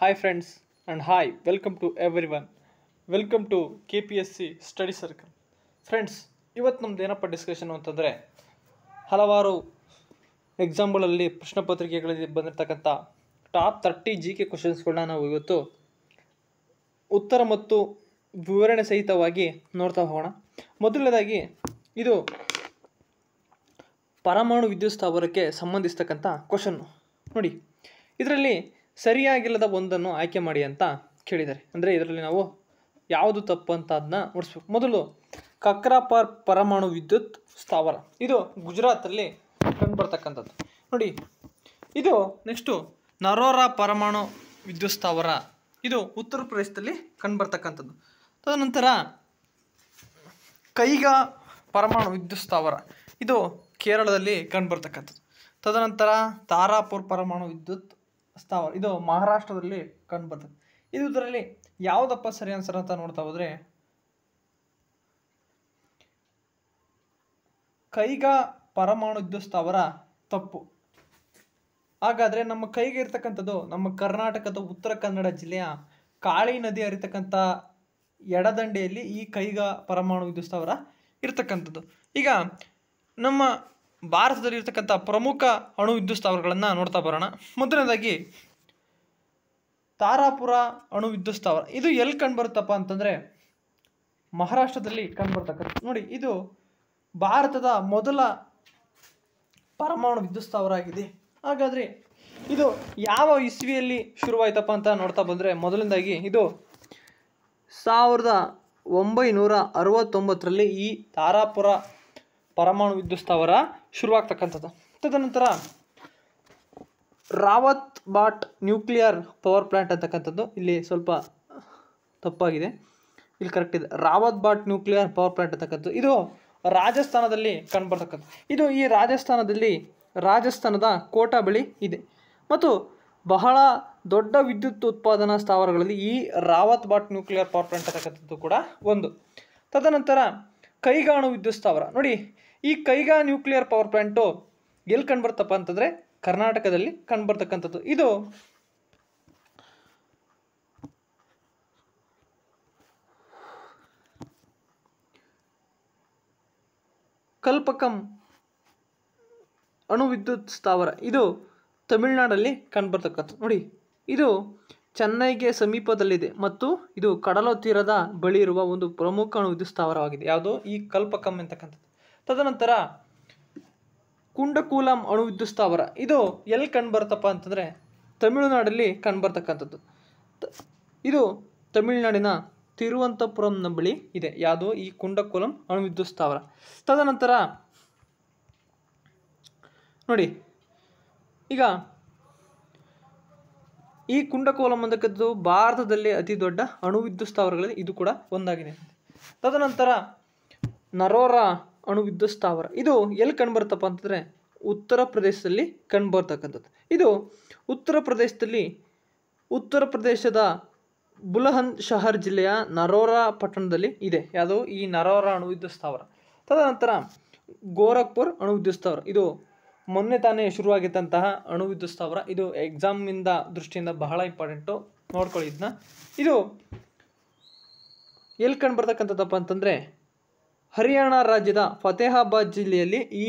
hi friends and hi welcome to everyone welcome to K P S C study circle friends ಇವತ್ತು ನಮ್ದು ಏನಪ್ಪ discussion ಅಂತಂದರೆ ಹಲವಾರು ಎಕ್ಸಾಮ್ಗಳಲ್ಲಿ ಪ್ರಶ್ನೆ ಪತ್ರಿಕೆಗಳಲ್ಲಿ ಬಂದಿರತಕ್ಕಂಥ ಟಾಪ್ ತರ್ಟಿ ಜಿ ಕೆ ಕ್ವಶನ್ಸ್ಗಳನ್ನ ನಾವು ಇವತ್ತು ಉತ್ತರ ಮತ್ತು ವಿವರಣೆ ಸಹಿತವಾಗಿ ನೋಡ್ತಾ ಹೋಗೋಣ ಮೊದಲನೇದಾಗಿ ಇದು ಪರಮಾಣು ವಿದ್ಯುತ್ ಸ್ಥಾವರಕ್ಕೆ ಸಂಬಂಧಿಸ್ತಕ್ಕಂಥ ಕ್ವಶನ್ನು ನೋಡಿ ಇದರಲ್ಲಿ ಸರಿಯಾಗಿಲ್ಲದ ಒಂದನ್ನು ಆಯ್ಕೆ ಮಾಡಿ ಅಂತ ಕೇಳಿದ್ದಾರೆ ಅಂದರೆ ಇದರಲ್ಲಿ ನಾವು ಯಾವುದು ತಪ್ಪು ಅಂತ ಅದನ್ನ ನೋಡಿಸ್ಬೇಕು ಮೊದಲು ಕಕ್ರಾಪಾರ್ ಪರಮಾಣು ವಿದ್ಯುತ್ ಸ್ಥಾವರ ಇದು ಗುಜರಾತಲ್ಲಿ ಕಂಡುಬರ್ತಕ್ಕಂಥದ್ದು ನೋಡಿ ಇದು ನೆಕ್ಸ್ಟು ನರೋರಾ ಪರಮಾಣು ವಿದ್ಯುತ್ ಸ್ಥಾವರ ಇದು ಉತ್ತರ ಪ್ರದೇಶದಲ್ಲಿ ಕಂಡುಬರ್ತಕ್ಕಂಥದ್ದು ತದನಂತರ ಕೈಗಾ ಪರಮಾಣು ವಿದ್ಯುತ್ ಸ್ಥಾವರ ಇದು ಕೇರಳದಲ್ಲಿ ಕಂಡುಬರ್ತಕ್ಕಂಥದ್ದು ತದನಂತರ ತಾರಾಪುರ್ ಪರಮಾಣು ವಿದ್ಯುತ್ ಸ್ಥಾವರ ಇದು ಮಹಾರಾಷ್ಟ್ರದಲ್ಲಿ ಕಂಡುಬರ್ತದೆ ಇದು ಇದರಲ್ಲಿ ಯಾವುದಪ್ಪ ಸರಿ ಆನ್ಸರ್ ಅಂತ ನೋಡ್ತಾ ಹೋದ್ರೆ ಕೈಗಾ ಪರಮಾಣು ವಿದ್ಯುತ್ ಸ್ಥಾವರ ತಪ್ಪು ಹಾಗಾದರೆ ನಮ್ಮ ಕೈಗೆ ಇರ್ತಕ್ಕಂಥದ್ದು ನಮ್ಮ ಕರ್ನಾಟಕದ ಉತ್ತರ ಕನ್ನಡ ಜಿಲ್ಲೆಯ ಕಾಳಿ ನದಿ ಹರಿತಕ್ಕಂಥ ಎಡದಂಡೆಯಲ್ಲಿ ಈ ಕೈಗಾ ಪರಮಾಣು ವಿದ್ಯುತ್ ಸ್ಥಾವರ ಇರ್ತಕ್ಕಂಥದ್ದು ಈಗ ನಮ್ಮ ಭಾರತದಲ್ಲಿರ್ತಕ್ಕಂಥ ಪ್ರಮುಖ ಅಣು ವಿದ್ಯುತ್ ಸ್ಥಾವರಗಳನ್ನು ನೋಡ್ತಾ ಬರೋಣ ಮೊದಲನೇದಾಗಿ ತಾರಾಪುರ ಅಣು ವಿದ್ಯುತ್ ಸ್ಥಾವರ ಇದು ಎಲ್ಲಿ ಕಂಡುಬರುತ್ತಪ್ಪ ಅಂತಂದರೆ ಮಹಾರಾಷ್ಟ್ರದಲ್ಲಿ ಕಂಡುಬರ್ತಕ್ಕಂಥ ನೋಡಿ ಇದು ಭಾರತದ ಮೊದಲ ಪರಮಾಣು ವಿದ್ಯುತ್ ಸ್ಥಾವರ ಆಗಿದೆ ಹಾಗಾದರೆ ಇದು ಯಾವ ಇಸ್ವಿಯಲ್ಲಿ ಶುರುವಾಯ್ತಪ್ಪ ಅಂತ ನೋಡ್ತಾ ಬಂದರೆ ಮೊದಲನೇದಾಗಿ ಇದು ಸಾವಿರದ ಒಂಬೈನೂರ ಅರವತ್ತೊಂಬತ್ತರಲ್ಲಿ ಈ ತಾರಾಪುರ ಪರಮಾಣು ವಿದ್ಯುತ್ ಸ್ಥಾವರ ಶುರುವಾಗ್ತಕ್ಕಂಥದ್ದು ತದನಂತರ Rawat Bhata nuclear power plant ಅಂತಕ್ಕಂಥದ್ದು ಇಲ್ಲಿ ಸ್ವಲ್ಪ ತಪ್ಪಾಗಿದೆ ಇಲ್ಲಿ ಕರೆಕ್ಟ್ ಇದೆ Rawat Bhata nuclear power plant ಅಂತಕ್ಕಂಥದ್ದು ಇದು ರಾಜಸ್ಥಾನದಲ್ಲಿ ಕಂಡುಬರ್ತಕ್ಕಂಥ ಇದು ಈ ರಾಜಸ್ಥಾನದಲ್ಲಿ ರಾಜಸ್ಥಾನದ ಕೋಟಾ ಬಳಿ ಇದೆ ಮತ್ತು ಬಹಳ ದೊಡ್ಡ ವಿದ್ಯುತ್ ಉತ್ಪಾದನಾ ಸ್ಥಾವರಗಳಲ್ಲಿ ಈ Rawat Bhata nuclear power plant ಅಂತಕ್ಕಂಥದ್ದು ಕೂಡ ಒಂದು ತದನಂತರ ಕೈಗಾಣು ವಿದ್ಯುತ್ ಸ್ಥಾವರ ನೋಡಿ ಈ ಕೈಗಾ ನ್ಯೂಕ್ಲಿಯರ್ ಪವರ್ ಪ್ಲಾಂಟು ಎಲ್ಲಿ ಕಂಡುಬರ್ತಪ್ಪ ಅಂತಂದರೆ ಕರ್ನಾಟಕದಲ್ಲಿ ಕಂಡುಬರ್ತಕ್ಕಂಥದ್ದು ಇದು ಕಲ್ಪಕಂ ಅಣು ವಿದ್ಯುತ್ ಸ್ಥಾವರ ಇದು ತಮಿಳುನಾಡಲ್ಲಿ ಕಂಡುಬರ್ತಕ್ಕಂಥದ್ದು ನೋಡಿ ಇದು ಚೆನ್ನೈಗೆ ಸಮೀಪದಲ್ಲಿದೆ ಮತ್ತು ಇದು ಕಡಲ ತೀರದ ಬಳಿ ಇರುವ ಒಂದು ಪ್ರಮುಖ ಅಣು ವಿದ್ಯುತ್ ಸ್ಥಾವರವಾಗಿದೆ ಯಾವುದು ಈ ಕಲ್ಪಕಂ ಎಂತಕ್ಕಂಥದ್ದು ತದನಂತರ ಕುಂಡಕೂಲಂ ಅಣುವಿದ್ಯುತ್ ಸ್ಥಾವರ ಇದು ಎಲ್ಲಿ ಕಂಡುಬರುತ್ತಪ್ಪ ಅಂತಂದರೆ ತಮಿಳುನಾಡಲ್ಲಿ ಕಂಡುಬರ್ತಕ್ಕಂಥದ್ದು ಇದು ತಮಿಳುನಾಡಿನ ತಿರುವಂತಪುರಂನ ಬಳಿ ಇದೆ ಯಾವುದು ಈ ಕುಂಡಕೂಲಂ ವಿದ್ಯುತ್ ಸ್ಥಾವರ ತದನಂತರ ನೋಡಿ ಈಗ ಈ ಕುಂಡಕೋಲಂ ಅಂತಕ್ಕಂಥದ್ದು ಭಾರತದಲ್ಲಿ ಅತಿ ದೊಡ್ಡ ಅಣುವಿದ್ಯುತ್ ಸ್ಥಾವರಗಳಲ್ಲಿ ಇದು ಕೂಡ ಒಂದಾಗಿದೆ ತದನಂತರ ನರೋರಾ ಅಣುವಿದ್ಯುತ್ ಸ್ಥಾವರ ಇದು ಎಲ್ಲಿ ಕಂಡುಬರ್ತಪ್ಪ ಅಂತಂದರೆ ಉತ್ತರ ಪ್ರದೇಶದಲ್ಲಿ ಕಂಡುಬರ್ತಕ್ಕಂಥದ್ದು ಇದು ಉತ್ತರ ಪ್ರದೇಶದಲ್ಲಿ ಉತ್ತರ ಪ್ರದೇಶದ ಬುಲಹನ್ ಶಹರ್ ಜಿಲ್ಲೆಯ ನರೋರಾ ಪಟ್ಟಣದಲ್ಲಿ ಇದೆ ಯಾವುದು ಈ ನರೋರಾ ಅಣುವಿದ್ಯುತ್ ಸ್ಥಾವರ ತದನಂತರ ಗೋರಖ್ಪುರ್ ಅಣುವಿದ್ಯುತ್ ಸ್ಥಾವರ ಇದು ಮೊನ್ನೆ ತಾನೇ ಶುರುವಾಗಿದ್ದಂತಹ ಅಣುವಿದ್ಯುತ್ ಸ್ಥಾವರ ಇದು ಎಕ್ಸಾಮಿಂದ ದೃಷ್ಟಿಯಿಂದ ಬಹಳ ಇಂಪಾರ್ಟೆಂಟು ನೋಡ್ಕೊಳ್ಳಿ ಇದನ್ನ ಇದು ಎಲ್ಲಿ ಕಂಡು ಬರ್ತಕ್ಕಂಥದ್ದಪ್ಪ ಅಂತಂದರೆ ಹರಿಯಾಣ ರಾಜ್ಯದ ಫತೇಹಾಬಾದ್ ಜಿಲ್ಲೆಯಲ್ಲಿ ಈ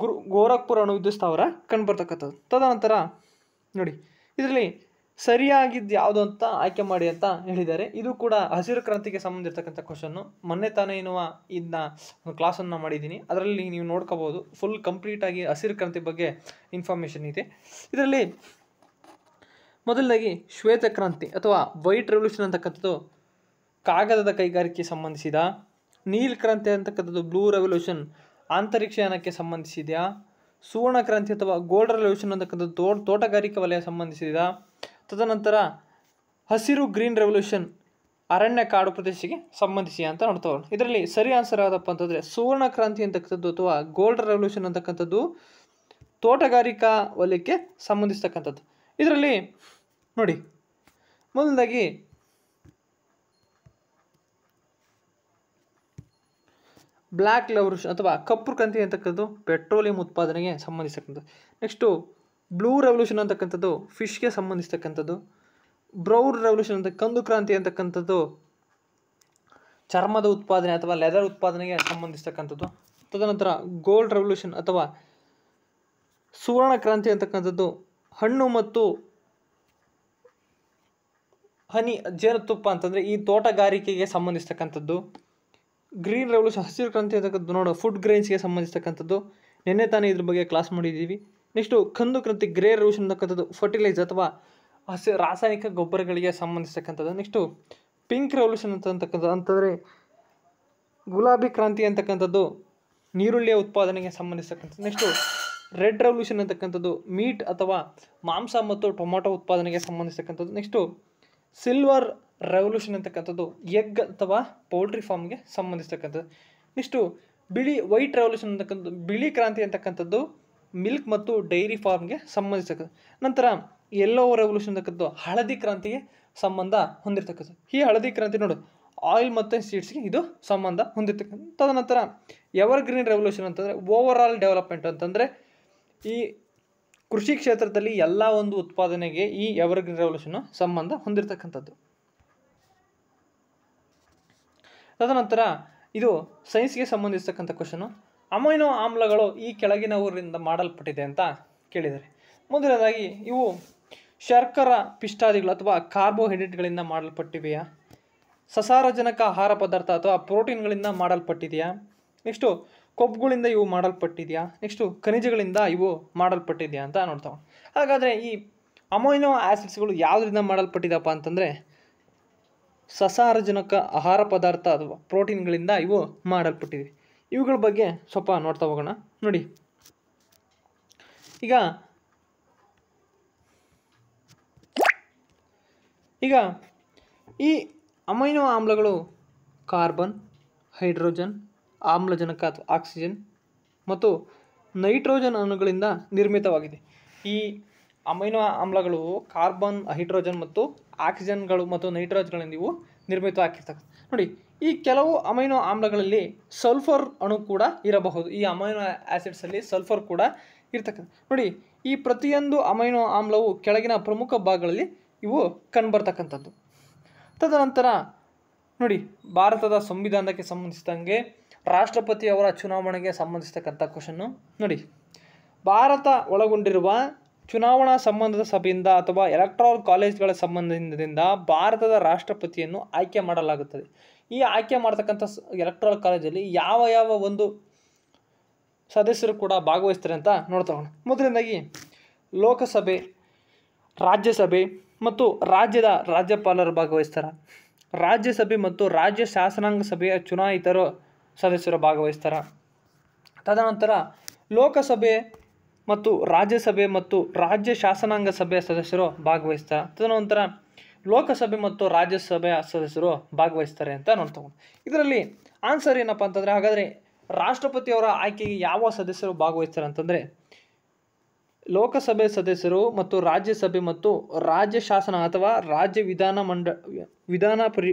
ಗುರು ಗೋರಖ್ಪುರ ಅಣು ವಿದ್ಯುತ್ ಸ್ಥಾವರ ಕಂಡುಬರ್ತಕ್ಕಂಥದ್ದು ತದನಂತರ ನೋಡಿ ಇದರಲ್ಲಿ ಸರಿಯಾಗಿದ್ದು ಯಾವುದು ಅಂತ ಆಯ್ಕೆ ಮಾಡಿ ಅಂತ ಹೇಳಿದ್ದಾರೆ ಇದು ಕೂಡ ಹಸಿರು ಕ್ರಾಂತಿಗೆ ಸಂಬಂಧಿರ್ತಕ್ಕಂಥ ಕ್ವಶನ್ನು ಮೊನ್ನೆ ತಾನೇ ಎನ್ನುವ ಇದನ್ನ ಒಂದು ಕ್ಲಾಸನ್ನು ಮಾಡಿದ್ದೀನಿ ಅದರಲ್ಲಿ ನೀವು ನೋಡ್ಕೋಬೋದು ಫುಲ್ ಕಂಪ್ಲೀಟಾಗಿ ಹಸಿರು ಕ್ರಾಂತಿ ಬಗ್ಗೆ ಇನ್ಫಾರ್ಮೇಷನ್ ಇದೆ ಇದರಲ್ಲಿ ಮೊದಲನೇದಾಗಿ ಶ್ವೇತ ಕ್ರಾಂತಿ ಅಥವಾ ವೈಟ್ ರೆವಲ್ಯೂಷನ್ ಅಂತಕ್ಕಂಥದ್ದು ಕಾಗದದ ಕೈಗಾರಿಕೆ ಸಂಬಂಧಿಸಿದ ನೀಲ್ ಕ್ರಾಂತಿ ಅಂತಕ್ಕಂಥದ್ದು ಬ್ಲೂ ರೆವಲ್ಯೂಷನ್ ಅಂತರಿಕ್ಷಯಾನಕ್ಕೆ ಸಂಬಂಧಿಸಿದೆಯಾ ಸುವರ್ಣ ಕ್ರಾಂತಿ ಅಥವಾ ಗೋಲ್ಡ್ ರೆವಲ್ಯೂಷನ್ ಅಂತಕ್ಕಂಥದ್ದು ತೋ ತೋಟಗಾರಿಕಾ ವಲಯ ಸಂಬಂಧಿಸಿದ ತದನಂತರ ಹಸಿರು ಗ್ರೀನ್ ರೆವಲ್ಯೂಷನ್ ಅರಣ್ಯ ಕಾಡು ಪ್ರದೇಶಕ್ಕೆ ಸಂಬಂಧಿಸಿ ಅಂತ ನೋಡ್ತಾ ಇದರಲ್ಲಿ ಸರಿ ಆನ್ಸರ್ ಯಾವುದಪ್ಪ ಅಂತಂದರೆ ಸುವರ್ಣ ಕ್ರಾಂತಿ ಅಂತಕ್ಕಂಥದ್ದು ಅಥವಾ ಗೋಲ್ಡ್ ರೆವಲ್ಯೂಷನ್ ಅಂತಕ್ಕಂಥದ್ದು ತೋಟಗಾರಿಕಾ ವಲಯಕ್ಕೆ ಸಂಬಂಧಿಸತಕ್ಕಂಥದ್ದು ಇದರಲ್ಲಿ ನೋಡಿ ಮೊದಲನೇದಾಗಿ ಬ್ಲ್ಯಾಕ್ ರೆವಲ್ಯೂಷನ್ ಅಥವಾ ಕಪ್ಪು ಕ್ರಾಂತಿ ಅಂತಕ್ಕಂಥದ್ದು ಪೆಟ್ರೋಲಿಯಂ ಉತ್ಪಾದನೆಗೆ ಸಂಬಂಧಿಸ್ತಕ್ಕಂಥದ್ದು ನೆಕ್ಸ್ಟು ಬ್ಲೂ ರೆವಲ್ಯೂಷನ್ ಅಂತಕ್ಕಂಥದ್ದು ಫಿಶ್ಗೆ ಸಂಬಂಧಿಸ್ತಕ್ಕಂಥದ್ದು ಬ್ರೌನ್ ರೆವಲ್ಯೂಷನ್ ಅಂತ ಕಂದು ಕ್ರಾಂತಿ ಅಂತಕ್ಕಂಥದ್ದು ಚರ್ಮದ ಉತ್ಪಾದನೆ ಅಥವಾ ಲೆದರ್ ಉತ್ಪಾದನೆಗೆ ಸಂಬಂಧಿಸ್ತಕ್ಕಂಥದ್ದು ತದನಂತರ ಗೋಲ್ಡ್ ರೆವಲ್ಯೂಷನ್ ಅಥವಾ ಸುವರ್ಣ ಕ್ರಾಂತಿ ಅಂತಕ್ಕಂಥದ್ದು ಹಣ್ಣು ಮತ್ತು ಹನಿ ಜೇನುತುಪ್ಪ ಅಂತಂದರೆ ಈ ತೋಟಗಾರಿಕೆಗೆ ಸಂಬಂಧಿಸ್ತಕ್ಕಂಥದ್ದು ಗ್ರೀನ್ ರೆವಲ್ಯೂಷನ್ ಹಸಿರು ಕ್ರಾಂತಿ ಅಂತಕ್ಕಂಥದ್ದು ನೋಡೋ ಫುಡ್ ಗ್ರೈನ್ಸ್ಗೆ ಸಂಬಂಧಿಸ್ತಕ್ಕಂಥದ್ದು ನಿನ್ನೆ ತಾನೇ ಇದ್ರ ಬಗ್ಗೆ ಕ್ಲಾಸ್ ಮಾಡಿದ್ದೀವಿ ನೆಕ್ಸ್ಟು ಕಂದು ಕ್ರಾಂತಿ ಗ್ರೇ ರೆವಲ್ಯೂಷನ್ ಅಂತಕ್ಕಂಥದ್ದು ಫರ್ಟಿಲೈಸ್ ಅಥವಾ ಹಸಿ ರಾಸಾಯನಿಕ ಗೊಬ್ಬರಗಳಿಗೆ ಸಂಬಂಧಿಸ್ತಕ್ಕಂಥದ್ದು ನೆಕ್ಸ್ಟು ಪಿಂಕ್ ರೆವಲ್ಯೂಷನ್ ಅಂತಕ್ಕಂಥದ್ದು ಅಂತಂದರೆ ಗುಲಾಬಿ ಕ್ರಾಂತಿ ಅಂತಕ್ಕಂಥದ್ದು ನೀರುಳ್ಳಿಯ ಉತ್ಪಾದನೆಗೆ ಸಂಬಂಧಿಸತಕ್ಕಂಥದ್ದು ನೆಕ್ಸ್ಟು ರೆಡ್ ರೆವಲ್ಯೂಷನ್ ಅಂತಕ್ಕಂಥದ್ದು ಮೀಟ್ ಅಥವಾ ಮಾಂಸ ಮತ್ತು ಟೊಮೊಟೊ ಉತ್ಪಾದನೆಗೆ ಸಂಬಂಧಿಸ್ತಕ್ಕಂಥದ್ದು ನೆಕ್ಸ್ಟು ಸಿಲ್ವರ್ ರೆವಲ್ಯೂಷನ್ ಅಂತಕ್ಕಂಥದ್ದು ಎಗ್ ಅಥವಾ ಪೌಲ್ಟ್ರಿ ಫಾರ್ಮ್ಗೆ ಸಂಬಂಧಿಸತಕ್ಕಂಥದ್ದು ನೆಕ್ಸ್ಟು ಬಿಳಿ ವೈಟ್ ರೆವಲ್ಯೂಷನ್ ಅಂತಕ್ಕಂಥದ್ದು ಬಿಳಿ ಕ್ರಾಂತಿ ಅಂತಕ್ಕಂಥದ್ದು ಮಿಲ್ಕ್ ಮತ್ತು ಡೈರಿ ಫಾರ್ಮ್ಗೆ ಸಂಬಂಧಿಸ್ತಕ್ಕಂಥದ್ದು ನಂತರ ಎಲ್ಲೋ ರೆವಲ್ಯೂಷನ್ ಅಂತಕ್ಕಂಥದ್ದು ಹಳದಿ ಕ್ರಾಂತಿಗೆ ಸಂಬಂಧ ಹೊಂದಿರತಕ್ಕಂಥದ್ದು ಈ ಹಳದಿ ಕ್ರಾಂತಿ ನೋಡು ಆಯಿಲ್ ಮತ್ತು ಸೀಡ್ಸ್ಗೆ ಇದು ಸಂಬಂಧ ಹೊಂದಿರ್ತಕ್ಕಂಥ ತದನಂತರ ಎವರ್ ಗ್ರೀನ್ ರೆವಲ್ಯೂಷನ್ ಅಂತಂದರೆ ಓವರ್ ಆಲ್ ಡೆವಲಪ್ಮೆಂಟ್ ಅಂತಂದರೆ ಈ ಕೃಷಿ ಕ್ಷೇತ್ರದಲ್ಲಿ ಎಲ್ಲ ಒಂದು ಉತ್ಪಾದನೆಗೆ ಈ ಎವರ್ ಗ್ರೀನ್ ರೆವಲ್ಯೂಷನ್ ಸಂಬಂಧ ಹೊಂದಿರತಕ್ಕಂಥದ್ದು ತದನಂತರ ಇದು ಸೈನ್ಸ್ಗೆ ಸಂಬಂಧಿಸತಕ್ಕಂಥ ಕ್ವಶನು ಅಮೈನೋ ಆಮ್ಲಗಳು ಈ ಕೆಳಗಿನವರಿಂದ ಮಾಡಲ್ಪಟ್ಟಿದೆ ಅಂತ ಕೇಳಿದ್ದಾರೆ ಮೊದಲನೇದಾಗಿ ಇವು ಶರ್ಕರ ಪಿಷ್ಟಾದಿಗಳು ಅಥವಾ ಕಾರ್ಬೋಹೈಡ್ರೇಟ್ಗಳಿಂದ ಮಾಡಲ್ಪಟ್ಟಿವೆಯಾ ಸಸಾರಜನಕ ಆಹಾರ ಪದಾರ್ಥ ಅಥವಾ ಪ್ರೋಟೀನ್ಗಳಿಂದ ಮಾಡಲ್ಪಟ್ಟಿದೆಯಾ ನೆಕ್ಸ್ಟು ಕೊಬ್ಬುಗಳಿಂದ ಇವು ಮಾಡಲ್ಪಟ್ಟಿದೆಯಾ ನೆಕ್ಸ್ಟು ಖನಿಜಗಳಿಂದ ಇವು ಮಾಡಲ್ಪಟ್ಟಿದೆಯಾ ಅಂತ ನೋಡ್ತಾವೆ ಹಾಗಾದರೆ ಈ ಅಮೈನೋ ಆ್ಯಸಿಡ್ಸ್ಗಳು ಯಾವುದರಿಂದ ಮಾಡಲ್ಪಟ್ಟಿದಪ್ಪ ಅಂತಂದರೆ ಸಸಾರಜನಕ ಆಹಾರ ಪದಾರ್ಥ ಅಥವಾ ಪ್ರೋಟೀನ್ಗಳಿಂದ ಇವು ಮಾಡಲ್ಪಟ್ಟಿವೆ ಇವುಗಳ ಬಗ್ಗೆ ಸ್ವಲ್ಪ ನೋಡ್ತಾ ಹೋಗೋಣ ನೋಡಿ ಈಗ ಈಗ ಈ ಅಮೈನೋ ಆಮ್ಲಗಳು ಕಾರ್ಬನ್ ಹೈಡ್ರೋಜನ್ ಆಮ್ಲಜನಕ ಅಥವಾ ಆಕ್ಸಿಜನ್ ಮತ್ತು ನೈಟ್ರೋಜನ್ ಅಣುಗಳಿಂದ ನಿರ್ಮಿತವಾಗಿದೆ ಈ ಅಮೈನೋ ಆಮ್ಲಗಳು ಕಾರ್ಬನ್ ಹೈಡ್ರೋಜನ್ ಮತ್ತು ಆಕ್ಸಿಜನ್ಗಳು ಮತ್ತು ನೈಟ್ರೋಜನ್ಗಳಿಂದ ಇವು ನಿರ್ಮಿತವಾಗಿರ್ತಕ್ಕಂಥ ನೋಡಿ ಈ ಕೆಲವು ಅಮೈನೋ ಆಮ್ಲಗಳಲ್ಲಿ ಸಲ್ಫರ್ ಅಣು ಕೂಡ ಇರಬಹುದು ಈ ಅಮೈನೋ ಆ್ಯಸಿಡ್ಸಲ್ಲಿ ಸಲ್ಫರ್ ಕೂಡ ಇರ್ತಕ್ಕಂಥ ನೋಡಿ ಈ ಪ್ರತಿಯೊಂದು ಅಮೈನೋ ಆಮ್ಲವು ಕೆಳಗಿನ ಪ್ರಮುಖ ಭಾಗಗಳಲ್ಲಿ ಇವು ಕಂಡುಬರ್ತಕ್ಕಂಥದ್ದು ತದನಂತರ ನೋಡಿ ಭಾರತದ ಸಂವಿಧಾನಕ್ಕೆ ಸಂಬಂಧಿಸಿದಂಗೆ ರಾಷ್ಟ್ರಪತಿ ಅವರ ಚುನಾವಣೆಗೆ ಸಂಬಂಧಿಸತಕ್ಕಂಥ ಕ್ವಶನ್ನು ನೋಡಿ ಭಾರತ ಒಳಗೊಂಡಿರುವ ಚುನಾವಣಾ ಸಂಬಂಧದ ಸಭೆಯಿಂದ ಅಥವಾ ಎಲೆಕ್ಟ್ರಾಲ್ ಕಾಲೇಜ್ಗಳ ಸಂಬಂಧದಿಂದ ಭಾರತದ ರಾಷ್ಟ್ರಪತಿಯನ್ನು ಆಯ್ಕೆ ಮಾಡಲಾಗುತ್ತದೆ ಈ ಆಯ್ಕೆ ಮಾಡತಕ್ಕಂಥ ಎಲೆಕ್ಟ್ರಾಲ್ ಕಾಲೇಜಲ್ಲಿ ಯಾವ ಯಾವ ಒಂದು ಸದಸ್ಯರು ಕೂಡ ಭಾಗವಹಿಸ್ತಾರೆ ಅಂತ ನೋಡ್ತಾ ಹೋಗೋಣ ಮೊದಲಿಂದಾಗಿ ಲೋಕಸಭೆ ರಾಜ್ಯಸಭೆ ಮತ್ತು ರಾಜ್ಯದ ರಾಜ್ಯಪಾಲರು ಭಾಗವಹಿಸ್ತಾರೆ ರಾಜ್ಯಸಭೆ ಮತ್ತು ರಾಜ್ಯ ಶಾಸನಾಂಗ ಸಭೆಯ ಚುನಾಯಿತರು ಸದಸ್ಯರು ಭಾಗವಹಿಸ್ತಾರೆ ತದನಂತರ ಲೋಕಸಭೆ ಮತ್ತು ರಾಜ್ಯಸಭೆ ಮತ್ತು ರಾಜ್ಯ ಶಾಸನಾಂಗ ಸಭೆಯ ಸದಸ್ಯರು ಭಾಗವಹಿಸ್ತಾರೆ ತದನಂತರ ಲೋಕಸಭೆ ಮತ್ತು ರಾಜ್ಯಸಭೆಯ ಸದಸ್ಯರು ಭಾಗವಹಿಸ್ತಾರೆ ಅಂತ ನೋಡ್ತಾ ಇದರಲ್ಲಿ ಆನ್ಸರ್ ಏನಪ್ಪ ಅಂತಂದರೆ ಹಾಗಾದರೆ ರಾಷ್ಟ್ರಪತಿಯವರ ಆಯ್ಕೆಗೆ ಯಾವ ಸದಸ್ಯರು ಭಾಗವಹಿಸ್ತಾರೆ ಅಂತಂದರೆ ಲೋಕಸಭೆ ಸದಸ್ಯರು ಮತ್ತು ರಾಜ್ಯಸಭೆ ಮತ್ತು ರಾಜ್ಯ ಶಾಸನ ಅಥವಾ ರಾಜ್ಯ ವಿಧಾನ ಮಂಡ ವಿಧಾನ ಪರಿ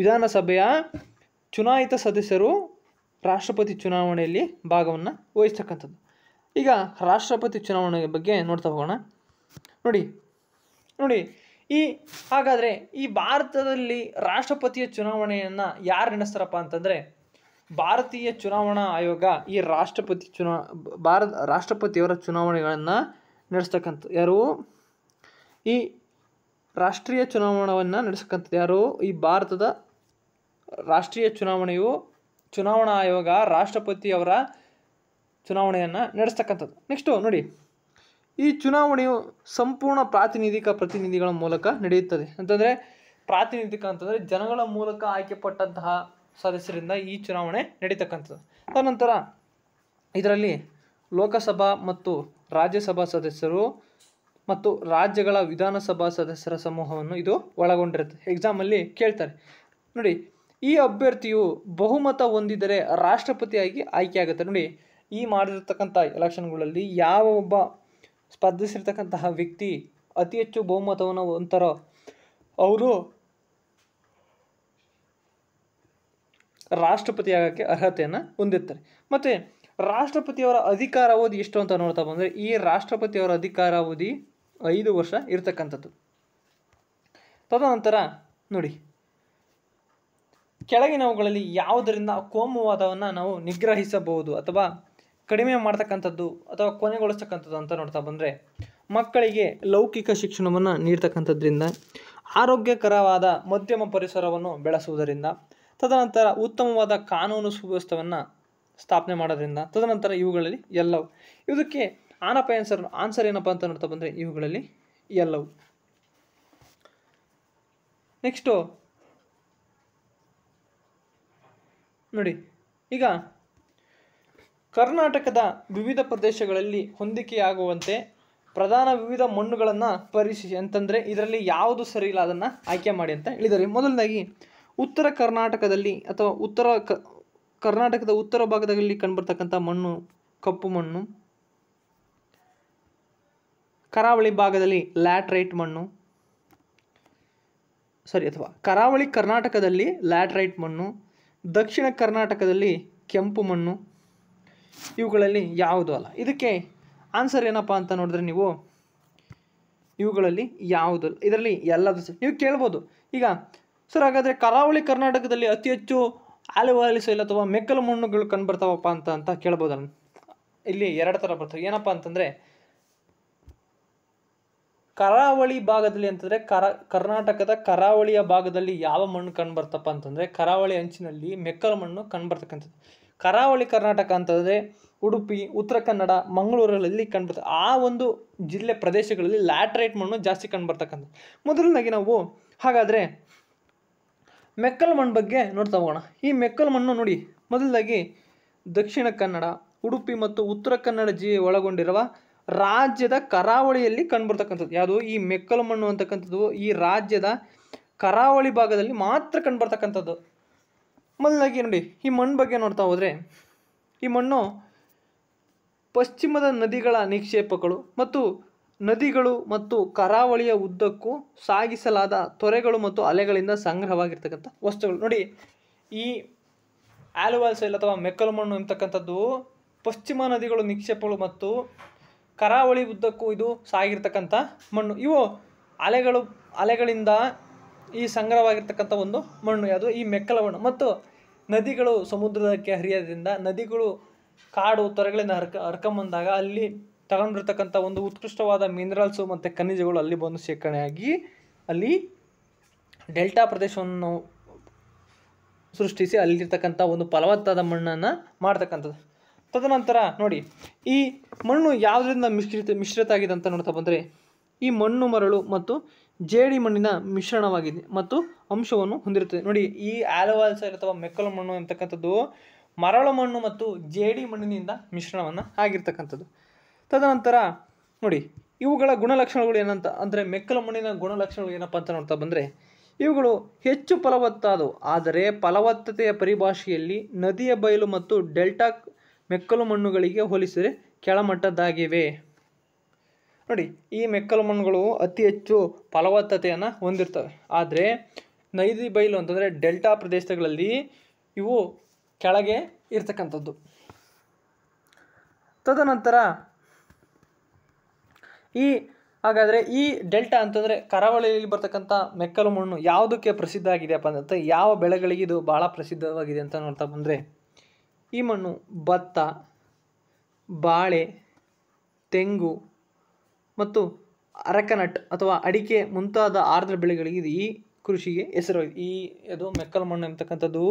ವಿಧಾನಸಭೆಯ ಚುನಾಯಿತ ಸದಸ್ಯರು ರಾಷ್ಟ್ರಪತಿ ಚುನಾವಣೆಯಲ್ಲಿ ಭಾಗವನ್ನು ವಹಿಸ್ತಕ್ಕಂಥದ್ದು ಈಗ ರಾಷ್ಟ್ರಪತಿ ಚುನಾವಣೆ ಬಗ್ಗೆ ನೋಡ್ತಾ ಹೋಗೋಣ ನೋಡಿ ನೋಡಿ ಈ ಹಾಗಾದರೆ ಈ ಭಾರತದಲ್ಲಿ ರಾಷ್ಟ್ರಪತಿಯ ಚುನಾವಣೆಯನ್ನು ಯಾರು ನಡೆಸ್ತಾರಪ್ಪ ಅಂತಂದರೆ ಭಾರತೀಯ ಚುನಾವಣಾ ಆಯೋಗ ಈ ರಾಷ್ಟ್ರಪತಿ ಚುನಾ ಭಾರತ ರಾಷ್ಟ್ರಪತಿಯವರ ಚುನಾವಣೆಗಳನ್ನು ನಡೆಸ್ತಕ್ಕಂಥ ಯಾರು ಈ ರಾಷ್ಟ್ರೀಯ ಚುನಾವಣೆಯನ್ನು ನಡೆಸ್ತಕ್ಕಂಥದ್ದು ಯಾರು ಈ ಭಾರತದ ರಾಷ್ಟ್ರೀಯ ಚುನಾವಣೆಯು ಚುನಾವಣಾ ಆಯೋಗ ರಾಷ್ಟ್ರಪತಿಯವರ ಚುನಾವಣೆಯನ್ನು ನಡೆಸ್ತಕ್ಕಂಥದ್ದು ನೆಕ್ಸ್ಟು ನೋಡಿ ಈ ಚುನಾವಣೆಯು ಸಂಪೂರ್ಣ ಪ್ರಾತಿನಿಧಿಕ ಪ್ರತಿನಿಧಿಗಳ ಮೂಲಕ ನಡೆಯುತ್ತದೆ ಅಂತಂದರೆ ಪ್ರಾತಿನಿಧಿಕ ಅಂತಂದರೆ ಜನಗಳ ಮೂಲಕ ಆಯ್ಕೆಪಟ್ಟಂತಹ ಸದಸ್ಯರಿಂದ ಈ ಚುನಾವಣೆ ನಡೀತಕ್ಕಂಥದ್ದು ತದನಂತರ ಇದರಲ್ಲಿ ಲೋಕಸಭಾ ಮತ್ತು ರಾಜ್ಯಸಭಾ ಸದಸ್ಯರು ಮತ್ತು ರಾಜ್ಯಗಳ ವಿಧಾನಸಭಾ ಸದಸ್ಯರ ಸಮೂಹವನ್ನು ಇದು ಒಳಗೊಂಡಿರುತ್ತೆ ಎಕ್ಸಾಮಲ್ಲಿ ಕೇಳ್ತಾರೆ ನೋಡಿ ಈ ಅಭ್ಯರ್ಥಿಯು ಬಹುಮತ ಹೊಂದಿದರೆ ರಾಷ್ಟ್ರಪತಿಯಾಗಿ ಆಯ್ಕೆಯಾಗುತ್ತೆ ನೋಡಿ ಈ ಮಾಡಿರತಕ್ಕಂಥ ಎಲೆಕ್ಷನ್ಗಳಲ್ಲಿ ಯಾವ ಒಬ್ಬ ಸ್ಪರ್ಧಿಸಿರ್ತಕ್ಕಂತಹ ವ್ಯಕ್ತಿ ಅತಿ ಹೆಚ್ಚು ಬಹುಮತವನ್ನು ಹೊಂತಾರೋ ಅವರು ರಾಷ್ಟ್ರಪತಿ ಆಗೋಕ್ಕೆ ಅರ್ಹತೆಯನ್ನು ಹೊಂದಿರ್ತಾರೆ ಮತ್ತು ರಾಷ್ಟ್ರಪತಿಯವರ ಅವಧಿ ಎಷ್ಟು ಅಂತ ನೋಡ್ತಾ ಬಂದರೆ ಈ ರಾಷ್ಟ್ರಪತಿಯವರ ಅವಧಿ ಐದು ವರ್ಷ ಇರತಕ್ಕಂಥದ್ದು ತದನಂತರ ನೋಡಿ ಕೆಳಗಿನವುಗಳಲ್ಲಿ ಯಾವುದರಿಂದ ಕೋಮುವಾದವನ್ನು ನಾವು ನಿಗ್ರಹಿಸಬಹುದು ಅಥವಾ ಕಡಿಮೆ ಮಾಡ್ತಕ್ಕಂಥದ್ದು ಅಥವಾ ಕೊನೆಗೊಳಿಸ್ತಕ್ಕಂಥದ್ದು ಅಂತ ನೋಡ್ತಾ ಬಂದರೆ ಮಕ್ಕಳಿಗೆ ಲೌಕಿಕ ಶಿಕ್ಷಣವನ್ನು ನೀಡ್ತಕ್ಕಂಥದ್ರಿಂದ ಆರೋಗ್ಯಕರವಾದ ಮಧ್ಯಮ ಪರಿಸರವನ್ನು ಬೆಳೆಸುವುದರಿಂದ ತದನಂತರ ಉತ್ತಮವಾದ ಕಾನೂನು ಸುವ್ಯವಸ್ಥೆಯನ್ನು ಸ್ಥಾಪನೆ ಮಾಡೋದ್ರಿಂದ ತದನಂತರ ಇವುಗಳಲ್ಲಿ ಎಲ್ಲವು ಇದಕ್ಕೆ ಆನಪ್ಪ ಆನ್ಸರ್ ಆನ್ಸರ್ ಏನಪ್ಪ ಅಂತ ನೋಡ್ತಾ ಬಂದರೆ ಇವುಗಳಲ್ಲಿ ಎಲ್ಲವು ನೆಕ್ಸ್ಟು ನೋಡಿ ಈಗ ಕರ್ನಾಟಕದ ವಿವಿಧ ಪ್ರದೇಶಗಳಲ್ಲಿ ಹೊಂದಿಕೆಯಾಗುವಂತೆ ಪ್ರಧಾನ ವಿವಿಧ ಮಣ್ಣುಗಳನ್ನು ಪರೀಕ್ಷಿಸಿ ಅಂತಂದರೆ ಇದರಲ್ಲಿ ಯಾವುದು ಸರಿ ಇಲ್ಲ ಅದನ್ನು ಆಯ್ಕೆ ಮಾಡಿ ಅಂತ ಹೇಳಿದ್ದಾರೆ ಮೊದಲನೇದಾಗಿ ಉತ್ತರ ಕರ್ನಾಟಕದಲ್ಲಿ ಅಥವಾ ಉತ್ತರ ಕ ಕರ್ನಾಟಕದ ಉತ್ತರ ಭಾಗದಲ್ಲಿ ಕಂಡುಬರ್ತಕ್ಕಂಥ ಮಣ್ಣು ಕಪ್ಪು ಮಣ್ಣು ಕರಾವಳಿ ಭಾಗದಲ್ಲಿ ಲ್ಯಾಟ್ರೈಟ್ ಮಣ್ಣು ಸರಿ ಅಥವಾ ಕರಾವಳಿ ಕರ್ನಾಟಕದಲ್ಲಿ ಲ್ಯಾಟ್ರೈಟ್ ಮಣ್ಣು ದಕ್ಷಿಣ ಕರ್ನಾಟಕದಲ್ಲಿ ಕೆಂಪು ಮಣ್ಣು ಇವುಗಳಲ್ಲಿ ಯಾವುದು ಅಲ್ಲ ಇದಕ್ಕೆ ಆನ್ಸರ್ ಏನಪ್ಪ ಅಂತ ನೋಡಿದ್ರೆ ನೀವು ಇವುಗಳಲ್ಲಿ ಯಾವುದು ಇದರಲ್ಲಿ ಎಲ್ಲದೂ ನೀವು ಕೇಳ್ಬೋದು ಈಗ ಸರ್ ಹಾಗಾದರೆ ಕರಾವಳಿ ಕರ್ನಾಟಕದಲ್ಲಿ ಅತಿ ಹೆಚ್ಚು ಆಲುವಾಲಿ ಸೈಲ್ ಅಥವಾ ಮೆಕ್ಕಲು ಮಣ್ಣುಗಳು ಬರ್ತಾವಪ್ಪ ಅಂತ ಅಂತ ಕೇಳ್ಬೋದಲ್ಲ ಇಲ್ಲಿ ಎರಡು ಥರ ಬರ್ತವೆ ಏನಪ್ಪ ಅಂತಂದರೆ ಕರಾವಳಿ ಭಾಗದಲ್ಲಿ ಅಂತಂದರೆ ಕರ ಕರ್ನಾಟಕದ ಕರಾವಳಿಯ ಭಾಗದಲ್ಲಿ ಯಾವ ಮಣ್ಣು ಕಂಡುಬರ್ತಪ್ಪ ಅಂತಂದರೆ ಕರಾವಳಿ ಅಂಚಿನಲ್ಲಿ ಮೆಕ್ಕಲು ಮಣ್ಣು ಕಂಡುಬರ್ತಕ್ಕಂಥದ್ದು ಕರಾವಳಿ ಕರ್ನಾಟಕ ಅಂತಂದರೆ ಉಡುಪಿ ಉತ್ತರ ಕನ್ನಡ ಮಂಗಳೂರುಗಳಲ್ಲಿ ಕಂಡುಬರ್ತದೆ ಆ ಒಂದು ಜಿಲ್ಲೆ ಪ್ರದೇಶಗಳಲ್ಲಿ ಲ್ಯಾಟ್ರೈಟ್ ಮಣ್ಣು ಜಾಸ್ತಿ ಕಂಡುಬರ್ತಕ್ಕಂಥ ಮೊದಲನಾಗಿ ನಾವು ಹಾಗಾದರೆ ಮೆಕ್ಕಲು ಮಣ್ಣು ಬಗ್ಗೆ ನೋಡ್ತಾ ಹೋಗೋಣ ಈ ಮೆಕ್ಕಲು ಮಣ್ಣು ನೋಡಿ ಮೊದಲದಾಗಿ ದಕ್ಷಿಣ ಕನ್ನಡ ಉಡುಪಿ ಮತ್ತು ಉತ್ತರ ಕನ್ನಡ ಜಿ ಒಳಗೊಂಡಿರುವ ರಾಜ್ಯದ ಕರಾವಳಿಯಲ್ಲಿ ಕಂಡುಬರ್ತಕ್ಕಂಥದ್ದು ಯಾವುದು ಈ ಮೆಕ್ಕಲು ಮಣ್ಣು ಅಂತಕ್ಕಂಥದ್ದು ಈ ರಾಜ್ಯದ ಕರಾವಳಿ ಭಾಗದಲ್ಲಿ ಮಾತ್ರ ಕಂಡುಬರ್ತಕ್ಕಂಥದ್ದು ಮೊದಲಾಗಿ ನೋಡಿ ಈ ಮಣ್ಣು ಬಗ್ಗೆ ನೋಡ್ತಾ ಹೋದರೆ ಈ ಮಣ್ಣು ಪಶ್ಚಿಮದ ನದಿಗಳ ನಿಕ್ಷೇಪಗಳು ಮತ್ತು ನದಿಗಳು ಮತ್ತು ಕರಾವಳಿಯ ಉದ್ದಕ್ಕೂ ಸಾಗಿಸಲಾದ ತೊರೆಗಳು ಮತ್ತು ಅಲೆಗಳಿಂದ ಸಂಗ್ರಹವಾಗಿರ್ತಕ್ಕಂಥ ವಸ್ತುಗಳು ನೋಡಿ ಈ ಆಲುವಾಲ್ ಸೈಲ್ ಅಥವಾ ಮೆಕ್ಕಲು ಮಣ್ಣು ಎಂತಕ್ಕಂಥದ್ದು ಪಶ್ಚಿಮ ನದಿಗಳು ನಿಕ್ಷೇಪಗಳು ಮತ್ತು ಕರಾವಳಿ ಉದ್ದಕ್ಕೂ ಇದು ಸಾಗಿರ್ತಕ್ಕಂಥ ಮಣ್ಣು ಇವು ಅಲೆಗಳು ಅಲೆಗಳಿಂದ ಈ ಸಂಗ್ರಹವಾಗಿರ್ತಕ್ಕಂಥ ಒಂದು ಮಣ್ಣು ಯಾವುದು ಈ ಮಣ್ಣು ಮತ್ತು ನದಿಗಳು ಸಮುದ್ರಕ್ಕೆ ಹರಿಯೋದ್ರಿಂದ ನದಿಗಳು ಕಾಡು ತೊರೆಗಳಿಂದ ಹರ್ಕ ಹರ್ಕೊಂಬಂದಾಗ ಅಲ್ಲಿ ತಗೊಂಡಿರ್ತಕ್ಕಂಥ ಒಂದು ಉತ್ಕೃಷ್ಟವಾದ ಮಿನರಲ್ಸು ಮತ್ತು ಖನಿಜಗಳು ಅಲ್ಲಿ ಬಂದು ಶೇಖರಣೆಯಾಗಿ ಅಲ್ಲಿ ಡೆಲ್ಟಾ ಪ್ರದೇಶವನ್ನು ಸೃಷ್ಟಿಸಿ ಅಲ್ಲಿರ್ತಕ್ಕಂಥ ಒಂದು ಫಲವತ್ತಾದ ಮಣ್ಣನ್ನು ಮಾಡ್ತಕ್ಕಂಥದ್ದು ತದನಂತರ ನೋಡಿ ಈ ಮಣ್ಣು ಯಾವುದರಿಂದ ಮಿಶ್ರಿತ ಮಿಶ್ರಿತ ಆಗಿದೆ ಅಂತ ನೋಡ್ತಾ ಬಂದರೆ ಈ ಮಣ್ಣು ಮರಳು ಮತ್ತು ಜೇಡಿ ಮಣ್ಣಿನ ಮಿಶ್ರಣವಾಗಿದೆ ಮತ್ತು ಅಂಶವನ್ನು ಹೊಂದಿರುತ್ತದೆ ನೋಡಿ ಈ ಆಲೋವಾಲ್ಸೈಡ್ ಅಥವಾ ಮೆಕ್ಕಲು ಮಣ್ಣು ಅಂತಕ್ಕಂಥದ್ದು ಮರಳು ಮಣ್ಣು ಮತ್ತು ಜೇಡಿ ಮಣ್ಣಿನಿಂದ ಮಿಶ್ರಣವನ್ನು ಆಗಿರ್ತಕ್ಕಂಥದ್ದು ತದನಂತರ ನೋಡಿ ಇವುಗಳ ಗುಣಲಕ್ಷಣಗಳು ಏನಂತ ಅಂದರೆ ಮೆಕ್ಕಲು ಮಣ್ಣಿನ ಗುಣಲಕ್ಷಣಗಳು ಏನಪ್ಪ ಅಂತ ನೋಡ್ತಾ ಬಂದರೆ ಇವುಗಳು ಹೆಚ್ಚು ಫಲವತ್ತಾದವು ಆದರೆ ಫಲವತ್ತತೆಯ ಪರಿಭಾಷೆಯಲ್ಲಿ ನದಿಯ ಬಯಲು ಮತ್ತು ಡೆಲ್ಟಾ ಮೆಕ್ಕಲು ಮಣ್ಣುಗಳಿಗೆ ಹೋಲಿಸಿದರೆ ಕೆಳಮಟ್ಟದ್ದಾಗಿವೆ ನೋಡಿ ಈ ಮೆಕ್ಕಲು ಮಣ್ಣುಗಳು ಅತಿ ಹೆಚ್ಚು ಫಲವತ್ತತೆಯನ್ನು ಹೊಂದಿರ್ತವೆ ಆದರೆ ನೈದಿ ಬೈಲು ಅಂತಂದರೆ ಡೆಲ್ಟಾ ಪ್ರದೇಶಗಳಲ್ಲಿ ಇವು ಕೆಳಗೆ ಇರ್ತಕ್ಕಂಥದ್ದು ತದನಂತರ ಈ ಹಾಗಾದರೆ ಈ ಡೆಲ್ಟಾ ಅಂತಂದರೆ ಕರಾವಳಿಯಲ್ಲಿ ಬರ್ತಕ್ಕಂಥ ಮೆಕ್ಕಲು ಮಣ್ಣು ಯಾವುದಕ್ಕೆ ಪ್ರಸಿದ್ಧ ಆಗಿದೆಯಪ್ಪ ಅಂತ ಯಾವ ಬೆಳೆಗಳಿಗೆ ಇದು ಭಾಳ ಪ್ರಸಿದ್ಧವಾಗಿದೆ ಅಂತ ನೋಡ್ತಾ ಬಂದರೆ ಈ ಮಣ್ಣು ಭತ್ತ ಬಾಳೆ ತೆಂಗು ಮತ್ತು ಅರಕನಟ್ ಅಥವಾ ಅಡಿಕೆ ಮುಂತಾದ ಆರ್ದ್ರ ಬೆಳೆಗಳಿಗೆ ಇದು ಈ ಕೃಷಿಗೆ ಹೆಸರಾಗಿದೆ ಈ ಅದು ಮೆಕ್ಕಲು ಮಣ್ಣು ಅಂತಕ್ಕಂಥದ್ದು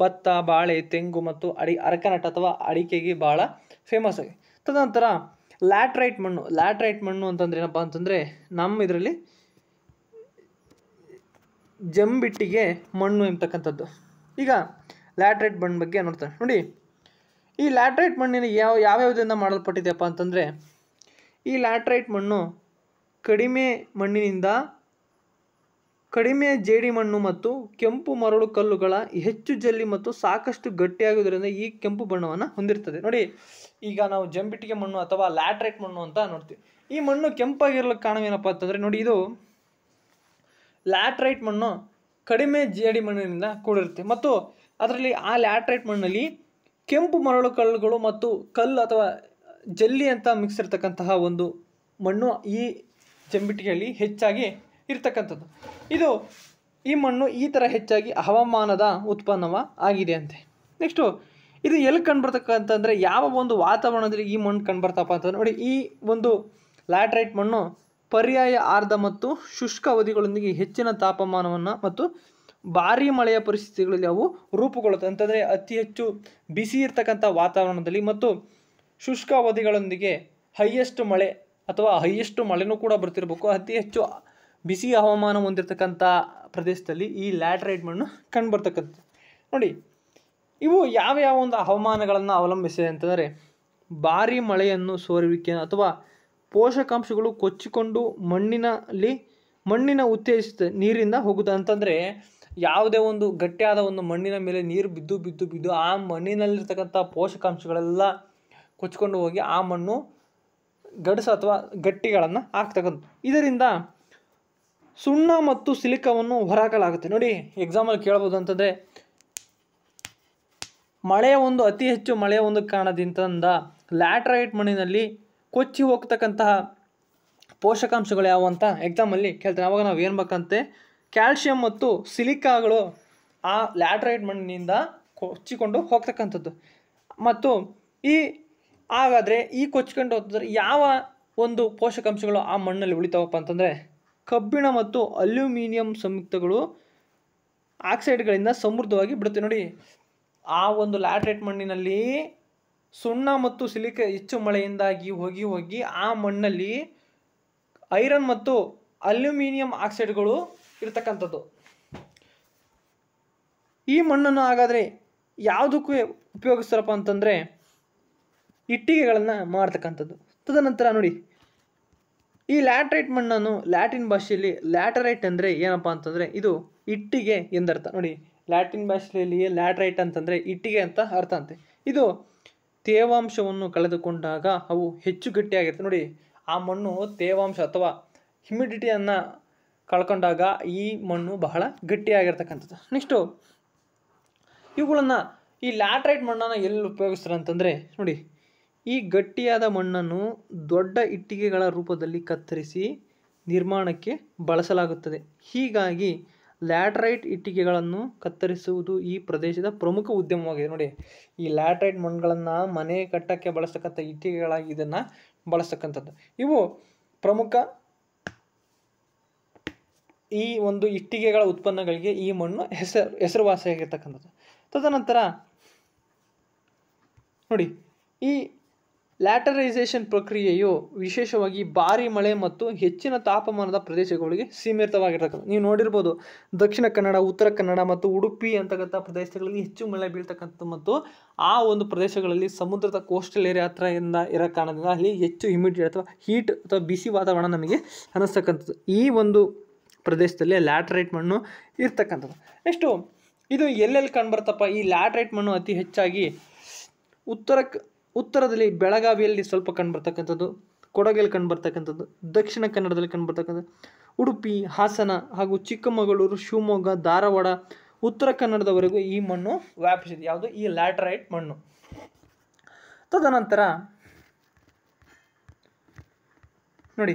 ಭತ್ತ ಬಾಳೆ ತೆಂಗು ಮತ್ತು ಅಡಿ ಅರಕನಟ್ ಅಥವಾ ಅಡಿಕೆಗೆ ಭಾಳ ಫೇಮಸ್ ಆಗಿದೆ ತದನಂತರ ಲ್ಯಾಟ್ರೈಟ್ ಮಣ್ಣು ಲ್ಯಾಟ್ರೈಟ್ ಮಣ್ಣು ಅಂತಂದ್ರೆ ಏನಪ್ಪ ಅಂತಂದರೆ ನಮ್ಮ ಇದರಲ್ಲಿ ಜಂಬಿಟ್ಟಿಗೆ ಮಣ್ಣು ಎಂಬತಕ್ಕಂಥದ್ದು ಈಗ ಲ್ಯಾಟ್ರೈಟ್ ಮಣ್ಣು ಬಗ್ಗೆ ನೋಡ್ತಾರೆ ನೋಡಿ ಈ ಲ್ಯಾಟ್ರೈಟ್ ಮಣ್ಣಿನ ಯಾವ ಯಾವ್ಯಾವುದರಿಂದ ಮಾಡಲ್ಪಟ್ಟಿದೆಯಪ್ಪ ಅಂತಂದರೆ ಈ ಲ್ಯಾಟ್ರೈಟ್ ಮಣ್ಣು ಕಡಿಮೆ ಮಣ್ಣಿನಿಂದ ಕಡಿಮೆ ಜೇಡಿಮಣ್ಣು ಮತ್ತು ಕೆಂಪು ಮರಳು ಕಲ್ಲುಗಳ ಹೆಚ್ಚು ಜಲ್ಲಿ ಮತ್ತು ಸಾಕಷ್ಟು ಗಟ್ಟಿಯಾಗುವುದರಿಂದ ಈ ಕೆಂಪು ಬಣ್ಣವನ್ನು ಹೊಂದಿರ್ತದೆ ನೋಡಿ ಈಗ ನಾವು ಜಂಬಿಟ್ಟಿಗೆ ಮಣ್ಣು ಅಥವಾ ಲ್ಯಾಟ್ರೈಟ್ ಮಣ್ಣು ಅಂತ ನೋಡ್ತೀವಿ ಈ ಮಣ್ಣು ಕೆಂಪಾಗಿರಲು ಕಾರಣವೇನಪ್ಪ ಅಂತಂದರೆ ನೋಡಿ ಇದು ಲ್ಯಾಟ್ರೈಟ್ ಮಣ್ಣು ಕಡಿಮೆ ಜೇಡಿ ಮಣ್ಣಿನಿಂದ ಕೂಡಿರುತ್ತೆ ಮತ್ತು ಅದರಲ್ಲಿ ಆ ಲ್ಯಾಟ್ರೈಟ್ ಮಣ್ಣಲ್ಲಿ ಕೆಂಪು ಮರಳು ಕಲ್ಲುಗಳು ಮತ್ತು ಕಲ್ಲು ಅಥವಾ ಜಲ್ಲಿ ಅಂತ ಮಿಕ್ಸ್ ಇರತಕ್ಕಂತಹ ಒಂದು ಮಣ್ಣು ಈ ಜಂಬಿಟ್ಟಿಗೆಯಲ್ಲಿ ಹೆಚ್ಚಾಗಿ ಇರ್ತಕ್ಕಂಥದ್ದು ಇದು ಈ ಮಣ್ಣು ಈ ಥರ ಹೆಚ್ಚಾಗಿ ಹವಾಮಾನದ ಉತ್ಪನ್ನವ ಆಗಿದೆ ಅಂತೆ ನೆಕ್ಸ್ಟು ಇದು ಎಲ್ಲಿ ಕಂಡುಬರ್ತಕ್ಕಂಥಂದರೆ ಯಾವ ಒಂದು ವಾತಾವರಣದಲ್ಲಿ ಈ ಮಣ್ಣು ಕಂಡುಬರ್ತಪ್ಪ ಅಂತ ನೋಡಿ ಈ ಒಂದು ಲ್ಯಾಟ್ರೈಟ್ ಮಣ್ಣು ಪರ್ಯಾಯ ಆರ್ಧ ಮತ್ತು ಶುಷ್ಕ ಅವಧಿಗಳೊಂದಿಗೆ ಹೆಚ್ಚಿನ ತಾಪಮಾನವನ್ನು ಮತ್ತು ಭಾರೀ ಮಳೆಯ ಪರಿಸ್ಥಿತಿಗಳಲ್ಲಿ ಅವು ರೂಪುಗೊಳ್ಳುತ್ತೆ ಅಂತಂದರೆ ಅತಿ ಹೆಚ್ಚು ಬಿಸಿ ಇರ್ತಕ್ಕಂಥ ವಾತಾವರಣದಲ್ಲಿ ಮತ್ತು ಶುಷ್ಕ ಅವಧಿಗಳೊಂದಿಗೆ ಹೈಯೆಸ್ಟ್ ಮಳೆ ಅಥವಾ ಹೈಯೆಸ್ಟ್ ಮಳೆನೂ ಕೂಡ ಬರ್ತಿರ್ಬೇಕು ಅತಿ ಹೆಚ್ಚು ಬಿಸಿ ಹವಾಮಾನ ಹೊಂದಿರತಕ್ಕಂಥ ಪ್ರದೇಶದಲ್ಲಿ ಈ ಲ್ಯಾಟ್ರೈಟ್ ಮಣ್ಣು ಕಂಡುಬರ್ತಕ್ಕಂಥದ್ದು ನೋಡಿ ಇವು ಯಾವ ಯಾವ ಒಂದು ಹವಾಮಾನಗಳನ್ನು ಅವಲಂಬಿಸಿದೆ ಅಂತಂದರೆ ಭಾರೀ ಮಳೆಯನ್ನು ಸೋರುವಿಕೆ ಅಥವಾ ಪೋಷಕಾಂಶಗಳು ಕೊಚ್ಚಿಕೊಂಡು ಮಣ್ಣಿನಲ್ಲಿ ಮಣ್ಣಿನ ಉತ್ತೇಜಿಸಿದ ನೀರಿಂದ ಹೋಗುತ್ತೆ ಅಂತಂದರೆ ಯಾವುದೇ ಒಂದು ಗಟ್ಟಿಯಾದ ಒಂದು ಮಣ್ಣಿನ ಮೇಲೆ ನೀರು ಬಿದ್ದು ಬಿದ್ದು ಬಿದ್ದು ಆ ಮಣ್ಣಿನಲ್ಲಿರ್ತಕ್ಕಂಥ ಪೋಷಕಾಂಶಗಳೆಲ್ಲ ಕೊಚ್ಕೊಂಡು ಹೋಗಿ ಆ ಮಣ್ಣು ಗಡಸು ಅಥವಾ ಗಟ್ಟಿಗಳನ್ನು ಹಾಕ್ತಕ್ಕಂಥ ಇದರಿಂದ ಸುಣ್ಣ ಮತ್ತು ಸಿಲಿಕವನ್ನು ಹೊರಹಾಕಲಾಗುತ್ತೆ ನೋಡಿ ಎಕ್ಸಾಂಪಲ್ ಕೇಳ್ಬೋದು ಅಂತಂದರೆ ಮಳೆಯ ಒಂದು ಅತಿ ಹೆಚ್ಚು ಮಳೆಯ ಒಂದು ಕಾರಣದಿಂದ ಲ್ಯಾಟ್ರೈಟ್ ಮಣ್ಣಿನಲ್ಲಿ ಕೊಚ್ಚಿ ಹೋಗ್ತಕ್ಕಂತಹ ಪೋಷಕಾಂಶಗಳು ಯಾವುವು ಅಂತ ಎಕ್ಸಾಮಲ್ಲಿ ಕೇಳ್ತಾರೆ ಆವಾಗ ನಾವು ಏನು ಬೇಕಂತೆ ಕ್ಯಾಲ್ಶಿಯಂ ಮತ್ತು ಸಿಲಿಕಾಗಳು ಆ ಲ್ಯಾಟ್ರೈಟ್ ಮಣ್ಣಿನಿಂದ ಕೊಚ್ಚಿಕೊಂಡು ಹೋಗ್ತಕ್ಕಂಥದ್ದು ಮತ್ತು ಈ ಹಾಗಾದರೆ ಈ ಕೊಚ್ಕೊಂಡು ಹೋದರೆ ಯಾವ ಒಂದು ಪೋಷಕಾಂಶಗಳು ಆ ಮಣ್ಣಲ್ಲಿ ಉಳಿತಾವಪ್ಪ ಅಂತಂದರೆ ಕಬ್ಬಿಣ ಮತ್ತು ಅಲ್ಯೂಮಿನಿಯಂ ಸಂಯುಕ್ತಗಳು ಆಕ್ಸೈಡ್ಗಳಿಂದ ಸಮೃದ್ಧವಾಗಿ ಬಿಡುತ್ತೆ ನೋಡಿ ಆ ಒಂದು ಲ್ಯಾಟ್ರೇಟ್ ಮಣ್ಣಿನಲ್ಲಿ ಸುಣ್ಣ ಮತ್ತು ಸಿಲಿಕ ಹೆಚ್ಚು ಮಳೆಯಿಂದಾಗಿ ಹೋಗಿ ಹೋಗಿ ಆ ಮಣ್ಣಲ್ಲಿ ಐರನ್ ಮತ್ತು ಅಲ್ಯೂಮಿನಿಯಂ ಆಕ್ಸೈಡ್ಗಳು ಇರತಕ್ಕಂಥದ್ದು ಈ ಮಣ್ಣನ್ನು ಹಾಗಾದರೆ ಯಾವುದಕ್ಕೂ ಉಪಯೋಗಿಸ್ತಾರಪ್ಪ ಅಂತಂದರೆ ಇಟ್ಟಿಗೆಗಳನ್ನು ಮಾಡ್ತಕ್ಕಂಥದ್ದು ತದನಂತರ ನೋಡಿ ಈ ಲ್ಯಾಟ್ರೈಟ್ ಮಣ್ಣನ್ನು ಲ್ಯಾಟಿನ್ ಭಾಷೆಯಲ್ಲಿ ಲ್ಯಾಟರೈಟ್ ಅಂದರೆ ಏನಪ್ಪ ಅಂತಂದರೆ ಇದು ಇಟ್ಟಿಗೆ ಎಂದರ್ಥ ನೋಡಿ ಲ್ಯಾಟಿನ್ ಭಾಷೆಯಲ್ಲಿ ಲ್ಯಾಟ್ರೈಟ್ ಅಂತಂದರೆ ಇಟ್ಟಿಗೆ ಅಂತ ಅರ್ಥ ಅಂತೆ ಇದು ತೇವಾಂಶವನ್ನು ಕಳೆದುಕೊಂಡಾಗ ಅವು ಹೆಚ್ಚು ಗಟ್ಟಿಯಾಗಿರುತ್ತೆ ನೋಡಿ ಆ ಮಣ್ಣು ತೇವಾಂಶ ಅಥವಾ ಹ್ಯುಮಿಡಿಟಿಯನ್ನು ಕಳ್ಕೊಂಡಾಗ ಈ ಮಣ್ಣು ಬಹಳ ಗಟ್ಟಿಯಾಗಿರ್ತಕ್ಕಂಥದ್ದು ನೆಕ್ಸ್ಟು ಇವುಗಳನ್ನು ಈ ಲ್ಯಾಟ್ರೈಟ್ ಮಣ್ಣನ್ನು ಎಲ್ಲಿ ಉಪಯೋಗಿಸ್ತಾರೆ ಅಂತಂದರೆ ನೋಡಿ ಈ ಗಟ್ಟಿಯಾದ ಮಣ್ಣನ್ನು ದೊಡ್ಡ ಇಟ್ಟಿಗೆಗಳ ರೂಪದಲ್ಲಿ ಕತ್ತರಿಸಿ ನಿರ್ಮಾಣಕ್ಕೆ ಬಳಸಲಾಗುತ್ತದೆ ಹೀಗಾಗಿ ಲ್ಯಾಟ್ರೈಟ್ ಇಟ್ಟಿಗೆಗಳನ್ನು ಕತ್ತರಿಸುವುದು ಈ ಪ್ರದೇಶದ ಪ್ರಮುಖ ಉದ್ಯಮವಾಗಿದೆ ನೋಡಿ ಈ ಲ್ಯಾಟ್ರೈಟ್ ಮಣ್ಣುಗಳನ್ನು ಮನೆ ಕಟ್ಟಕ್ಕೆ ಬಳಸ್ತಕ್ಕಂಥ ಇಟ್ಟಿಗೆಗಳಾಗಿ ಇದನ್ನು ಬಳಸ್ತಕ್ಕಂಥದ್ದು ಇವು ಪ್ರಮುಖ ಈ ಒಂದು ಇಟ್ಟಿಗೆಗಳ ಉತ್ಪನ್ನಗಳಿಗೆ ಈ ಮಣ್ಣು ಹೆಸರು ಹೆಸರುವಾಸಿಯಾಗಿರ್ತಕ್ಕಂಥದ್ದು ತದನಂತರ ನೋಡಿ ಈ ಲ್ಯಾಟರೈಸೇಷನ್ ಪ್ರಕ್ರಿಯೆಯು ವಿಶೇಷವಾಗಿ ಭಾರಿ ಮಳೆ ಮತ್ತು ಹೆಚ್ಚಿನ ತಾಪಮಾನದ ಪ್ರದೇಶಗಳಿಗೆ ಸೀಮಿತವಾಗಿರ್ತಕ್ಕಂಥ ನೀವು ನೋಡಿರ್ಬೋದು ದಕ್ಷಿಣ ಕನ್ನಡ ಉತ್ತರ ಕನ್ನಡ ಮತ್ತು ಉಡುಪಿ ಅಂತಕ್ಕಂಥ ಪ್ರದೇಶಗಳಲ್ಲಿ ಹೆಚ್ಚು ಮಳೆ ಬೀಳ್ತಕ್ಕಂಥದ್ದು ಮತ್ತು ಆ ಒಂದು ಪ್ರದೇಶಗಳಲ್ಲಿ ಸಮುದ್ರದ ಕೋಸ್ಟಲ್ ಏರಿಯಾ ಹತ್ರದಿಂದ ಇರೋ ಕಾರಣದಿಂದ ಅಲ್ಲಿ ಹೆಚ್ಚು ಹ್ಯುಮಿಡಿಟಿ ಅಥವಾ ಹೀಟ್ ಅಥವಾ ಬಿಸಿ ವಾತಾವರಣ ನಮಗೆ ಅನ್ನಿಸ್ತಕ್ಕಂಥದ್ದು ಈ ಒಂದು ಪ್ರದೇಶದಲ್ಲಿ ಲ್ಯಾಟ್ರೈಟ್ ಮಣ್ಣು ಇರ್ತಕ್ಕಂಥದ್ದು ನೆಕ್ಸ್ಟು ಇದು ಎಲ್ಲೆಲ್ಲಿ ಕಂಡುಬರ್ತಪ್ಪ ಈ ಲ್ಯಾಟ್ರೈಟ್ ಮಣ್ಣು ಅತಿ ಹೆಚ್ಚಾಗಿ ಉತ್ತರ ಉತ್ತರದಲ್ಲಿ ಬೆಳಗಾವಿಯಲ್ಲಿ ಸ್ವಲ್ಪ ಕಂಡುಬರ್ತಕ್ಕಂಥದ್ದು ಕೊಡಗಲ್ಲಿ ಕಂಡುಬರ್ತಕ್ಕಂಥದ್ದು ದಕ್ಷಿಣ ಕನ್ನಡದಲ್ಲಿ ಕಂಡುಬರ್ತಕ್ಕಂಥದ್ದು ಉಡುಪಿ ಹಾಸನ ಹಾಗೂ ಚಿಕ್ಕಮಗಳೂರು ಶಿವಮೊಗ್ಗ ಧಾರವಾಡ ಉತ್ತರ ಕನ್ನಡದವರೆಗೂ ಈ ಮಣ್ಣು ವ್ಯಾಪಿಸಿದೆ ಯಾವುದು ಈ ಲ್ಯಾಟ್ರೈಟ್ ಮಣ್ಣು ತದನಂತರ ನೋಡಿ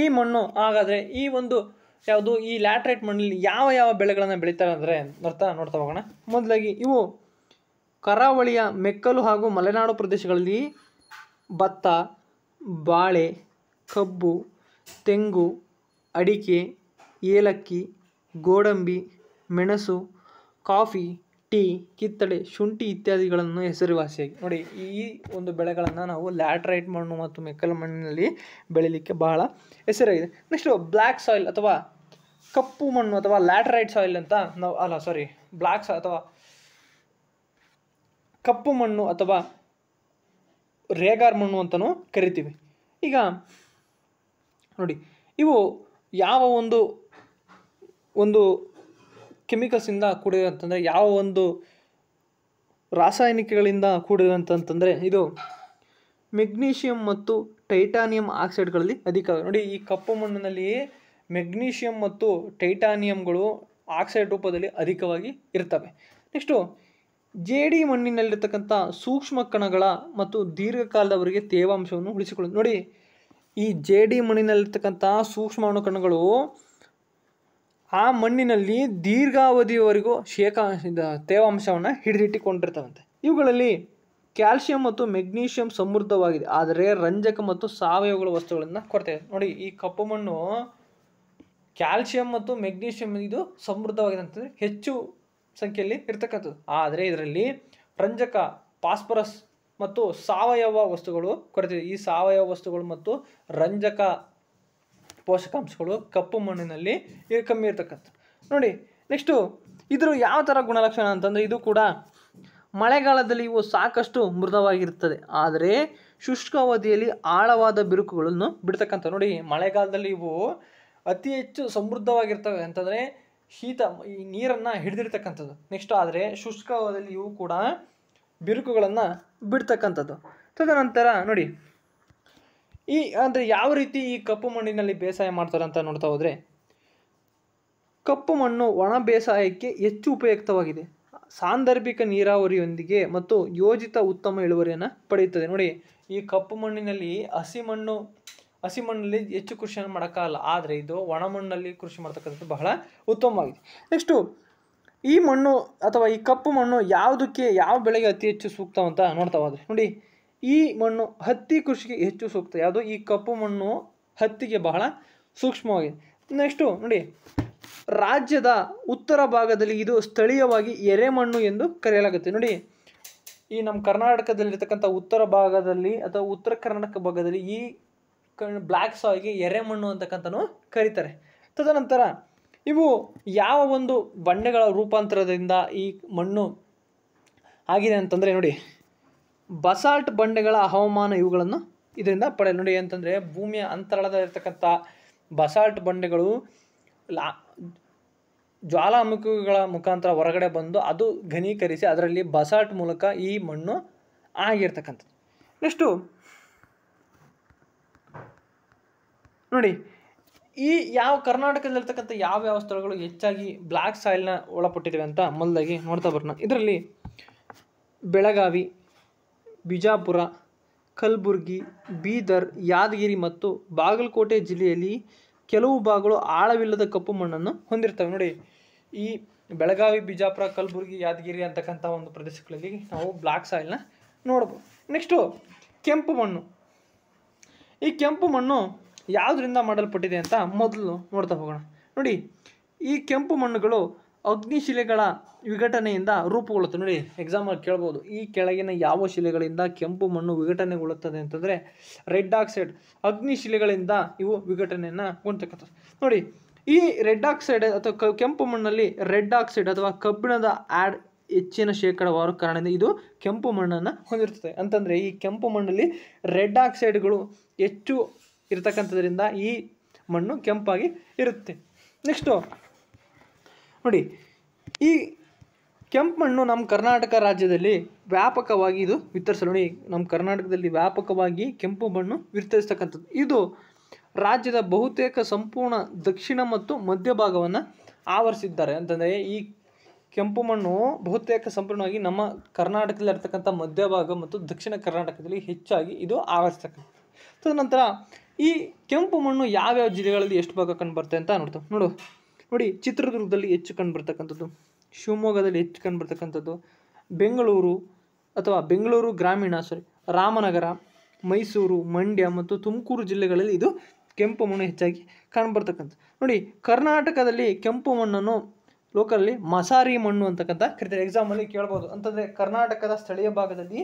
ಈ ಮಣ್ಣು ಹಾಗಾದರೆ ಈ ಒಂದು ಯಾವುದು ಈ ಲ್ಯಾಟ್ರೈಟ್ ಮಣ್ಣಲ್ಲಿ ಯಾವ ಯಾವ ಬೆಳೆಗಳನ್ನು ಬೆಳೀತಾರೆ ಅಂದರೆ ಅರ್ಥ ನೋಡ್ತಾ ಹೋಗೋಣ ಮೊದಲಾಗಿ ಇವು ಕರಾವಳಿಯ ಮೆಕ್ಕಲು ಹಾಗೂ ಮಲೆನಾಡು ಪ್ರದೇಶಗಳಲ್ಲಿ ಭತ್ತ ಬಾಳೆ ಕಬ್ಬು ತೆಂಗು ಅಡಿಕೆ ಏಲಕ್ಕಿ ಗೋಡಂಬಿ ಮೆಣಸು ಕಾಫಿ ಟೀ ಕಿತ್ತಳೆ ಶುಂಠಿ ಇತ್ಯಾದಿಗಳನ್ನು ಹೆಸರುವಾಸಿಯಾಗಿ ನೋಡಿ ಈ ಒಂದು ಬೆಳೆಗಳನ್ನು ನಾವು ಲ್ಯಾಟ್ರೈಟ್ ಮಣ್ಣು ಮತ್ತು ಮೆಕ್ಕಲು ಮಣ್ಣಿನಲ್ಲಿ ಬೆಳೀಲಿಕ್ಕೆ ಬಹಳ ಹೆಸರಾಗಿದೆ ನೆಕ್ಸ್ಟು ಬ್ಲ್ಯಾಕ್ ಸಾಯಿಲ್ ಅಥವಾ ಕಪ್ಪು ಮಣ್ಣು ಅಥವಾ ಲ್ಯಾಟ್ರೈಟ್ ಸಾಯಿಲ್ ಅಂತ ನಾವು ಅಲ್ಲ ಸಾರಿ ಬ್ಲ್ಯಾಕ್ ಅಥವಾ ಕಪ್ಪು ಮಣ್ಣು ಅಥವಾ ರೇಗಾರ್ ಮಣ್ಣು ಅಂತಲೂ ಕರಿತೀವಿ ಈಗ ನೋಡಿ ಇವು ಯಾವ ಒಂದು ಒಂದು ಕೆಮಿಕಲ್ಸಿಂದ ಕೂಡಿದೆ ಅಂತಂದರೆ ಯಾವ ಒಂದು ರಾಸಾಯನಿಕಗಳಿಂದ ಕೂಡಿದೆ ಅಂತಂತಂದರೆ ಇದು ಮೆಗ್ನೀಷಿಯಂ ಮತ್ತು ಟೈಟಾನಿಯಂ ಆಕ್ಸೈಡ್ಗಳಲ್ಲಿ ಅಧಿಕ ನೋಡಿ ಈ ಕಪ್ಪು ಮಣ್ಣಿನಲ್ಲಿಯೇ ಮೆಗ್ನೀಷಿಯಂ ಮತ್ತು ಟೈಟಾನಿಯಂಗಳು ಆಕ್ಸೈಡ್ ರೂಪದಲ್ಲಿ ಅಧಿಕವಾಗಿ ಇರ್ತವೆ ನೆಕ್ಸ್ಟು ಜೇಡಿ ಮಣ್ಣಿನಲ್ಲಿರ್ತಕ್ಕಂಥ ಸೂಕ್ಷ್ಮ ಕಣಗಳ ಮತ್ತು ದೀರ್ಘಕಾಲದವರೆಗೆ ತೇವಾಂಶವನ್ನು ಉಳಿಸಿಕೊಳ್ಳಿ ನೋಡಿ ಈ ಜೇಡಿ ಮಣ್ಣಿನಲ್ಲಿರ್ತಕ್ಕಂಥ ಸೂಕ್ಷ್ಮಾಣು ಕಣಗಳು ಆ ಮಣ್ಣಿನಲ್ಲಿ ದೀರ್ಘಾವಧಿಯವರೆಗೂ ಶೇಖಾ ತೇವಾಂಶವನ್ನು ಹಿಡಿದಿಟ್ಟುಕೊಂಡಿರ್ತವಂತೆ ಇವುಗಳಲ್ಲಿ ಕ್ಯಾಲ್ಸಿಯಂ ಮತ್ತು ಮೆಗ್ನೀಷಿಯಂ ಸಮೃದ್ಧವಾಗಿದೆ ಆದರೆ ರಂಜಕ ಮತ್ತು ಸಾವಯವಗಳ ವಸ್ತುಗಳನ್ನು ಕೊರತೆ ನೋಡಿ ಈ ಕಪ್ಪು ಮಣ್ಣು ಕ್ಯಾಲ್ಸಿಯಂ ಮತ್ತು ಮೆಗ್ನೀಷಿಯಂ ಇದು ಸಮೃದ್ಧವಾಗಿದೆ ಅಂತಂದರೆ ಹೆಚ್ಚು ಸಂಖ್ಯೆಯಲ್ಲಿ ಇರ್ತಕ್ಕಂಥದ್ದು ಆದರೆ ಇದರಲ್ಲಿ ರಂಜಕ ಪಾಸ್ಪರಸ್ ಮತ್ತು ಸಾವಯವ ವಸ್ತುಗಳು ಕೊರತೆ ಈ ಸಾವಯವ ವಸ್ತುಗಳು ಮತ್ತು ರಂಜಕ ಪೋಷಕಾಂಶಗಳು ಕಪ್ಪು ಮಣ್ಣಿನಲ್ಲಿ ಕಮ್ಮಿ ಇರ್ತಕ್ಕಂಥ ನೋಡಿ ನೆಕ್ಸ್ಟು ಇದರ ಯಾವ ಥರ ಗುಣಲಕ್ಷಣ ಅಂತಂದರೆ ಇದು ಕೂಡ ಮಳೆಗಾಲದಲ್ಲಿ ಇವು ಸಾಕಷ್ಟು ಮೃದವಾಗಿರುತ್ತದೆ ಆದರೆ ಅವಧಿಯಲ್ಲಿ ಆಳವಾದ ಬಿರುಕುಗಳನ್ನು ಬಿಡ್ತಕ್ಕಂಥ ನೋಡಿ ಮಳೆಗಾಲದಲ್ಲಿ ಇವು ಅತಿ ಹೆಚ್ಚು ಸಮೃದ್ಧವಾಗಿರ್ತವೆ ಅಂತಂದರೆ ಶೀತ ಈ ನೀರನ್ನು ಹಿಡಿದಿರ್ತಕ್ಕಂಥದ್ದು ನೆಕ್ಸ್ಟ್ ಆದರೆ ಶುಷ್ಕದಲ್ಲಿಯೂ ಕೂಡ ಬಿರುಕುಗಳನ್ನು ಬಿಡ್ತಕ್ಕಂಥದ್ದು ತದನಂತರ ನೋಡಿ ಈ ಅಂದರೆ ಯಾವ ರೀತಿ ಈ ಕಪ್ಪು ಮಣ್ಣಿನಲ್ಲಿ ಬೇಸಾಯ ಮಾಡ್ತಾರೆ ಅಂತ ನೋಡ್ತಾ ಹೋದರೆ ಕಪ್ಪು ಮಣ್ಣು ಒಣ ಬೇಸಾಯಕ್ಕೆ ಹೆಚ್ಚು ಉಪಯುಕ್ತವಾಗಿದೆ ಸಾಂದರ್ಭಿಕ ನೀರಾವರಿಯೊಂದಿಗೆ ಮತ್ತು ಯೋಜಿತ ಉತ್ತಮ ಇಳುವರಿಯನ್ನು ಪಡೆಯುತ್ತದೆ ನೋಡಿ ಈ ಕಪ್ಪು ಮಣ್ಣಿನಲ್ಲಿ ಹಸಿ ಮಣ್ಣು ಹಸಿ ಮಣ್ಣಲ್ಲಿ ಹೆಚ್ಚು ಕೃಷಿಯನ್ನು ಮಾಡೋಕ್ಕಾಗಲ್ಲ ಆದರೆ ಇದು ಒಣ ಮಣ್ಣಲ್ಲಿ ಕೃಷಿ ಮಾಡ್ತಕ್ಕಂಥದ್ದು ಬಹಳ ಉತ್ತಮವಾಗಿದೆ ನೆಕ್ಸ್ಟು ಈ ಮಣ್ಣು ಅಥವಾ ಈ ಕಪ್ಪು ಮಣ್ಣು ಯಾವುದಕ್ಕೆ ಯಾವ ಬೆಳೆಗೆ ಅತಿ ಹೆಚ್ಚು ಸೂಕ್ತ ಅಂತ ನೋಡ್ತಾ ಹೋದರೆ ನೋಡಿ ಈ ಮಣ್ಣು ಹತ್ತಿ ಕೃಷಿಗೆ ಹೆಚ್ಚು ಸೂಕ್ತ ಯಾವುದು ಈ ಕಪ್ಪು ಮಣ್ಣು ಹತ್ತಿಗೆ ಬಹಳ ಸೂಕ್ಷ್ಮವಾಗಿದೆ ನೆಕ್ಸ್ಟು ನೋಡಿ ರಾಜ್ಯದ ಉತ್ತರ ಭಾಗದಲ್ಲಿ ಇದು ಸ್ಥಳೀಯವಾಗಿ ಎರೆ ಮಣ್ಣು ಎಂದು ಕರೆಯಲಾಗುತ್ತೆ ನೋಡಿ ಈ ನಮ್ಮ ಕರ್ನಾಟಕದಲ್ಲಿರ್ತಕ್ಕಂಥ ಉತ್ತರ ಭಾಗದಲ್ಲಿ ಅಥವಾ ಉತ್ತರ ಕರ್ನಾಟಕ ಭಾಗದಲ್ಲಿ ಈ ಕಣ್ಣು ಬ್ಲ್ಯಾಕ್ ಎರೆ ಮಣ್ಣು ಅಂತಕ್ಕಂಥ ಕರೀತಾರೆ ತದನಂತರ ಇವು ಯಾವ ಒಂದು ಬಂಡೆಗಳ ರೂಪಾಂತರದಿಂದ ಈ ಮಣ್ಣು ಆಗಿದೆ ಅಂತಂದರೆ ನೋಡಿ ಬಸಾಲ್ಟ್ ಬಂಡೆಗಳ ಹವಾಮಾನ ಇವುಗಳನ್ನು ಇದರಿಂದ ಪಡೆ ನೋಡಿ ಅಂತಂದರೆ ಭೂಮಿಯ ಅಂತರಾಳದಲ್ಲಿರ್ತಕ್ಕಂಥ ಬಸಾಲ್ಟ್ ಬಂಡೆಗಳು ಲಾ ಜ್ವಾಲಾಮುಖಿಗಳ ಮುಖಾಂತರ ಹೊರಗಡೆ ಬಂದು ಅದು ಘನೀಕರಿಸಿ ಅದರಲ್ಲಿ ಬಸಾಲ್ಟ್ ಮೂಲಕ ಈ ಮಣ್ಣು ಆಗಿರ್ತಕ್ಕಂಥದ್ದು ನೆಕ್ಸ್ಟು ನೋಡಿ ಈ ಯಾವ ಕರ್ನಾಟಕದಲ್ಲಿರ್ತಕ್ಕಂಥ ಯಾವ ಯಾವ ಸ್ಥಳಗಳು ಹೆಚ್ಚಾಗಿ ಬ್ಲ್ಯಾಕ್ ಸಾಯಿಲ್ನ ಒಳಪಟ್ಟಿದ್ದಾವೆ ಅಂತ ಮೊದಲಾಗಿ ನೋಡ್ತಾ ಬರೋಣ ಇದರಲ್ಲಿ ಬೆಳಗಾವಿ ಬಿಜಾಪುರ ಕಲಬುರ್ಗಿ ಬೀದರ್ ಯಾದಗಿರಿ ಮತ್ತು ಬಾಗಲಕೋಟೆ ಜಿಲ್ಲೆಯಲ್ಲಿ ಕೆಲವು ಭಾಗಗಳು ಆಳವಿಲ್ಲದ ಕಪ್ಪು ಮಣ್ಣನ್ನು ಹೊಂದಿರ್ತವೆ ನೋಡಿ ಈ ಬೆಳಗಾವಿ ಬಿಜಾಪುರ ಕಲಬುರ್ಗಿ ಯಾದಗಿರಿ ಅಂತಕ್ಕಂಥ ಒಂದು ಪ್ರದೇಶಗಳಲ್ಲಿ ನಾವು ಬ್ಲ್ಯಾಕ್ ಸಾಯಿಲ್ನ ನೋಡ್ಬೋದು ನೆಕ್ಸ್ಟು ಕೆಂಪು ಮಣ್ಣು ಈ ಕೆಂಪು ಮಣ್ಣು ಯಾವುದರಿಂದ ಮಾಡಲ್ಪಟ್ಟಿದೆ ಅಂತ ಮೊದಲು ನೋಡ್ತಾ ಹೋಗೋಣ ನೋಡಿ ಈ ಕೆಂಪು ಮಣ್ಣುಗಳು ಅಗ್ನಿಶಿಲೆಗಳ ವಿಘಟನೆಯಿಂದ ರೂಪುಗೊಳ್ಳುತ್ತೆ ನೋಡಿ ಎಕ್ಸಾಂಪಲ್ ಕೇಳ್ಬೋದು ಈ ಕೆಳಗಿನ ಯಾವ ಶಿಲೆಗಳಿಂದ ಕೆಂಪು ಮಣ್ಣು ವಿಘಟನೆಗೊಳ್ಳುತ್ತದೆ ಅಂತಂದರೆ ರೆಡ್ ಆಕ್ಸೈಡ್ ಅಗ್ನಿಶಿಲೆಗಳಿಂದ ಇವು ವಿಘಟನೆಯನ್ನು ಹೊಂದತಕ್ಕಂಥದ್ದು ನೋಡಿ ಈ ರೆಡ್ ಆಕ್ಸೈಡ್ ಅಥವಾ ಕೆಂಪು ಮಣ್ಣಲ್ಲಿ ರೆಡ್ ಆಕ್ಸೈಡ್ ಅಥವಾ ಕಬ್ಬಿಣದ ಆ್ಯಡ್ ಹೆಚ್ಚಿನ ಶೇಕಡವಾರು ಕಾರಣದಿಂದ ಇದು ಕೆಂಪು ಮಣ್ಣನ್ನು ಹೊಂದಿರುತ್ತದೆ ಅಂತಂದರೆ ಈ ಕೆಂಪು ಮಣ್ಣಲ್ಲಿ ರೆಡ್ ಆಕ್ಸೈಡ್ಗಳು ಹೆಚ್ಚು ಇರತಕ್ಕಂಥದ್ರಿಂದ ಈ ಮಣ್ಣು ಕೆಂಪಾಗಿ ಇರುತ್ತೆ ನೆಕ್ಸ್ಟು ನೋಡಿ ಈ ಕೆಂಪು ಮಣ್ಣು ನಮ್ಮ ಕರ್ನಾಟಕ ರಾಜ್ಯದಲ್ಲಿ ವ್ಯಾಪಕವಾಗಿ ಇದು ವಿತರಿಸಲು ನೋಡಿ ನಮ್ಮ ಕರ್ನಾಟಕದಲ್ಲಿ ವ್ಯಾಪಕವಾಗಿ ಕೆಂಪು ಮಣ್ಣು ವಿತರಿಸ್ತಕ್ಕಂಥದ್ದು ಇದು ರಾಜ್ಯದ ಬಹುತೇಕ ಸಂಪೂರ್ಣ ದಕ್ಷಿಣ ಮತ್ತು ಮಧ್ಯ ಭಾಗವನ್ನು ಆವರಿಸಿದ್ದಾರೆ ಅಂತಂದರೆ ಈ ಕೆಂಪು ಮಣ್ಣು ಬಹುತೇಕ ಸಂಪೂರ್ಣವಾಗಿ ನಮ್ಮ ಕರ್ನಾಟಕದಲ್ಲಿ ಇರ್ತಕ್ಕಂಥ ಮಧ್ಯ ಭಾಗ ಮತ್ತು ದಕ್ಷಿಣ ಕರ್ನಾಟಕದಲ್ಲಿ ಹೆಚ್ಚಾಗಿ ಇದು ಆವರಿಸ್ತಕ್ಕಂಥ ತದನಂತರ ಈ ಕೆಂಪು ಮಣ್ಣು ಯಾವ್ಯಾವ ಜಿಲ್ಲೆಗಳಲ್ಲಿ ಎಷ್ಟು ಭಾಗ ಕಂಡುಬರುತ್ತೆ ಅಂತ ನೋಡ್ತು ನೋಡು ನೋಡಿ ಚಿತ್ರದುರ್ಗದಲ್ಲಿ ಹೆಚ್ಚು ಕಂಡುಬರ್ತಕ್ಕಂಥದ್ದು ಶಿವಮೊಗ್ಗದಲ್ಲಿ ಹೆಚ್ಚು ಕಂಡುಬರ್ತಕ್ಕಂಥದ್ದು ಬೆಂಗಳೂರು ಅಥವಾ ಬೆಂಗಳೂರು ಗ್ರಾಮೀಣ ಸಾರಿ ರಾಮನಗರ ಮೈಸೂರು ಮಂಡ್ಯ ಮತ್ತು ತುಮಕೂರು ಜಿಲ್ಲೆಗಳಲ್ಲಿ ಇದು ಕೆಂಪು ಮಣ್ಣು ಹೆಚ್ಚಾಗಿ ಕಂಡುಬರ್ತಕ್ಕಂಥದ್ದು ನೋಡಿ ಕರ್ನಾಟಕದಲ್ಲಿ ಕೆಂಪು ಮಣ್ಣನ್ನು ಲೋಕಲ್ಲಿ ಮಸಾರಿ ಮಣ್ಣು ಅಂತಕ್ಕಂಥ ಕರಿತಾರೆ ಎಕ್ಸಾಮಲ್ಲಿ ಕೇಳ್ಬೋದು ಅಂತಂದರೆ ಕರ್ನಾಟಕದ ಸ್ಥಳೀಯ ಭಾಗದಲ್ಲಿ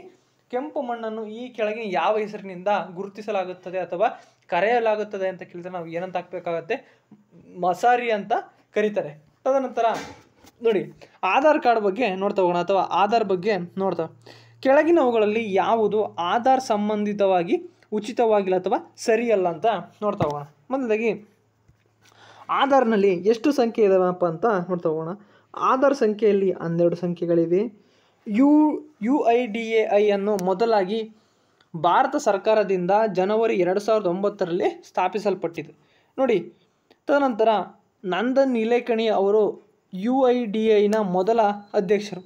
ಕೆಂಪು ಮಣ್ಣನ್ನು ಈ ಕೆಳಗಿನ ಯಾವ ಹೆಸರಿನಿಂದ ಗುರುತಿಸಲಾಗುತ್ತದೆ ಅಥವಾ ಕರೆಯಲಾಗುತ್ತದೆ ಅಂತ ಕೇಳಿದ್ರೆ ನಾವು ಏನಂತ ಹಾಕ್ಬೇಕಾಗತ್ತೆ ಮಸಾರಿ ಅಂತ ಕರೀತಾರೆ ತದನಂತರ ನೋಡಿ ಆಧಾರ್ ಕಾರ್ಡ್ ಬಗ್ಗೆ ನೋಡ್ತಾ ಹೋಗೋಣ ಅಥವಾ ಆಧಾರ್ ಬಗ್ಗೆ ನೋಡ್ತಾ ಕೆಳಗಿನವುಗಳಲ್ಲಿ ಯಾವುದು ಆಧಾರ್ ಸಂಬಂಧಿತವಾಗಿ ಉಚಿತವಾಗಿಲ್ಲ ಅಥವಾ ಸರಿಯಲ್ಲ ಅಂತ ನೋಡ್ತಾ ಹೋಗೋಣ ಮೊದಲಾಗಿ ಆಧಾರ್ನಲ್ಲಿ ಎಷ್ಟು ಸಂಖ್ಯೆ ಇದಾವಪ್ಪ ಅಂತ ನೋಡ್ತಾ ಹೋಗೋಣ ಆಧಾರ್ ಸಂಖ್ಯೆಯಲ್ಲಿ ಹನ್ನೆರಡು ಸಂಖ್ಯೆಗಳಿವೆ U U I D A I ಅನ್ನು ಮೊದಲಾಗಿ ಭಾರತ ಸರ್ಕಾರದಿಂದ ಜನವರಿ ಎರಡು ಸಾವಿರದ ಒಂಬತ್ತರಲ್ಲಿ ಸ್ಥಾಪಿಸಲ್ಪಟ್ಟಿದೆ ನೋಡಿ ತದನಂತರ ನಂದನ್ ನಿಲೇಕಣಿ ಅವರು ಯು ಐ ಡಿ ಐನ ಮೊದಲ ಅಧ್ಯಕ್ಷರು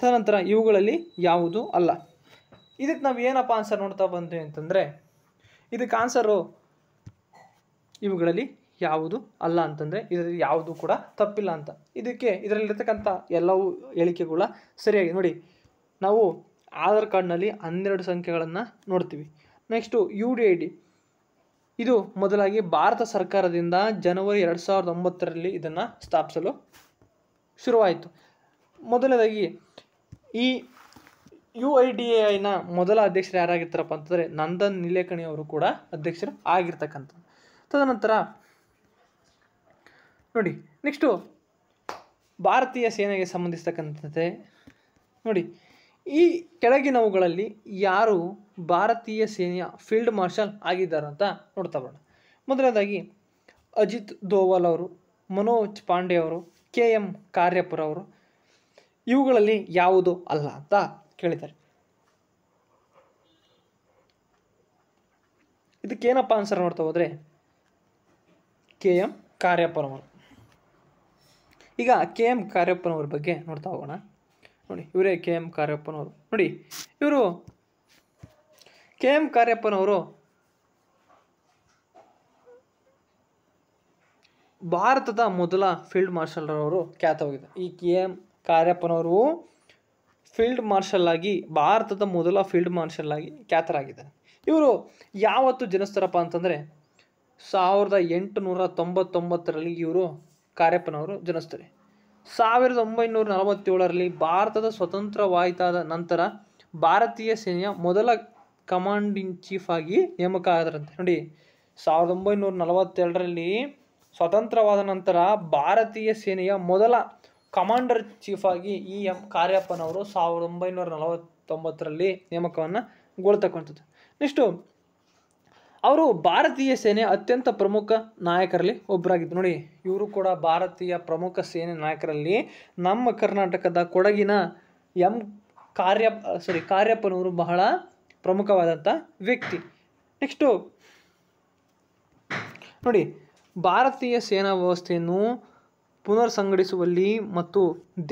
ತದನಂತರ ಇವುಗಳಲ್ಲಿ ಯಾವುದೂ ಅಲ್ಲ ಇದಕ್ಕೆ ನಾವು ಏನಪ್ಪ ಆನ್ಸರ್ ನೋಡ್ತಾ ಬಂದ್ವಿ ಅಂತಂದರೆ ಇದಕ್ಕೆ ಆನ್ಸರು ಇವುಗಳಲ್ಲಿ ಯಾವುದು ಅಲ್ಲ ಅಂತಂದರೆ ಇದರಲ್ಲಿ ಯಾವುದು ಕೂಡ ತಪ್ಪಿಲ್ಲ ಅಂತ ಇದಕ್ಕೆ ಇದರಲ್ಲಿರ್ತಕ್ಕಂಥ ಎಲ್ಲವೂ ಹೇಳಿಕೆಗಳ ಸರಿಯಾಗಿ ನೋಡಿ ನಾವು ಆಧಾರ್ ಕಾರ್ಡ್ನಲ್ಲಿ ಹನ್ನೆರಡು ಸಂಖ್ಯೆಗಳನ್ನು ನೋಡ್ತೀವಿ next U D I D ಇದು ಮೊದಲಾಗಿ ಭಾರತ ಸರ್ಕಾರದಿಂದ ಜನವರಿ ಎರಡು ಸಾವಿರದ ಒಂಬತ್ತರಲ್ಲಿ ಇದನ್ನು ಸ್ಥಾಪಿಸಲು ಶುರುವಾಯಿತು ಮೊದಲನೇದಾಗಿ ಈ ಯು ಐ ಡಿ ಐನ ಮೊದಲ ಅಧ್ಯಕ್ಷರು ಯಾರಾಗಿರ್ತಾರಪ್ಪ ಅಂತಂದರೆ ನಂದನ್ ಅವರು ಕೂಡ ಅಧ್ಯಕ್ಷರು ಆಗಿರ್ತಕ್ಕಂಥ ತದನಂತರ ನೋಡಿ ನೆಕ್ಸ್ಟು ಭಾರತೀಯ ಸೇನೆಗೆ ಸಂಬಂಧಿಸ್ತಕ್ಕಂಥದ್ದೇ ನೋಡಿ ಈ ಕೆಳಗಿನವುಗಳಲ್ಲಿ ಯಾರು ಭಾರತೀಯ ಸೇನೆಯ ಫೀಲ್ಡ್ ಮಾರ್ಷಲ್ ಆಗಿದ್ದಾರಂತ ನೋಡ್ತಾ ಬರೋಣ ಮೊದಲನೇದಾಗಿ ಅಜಿತ್ ದೋವಲ್ ಅವರು ಮನೋಜ್ ಪಾಂಡೆ ಅವರು ಕೆ ಎಂ ಕಾರ್ಯಪುರ ಅವರು ಇವುಗಳಲ್ಲಿ ಯಾವುದು ಅಲ್ಲ ಅಂತ ಕೇಳಿದ್ದಾರೆ ಇದಕ್ಕೇನಪ್ಪ ಆನ್ಸರ್ ನೋಡ್ತಾ ಹೋದರೆ ಕೆ ಎಂ ಕಾರ್ಯಪ್ಪನವರು ಈಗ ಕೆ ಎಂ ಕಾರ್ಯಪ್ಪನವ್ರ ಬಗ್ಗೆ ನೋಡ್ತಾ ಹೋಗೋಣ ನೋಡಿ ಇವರೇ ಕೆ ಎಂ ಕಾರ್ಯಪ್ಪನವರು ನೋಡಿ ಇವರು ಕೆ ಎಂ ಕಾರ್ಯಪ್ಪನವರು ಭಾರತದ ಮೊದಲ ಫೀಲ್ಡ್ ಮಾರ್ಷಲ್ರವರು ಹೋಗಿದ್ದಾರೆ ಈ ಕೆ ಎಂ ಕಾರ್ಯಪ್ಪನವರು ಫೀಲ್ಡ್ ಮಾರ್ಷಲ್ ಆಗಿ ಭಾರತದ ಮೊದಲ ಫೀಲ್ಡ್ ಮಾರ್ಷಲ್ ಆಗಿ ಖ್ಯಾತರಾಗಿದ್ದಾರೆ ಇವರು ಯಾವತ್ತು ಜನಿಸ್ತಾರಪ್ಪ ಅಂತಂದರೆ ಸಾವಿರದ ಎಂಟುನೂರ ತೊಂಬತ್ತೊಂಬತ್ತರಲ್ಲಿ ಇವರು ಕಾರ್ಯಪ್ಪನವರು ಜನಿಸ್ತಾರೆ ಸಾವಿರದ ಒಂಬೈನೂರ ನಲವತ್ತೇಳರಲ್ಲಿ ಭಾರತದ ಸ್ವತಂತ್ರವಾಯಿತಾದ ನಂತರ ಭಾರತೀಯ ಸೇನೆಯ ಮೊದಲ ಕಮಾಂಡಿಂಗ್ ಇನ್ ಚೀಫ್ ಆಗಿ ನೇಮಕ ಆದರಂತೆ ನೋಡಿ ಸಾವಿರದ ಒಂಬೈನೂರ ನಲವತ್ತೆರಡರಲ್ಲಿ ಸ್ವತಂತ್ರವಾದ ನಂತರ ಭಾರತೀಯ ಸೇನೆಯ ಮೊದಲ ಕಮಾಂಡರ್ ಚೀಫ್ ಆಗಿ ಇ ಎಂ ಕಾರ್ಯಪ್ಪನವರು ಸಾವಿರದ ಒಂಬೈನೂರ ನಲವತ್ತೊಂಬತ್ತರಲ್ಲಿ ನೇಮಕವನ್ನು ಗೊಳ್ತಕ್ಕಂಥದ್ದು ನೆಕ್ಸ್ಟು ಅವರು ಭಾರತೀಯ ಸೇನೆ ಅತ್ಯಂತ ಪ್ರಮುಖ ನಾಯಕರಲ್ಲಿ ಒಬ್ಬರಾಗಿದ್ದು ನೋಡಿ ಇವರು ಕೂಡ ಭಾರತೀಯ ಪ್ರಮುಖ ಸೇನೆ ನಾಯಕರಲ್ಲಿ ನಮ್ಮ ಕರ್ನಾಟಕದ ಕೊಡಗಿನ ಎಂ ಕಾರ್ಯ ಸಾರಿ ಕಾರ್ಯಪ್ಪನವರು ಬಹಳ ಪ್ರಮುಖವಾದಂಥ ವ್ಯಕ್ತಿ ನೆಕ್ಸ್ಟು ನೋಡಿ ಭಾರತೀಯ ಸೇನಾ ವ್ಯವಸ್ಥೆಯನ್ನು ಪುನರ್ ಸಂಘಟಿಸುವಲ್ಲಿ ಮತ್ತು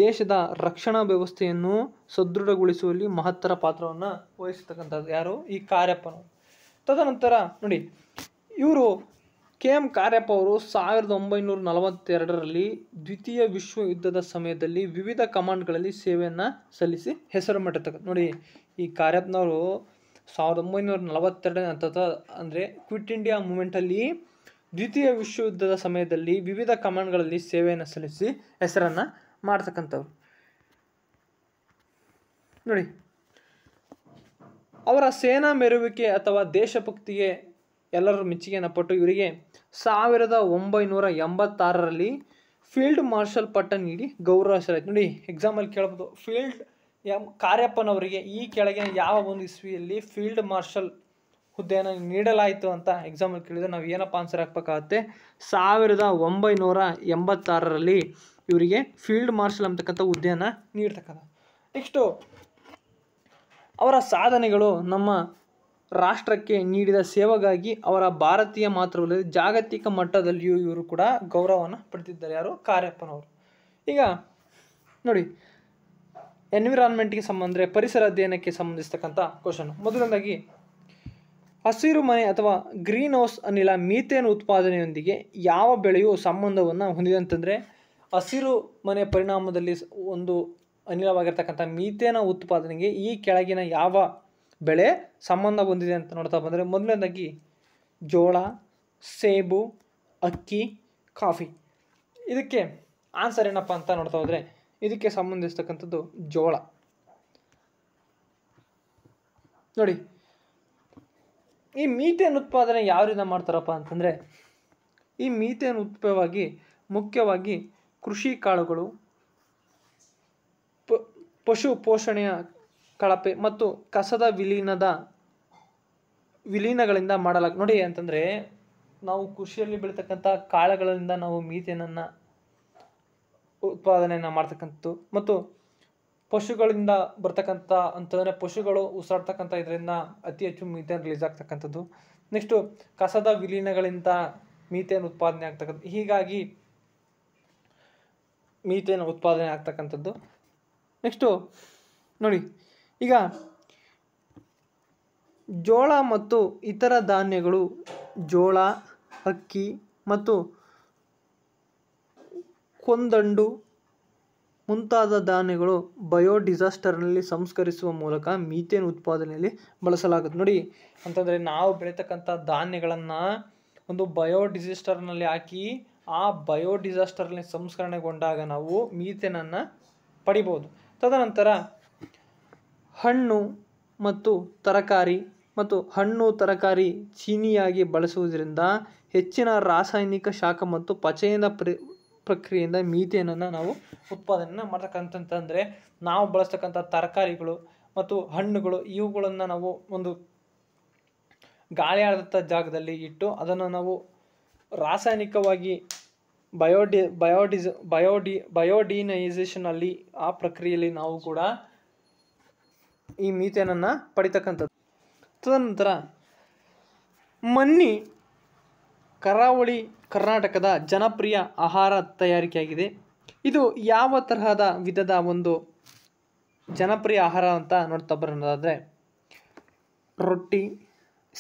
ದೇಶದ ರಕ್ಷಣಾ ವ್ಯವಸ್ಥೆಯನ್ನು ಸದೃಢಗೊಳಿಸುವಲ್ಲಿ ಮಹತ್ತರ ಪಾತ್ರವನ್ನು ವಹಿಸತಕ್ಕಂಥದ್ದು ಯಾರು ಈ ಕಾರ್ಯಪ್ಪನವರು ತದನಂತರ ನೋಡಿ ಇವರು ಕೆ ಎಂ ಕಾರ್ಯಪ್ಪ ಅವರು ಸಾವಿರದ ಒಂಬೈನೂರ ನಲವತ್ತೆರಡರಲ್ಲಿ ದ್ವಿತೀಯ ವಿಶ್ವ ಯುದ್ಧದ ಸಮಯದಲ್ಲಿ ವಿವಿಧ ಕಮಾಂಡ್ಗಳಲ್ಲಿ ಸೇವೆಯನ್ನು ಸಲ್ಲಿಸಿ ಹೆಸರು ಮಾಡಿರ್ತಕ್ಕಂಥ ನೋಡಿ ಈ ಕಾರ್ಯಪ್ಪನವರು ಸಾವಿರದ ಒಂಬೈನೂರ ನಲವತ್ತೆರಡನೇ ಅಂತ ಅಂದರೆ ಕ್ವಿಟ್ ಇಂಡಿಯಾ ಮೂಮೆಂಟಲ್ಲಿ ದ್ವಿತೀಯ ವಿಶ್ವ ಯುದ್ಧದ ಸಮಯದಲ್ಲಿ ವಿವಿಧ ಕಮಾಂಡ್ಗಳಲ್ಲಿ ಸೇವೆಯನ್ನು ಸಲ್ಲಿಸಿ ಹೆಸರನ್ನು ಮಾಡ್ತಕ್ಕಂಥವ್ರು ನೋಡಿ ಅವರ ಸೇನಾ ಮೆರವಿಕೆ ಅಥವಾ ದೇಶಭಕ್ತಿಗೆ ಎಲ್ಲರ ಮೆಚ್ಚುಗೆಯನ್ನು ಪಟ್ಟು ಇವರಿಗೆ ಸಾವಿರದ ಒಂಬೈನೂರ ಎಂಬತ್ತಾರರಲ್ಲಿ ಫೀಲ್ಡ್ ಮಾರ್ಷಲ್ ಪಟ್ಟ ನೀಡಿ ಗೌರವಿಸಲಾಯಿತು ನೋಡಿ ಎಕ್ಸಾಮಲ್ಲಿ ಕೇಳ್ಬೋದು ಫೀಲ್ಡ್ ಎಂ ಕಾರ್ಯಪ್ಪನವರಿಗೆ ಈ ಕೆಳಗೆ ಯಾವ ಒಂದು ಇಸ್ವಿಯಲ್ಲಿ ಫೀಲ್ಡ್ ಮಾರ್ಷಲ್ ಹುದ್ದೆಯನ್ನು ನೀಡಲಾಯಿತು ಅಂತ ಎಕ್ಸಾಮಲ್ಲಿ ಕೇಳಿದರೆ ನಾವು ಏನಪ್ಪ ಆನ್ಸರ್ ಹಾಕ್ಬೇಕಾಗತ್ತೆ ಸಾವಿರದ ಒಂಬೈನೂರ ಎಂಬತ್ತಾರರಲ್ಲಿ ಇವರಿಗೆ ಫೀಲ್ಡ್ ಮಾರ್ಷಲ್ ಅಂತಕ್ಕಂಥ ಹುದ್ದೆಯನ್ನು ನೀಡ್ತಕ್ಕಂಥ ನೆಕ್ಸ್ಟು ಅವರ ಸಾಧನೆಗಳು ನಮ್ಮ ರಾಷ್ಟ್ರಕ್ಕೆ ನೀಡಿದ ಸೇವೆಗಾಗಿ ಅವರ ಭಾರತೀಯ ಮಾತ್ರವಲ್ಲದೆ ಜಾಗತಿಕ ಮಟ್ಟದಲ್ಲಿಯೂ ಇವರು ಕೂಡ ಗೌರವವನ್ನು ಪಡೆದಿದ್ದಾರೆ ಯಾರು ಕಾರ್ಯಪ್ಪನವರು ಈಗ ನೋಡಿ ಎನ್ವಿರಾನ್ಮೆಂಟ್ಗೆ ಸಂಬಂಧ ಪರಿಸರ ಅಧ್ಯಯನಕ್ಕೆ ಸಂಬಂಧಿಸತಕ್ಕಂಥ ಕ್ವಶನ್ ಮೊದಲನೇದಾಗಿ ಹಸಿರು ಮನೆ ಅಥವಾ ಗ್ರೀನ್ ಹೌಸ್ ಅನಿಲ ಮೀಥೇನ್ ಉತ್ಪಾದನೆಯೊಂದಿಗೆ ಯಾವ ಬೆಳೆಯು ಸಂಬಂಧವನ್ನು ಹೊಂದಿದೆ ಅಂತಂದರೆ ಹಸಿರು ಮನೆ ಪರಿಣಾಮದಲ್ಲಿ ಒಂದು ಅನಿಲವಾಗಿರ್ತಕ್ಕಂಥ ಮೀಥೇನ ಉತ್ಪಾದನೆಗೆ ಈ ಕೆಳಗಿನ ಯಾವ ಬೆಳೆ ಸಂಬಂಧ ಹೊಂದಿದೆ ಅಂತ ನೋಡ್ತಾ ಬಂದರೆ ಮೊದಲನೇದಾಗಿ ಜೋಳ ಸೇಬು ಅಕ್ಕಿ ಕಾಫಿ ಇದಕ್ಕೆ ಆನ್ಸರ್ ಏನಪ್ಪ ಅಂತ ನೋಡ್ತಾ ಹೋದರೆ ಇದಕ್ಕೆ ಸಂಬಂಧಿಸ್ತಕ್ಕಂಥದ್ದು ಜೋಳ ನೋಡಿ ಈ ಮೀಥೇನ್ ಉತ್ಪಾದನೆ ಯಾವ ರೀತಿ ಮಾಡ್ತಾರಪ್ಪ ಅಂತಂದರೆ ಈ ಮೀಥೇನ್ ಉತ್ಪವಾಗಿ ಮುಖ್ಯವಾಗಿ ಕೃಷಿ ಕಾಳುಗಳು ಪಶು ಪೋಷಣೆಯ ಕಳಪೆ ಮತ್ತು ಕಸದ ವಿಲೀನದ ವಿಲೀನಗಳಿಂದ ಮಾಡಲಾಗ ನೋಡಿ ಅಂತಂದರೆ ನಾವು ಕೃಷಿಯಲ್ಲಿ ಬೆಳೀತಕ್ಕಂಥ ಕಾಳುಗಳಿಂದ ನಾವು ಮೀಥೇನನ್ನು ಉತ್ಪಾದನೆಯನ್ನು ಮಾಡ್ತಕ್ಕಂಥದ್ದು ಮತ್ತು ಪಶುಗಳಿಂದ ಬರ್ತಕ್ಕಂಥ ಅಂತಂದರೆ ಪಶುಗಳು ಉಸಿರಾಡ್ತಕ್ಕಂಥ ಇದರಿಂದ ಅತಿ ಹೆಚ್ಚು ಮೀಥೇನ್ ರಿಲೀಸ್ ಆಗ್ತಕ್ಕಂಥದ್ದು ನೆಕ್ಸ್ಟು ಕಸದ ವಿಲೀನಗಳಿಂದ ಮೀಥೇನ್ ಉತ್ಪಾದನೆ ಆಗ್ತಕ್ಕಂಥ ಹೀಗಾಗಿ ಮೀಥೇನ್ ಉತ್ಪಾದನೆ ಆಗ್ತಕ್ಕಂಥದ್ದು ನೆಕ್ಸ್ಟು ನೋಡಿ ಈಗ ಜೋಳ ಮತ್ತು ಇತರ ಧಾನ್ಯಗಳು ಜೋಳ ಅಕ್ಕಿ ಮತ್ತು ಕೊಂದಂಡು ಮುಂತಾದ ಧಾನ್ಯಗಳು ಬಯೋ ಡಿಸಾಸ್ಟರ್ನಲ್ಲಿ ಸಂಸ್ಕರಿಸುವ ಮೂಲಕ ಮೀಥೇನ್ ಉತ್ಪಾದನೆಯಲ್ಲಿ ಬಳಸಲಾಗುತ್ತೆ ನೋಡಿ ಅಂತಂದರೆ ನಾವು ಬೆಳೀತಕ್ಕಂಥ ಧಾನ್ಯಗಳನ್ನು ಒಂದು ಬಯೋ ಹಾಕಿ ಆ ಬಯೋ ಸಂಸ್ಕರಣೆಗೊಂಡಾಗ ನಾವು ಮೀಥೇನನ್ನು ಪಡಿಬೋದು ತದನಂತರ ಹಣ್ಣು ಮತ್ತು ತರಕಾರಿ ಮತ್ತು ಹಣ್ಣು ತರಕಾರಿ ಚೀನಿಯಾಗಿ ಬಳಸುವುದರಿಂದ ಹೆಚ್ಚಿನ ರಾಸಾಯನಿಕ ಶಾಖ ಮತ್ತು ಪಚಯನ ಪ್ರ ಪ್ರಕ್ರಿಯೆಯಿಂದ ಮೀಥೇನನ್ನು ನಾವು ಉತ್ಪಾದನೆಯನ್ನು ಮಾಡ್ತಕ್ಕಂಥಂತಂದರೆ ನಾವು ಬಳಸ್ತಕ್ಕಂಥ ತರಕಾರಿಗಳು ಮತ್ತು ಹಣ್ಣುಗಳು ಇವುಗಳನ್ನು ನಾವು ಒಂದು ಗಾಳಿಯಾಡಿದಂಥ ಜಾಗದಲ್ಲಿ ಇಟ್ಟು ಅದನ್ನು ನಾವು ರಾಸಾಯನಿಕವಾಗಿ ಬಯೋಡಿ ಬಯೋಡಿಸ್ ಬಯೋಡಿ ಬಯೋಡಿನೈಸೇಷನಲ್ಲಿ ಆ ಪ್ರಕ್ರಿಯೆಯಲ್ಲಿ ನಾವು ಕೂಡ ಈ ಮೀಥೇನನ್ನು ಪಡಿತಕ್ಕಂಥದ್ದು ತದನಂತರ ಮನ್ನಿ ಕರಾವಳಿ ಕರ್ನಾಟಕದ ಜನಪ್ರಿಯ ಆಹಾರ ತಯಾರಿಕೆಯಾಗಿದೆ ಇದು ಯಾವ ತರಹದ ವಿಧದ ಒಂದು ಜನಪ್ರಿಯ ಆಹಾರ ಅಂತ ನೋಡ್ತಾ ಬರೋದಾದರೆ ರೊಟ್ಟಿ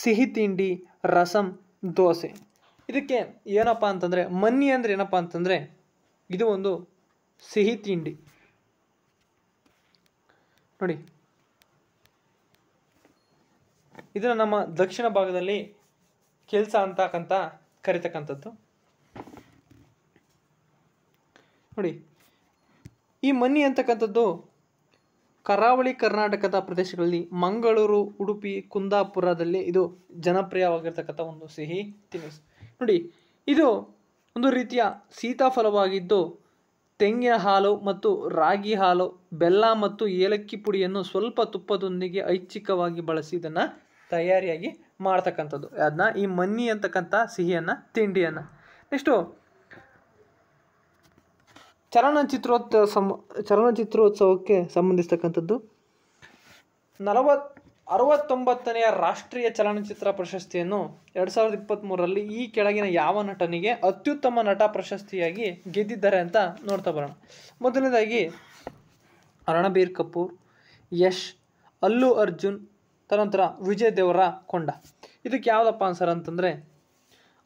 ಸಿಹಿ ತಿಂಡಿ ರಸಂ ದೋಸೆ ಇದಕ್ಕೆ ಏನಪ್ಪ ಅಂತಂದರೆ ಮನ್ನಿ ಅಂದರೆ ಏನಪ್ಪ ಅಂತಂದರೆ ಇದು ಒಂದು ಸಿಹಿ ತಿಂಡಿ ನೋಡಿ ಇದನ್ನು ನಮ್ಮ ದಕ್ಷಿಣ ಭಾಗದಲ್ಲಿ ಕೆಲಸ ಅಂತಕ್ಕಂಥ ಕರಿತಕ್ಕಂಥದ್ದು ನೋಡಿ ಈ ಮನ್ನಿ ಅಂತಕ್ಕಂಥದ್ದು ಕರಾವಳಿ ಕರ್ನಾಟಕದ ಪ್ರದೇಶಗಳಲ್ಲಿ ಮಂಗಳೂರು ಉಡುಪಿ ಕುಂದಾಪುರದಲ್ಲಿ ಇದು ಜನಪ್ರಿಯವಾಗಿರ್ತಕ್ಕಂಥ ಒಂದು ಸಿಹಿ ತಿನಿಸು ನೋಡಿ ಇದು ಒಂದು ರೀತಿಯ ಸೀತಾಫಲವಾಗಿದ್ದು ತೆಂಗಿನ ಹಾಲು ಮತ್ತು ರಾಗಿ ಹಾಲು ಬೆಲ್ಲ ಮತ್ತು ಏಲಕ್ಕಿ ಪುಡಿಯನ್ನು ಸ್ವಲ್ಪ ತುಪ್ಪದೊಂದಿಗೆ ಐಚ್ಛಿಕವಾಗಿ ಬಳಸಿ ಇದನ್ನು ತಯಾರಿಯಾಗಿ ಮಾಡ್ತಕ್ಕಂಥದ್ದು ಅದನ್ನ ಈ ಮನ್ನಿ ಅಂತಕ್ಕಂಥ ಸಿಹಿಯನ್ನು ತಿಂಡಿಯನ್ನು ನೆಕ್ಸ್ಟು ಚಲನಚಿತ್ರೋತ್ಸವ ಸಂ ಚಲನಚಿತ್ರೋತ್ಸವಕ್ಕೆ ಸಂಬಂಧಿಸ್ತಕ್ಕಂಥದ್ದು ನಲವತ್ತು ಅರವತ್ತೊಂಬತ್ತನೆಯ ರಾಷ್ಟ್ರೀಯ ಚಲನಚಿತ್ರ ಪ್ರಶಸ್ತಿಯನ್ನು ಎರಡು ಸಾವಿರದ ಇಪ್ಪತ್ತ್ಮೂರರಲ್ಲಿ ಈ ಕೆಳಗಿನ ಯಾವ ನಟನಿಗೆ ಅತ್ಯುತ್ತಮ ನಟ ಪ್ರಶಸ್ತಿಯಾಗಿ ಗೆದ್ದಿದ್ದಾರೆ ಅಂತ ನೋಡ್ತಾ ಬರೋಣ ಮೊದಲನೇದಾಗಿ ರಣಬೀರ್ ಕಪೂರ್ ಯಶ್ ಅಲ್ಲು ಅರ್ಜುನ್ ತನಂತರ ವಿಜಯ್ ದೇವರ ಕೊಂಡ ಇದಕ್ಕೆ ಯಾವುದಪ್ಪ ಆನ್ಸರ್ ಅಂತಂದರೆ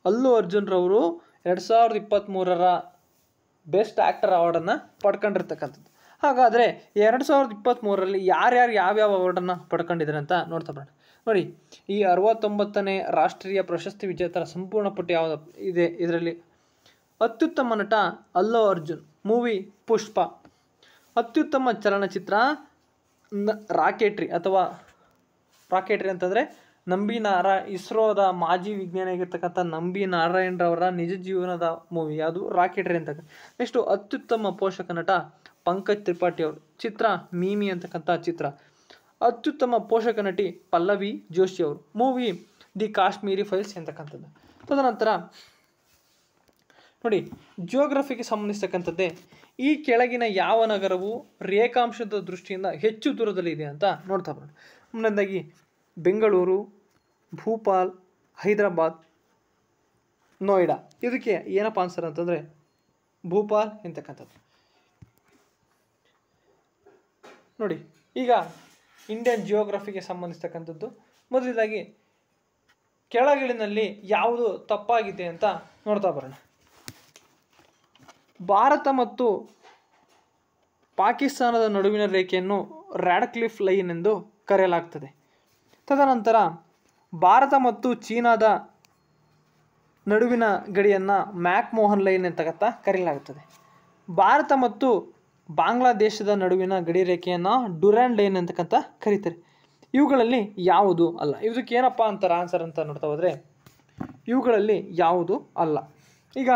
ಅಲ್ಲು ಅರ್ಜುನ್ರವರು ಎರಡು ಸಾವಿರದ ಇಪ್ಪತ್ತ್ಮೂರರ ಬೆಸ್ಟ್ ಆ್ಯಕ್ಟರ್ ಅವಾರ್ಡನ್ನು ಪಡ್ಕೊಂಡಿರ್ತಕ್ಕಂಥದ್ದು ಹಾಗಾದರೆ ಎರಡು ಸಾವಿರದ ಇಪ್ಪತ್ತ್ಮೂರರಲ್ಲಿ ಯಾರ್ಯಾರು ಯಾವ್ಯಾವ ಅವಾರ್ಡನ್ನು ಪಡ್ಕೊಂಡಿದ್ದಾರೆ ಅಂತ ನೋಡ್ತಾ ಬರೋಣ ನೋಡಿ ಈ ಅರವತ್ತೊಂಬತ್ತನೇ ರಾಷ್ಟ್ರೀಯ ಪ್ರಶಸ್ತಿ ವಿಜೇತರ ಸಂಪೂರ್ಣ ಪಟ್ಟಿ ಯಾವುದು ಇದೆ ಇದರಲ್ಲಿ ಅತ್ಯುತ್ತಮ ನಟ ಅಲ್ಲೋ ಅರ್ಜುನ್ ಮೂವಿ ಪುಷ್ಪ ಅತ್ಯುತ್ತಮ ಚಲನಚಿತ್ರ ರಾಕೆಟ್ರಿ ಅಥವಾ ರಾಕೆಟ್ರಿ ಅಂತಂದರೆ ನಂಬಿ ನಾರಾ ಇಸ್ರೋದ ಮಾಜಿ ವಿಜ್ಞಾನಿಯಾಗಿರ್ತಕ್ಕಂಥ ನಂಬಿ ನಾರಾಯಣರವರ ನಿಜ ಜೀವನದ ಮೂವಿ ಅದು ರಾಕೆಟ್ರಿ ಅಂತ ನೆಕ್ಸ್ಟು ಅತ್ಯುತ್ತಮ ಪೋಷಕ ನಟ ಪಂಕಜ್ ತ್ರಿಪಾಠಿ ಅವರು ಚಿತ್ರ ಮೀಮಿ ಅಂತಕ್ಕಂಥ ಚಿತ್ರ ಅತ್ಯುತ್ತಮ ಪೋಷಕ ನಟಿ ಪಲ್ಲವಿ ಜೋಶಿ ಅವರು ಮೂವಿ ದಿ ಕಾಶ್ಮೀರಿ ಫೈಲ್ಸ್ ಅಂತಕ್ಕಂಥದ್ದು ತದನಂತರ ನೋಡಿ ಜಿಯೋಗ್ರಫಿಗೆ ಸಂಬಂಧಿಸ್ತಕ್ಕಂಥದ್ದೇ ಈ ಕೆಳಗಿನ ಯಾವ ನಗರವು ರೇಖಾಂಶದ ದೃಷ್ಟಿಯಿಂದ ಹೆಚ್ಚು ದೂರದಲ್ಲಿದೆ ಅಂತ ನೋಡ್ತಾ ಬರೋಣ ಮುಂದಾಗಿ ಬೆಂಗಳೂರು ಭೂಪಾಲ್ ಹೈದರಾಬಾದ್ ನೋಯ್ಡಾ ಇದಕ್ಕೆ ಏನಪ್ಪ ಆನ್ಸರ್ ಅಂತಂದರೆ ಭೂಪಾಲ್ ಎಂತಕ್ಕಂಥದ್ದು ನೋಡಿ ಈಗ ಇಂಡಿಯನ್ ಜಿಯೋಗ್ರಫಿಗೆ ಸಂಬಂಧಿಸ್ತಕ್ಕಂಥದ್ದು ಮೊದಲಾಗಿ ಕೆಳಗಿಳಿನಲ್ಲಿ ಯಾವುದು ತಪ್ಪಾಗಿದೆ ಅಂತ ನೋಡ್ತಾ ಬರೋಣ ಭಾರತ ಮತ್ತು ಪಾಕಿಸ್ತಾನದ ನಡುವಿನ ರೇಖೆಯನ್ನು ರ್ಯಾಡ್ಕ್ಲಿಫ್ ಲೈನ್ ಎಂದು ಕರೆಯಲಾಗ್ತದೆ ತದನಂತರ ಭಾರತ ಮತ್ತು ಚೀನಾದ ನಡುವಿನ ಗಡಿಯನ್ನು ಮ್ಯಾಕ್ ಮೋಹನ್ ಲೈನ್ ಅಂತಕ್ಕಂಥ ಕರೆಯಲಾಗುತ್ತದೆ ಭಾರತ ಮತ್ತು ಬಾಂಗ್ಲಾದೇಶದ ನಡುವಿನ ಗಡಿ ರೇಖೆಯನ್ನು ಡುರ್ಯಾಂಡ್ ಲೈನ್ ಅಂತಕ್ಕಂಥ ಕರೀತಾರೆ ಇವುಗಳಲ್ಲಿ ಯಾವುದು ಅಲ್ಲ ಇದಕ್ಕೆ ಏನಪ್ಪ ಅಂತಾರೆ ಆನ್ಸರ್ ಅಂತ ನೋಡ್ತಾ ಹೋದರೆ ಇವುಗಳಲ್ಲಿ ಯಾವುದು ಅಲ್ಲ ಈಗ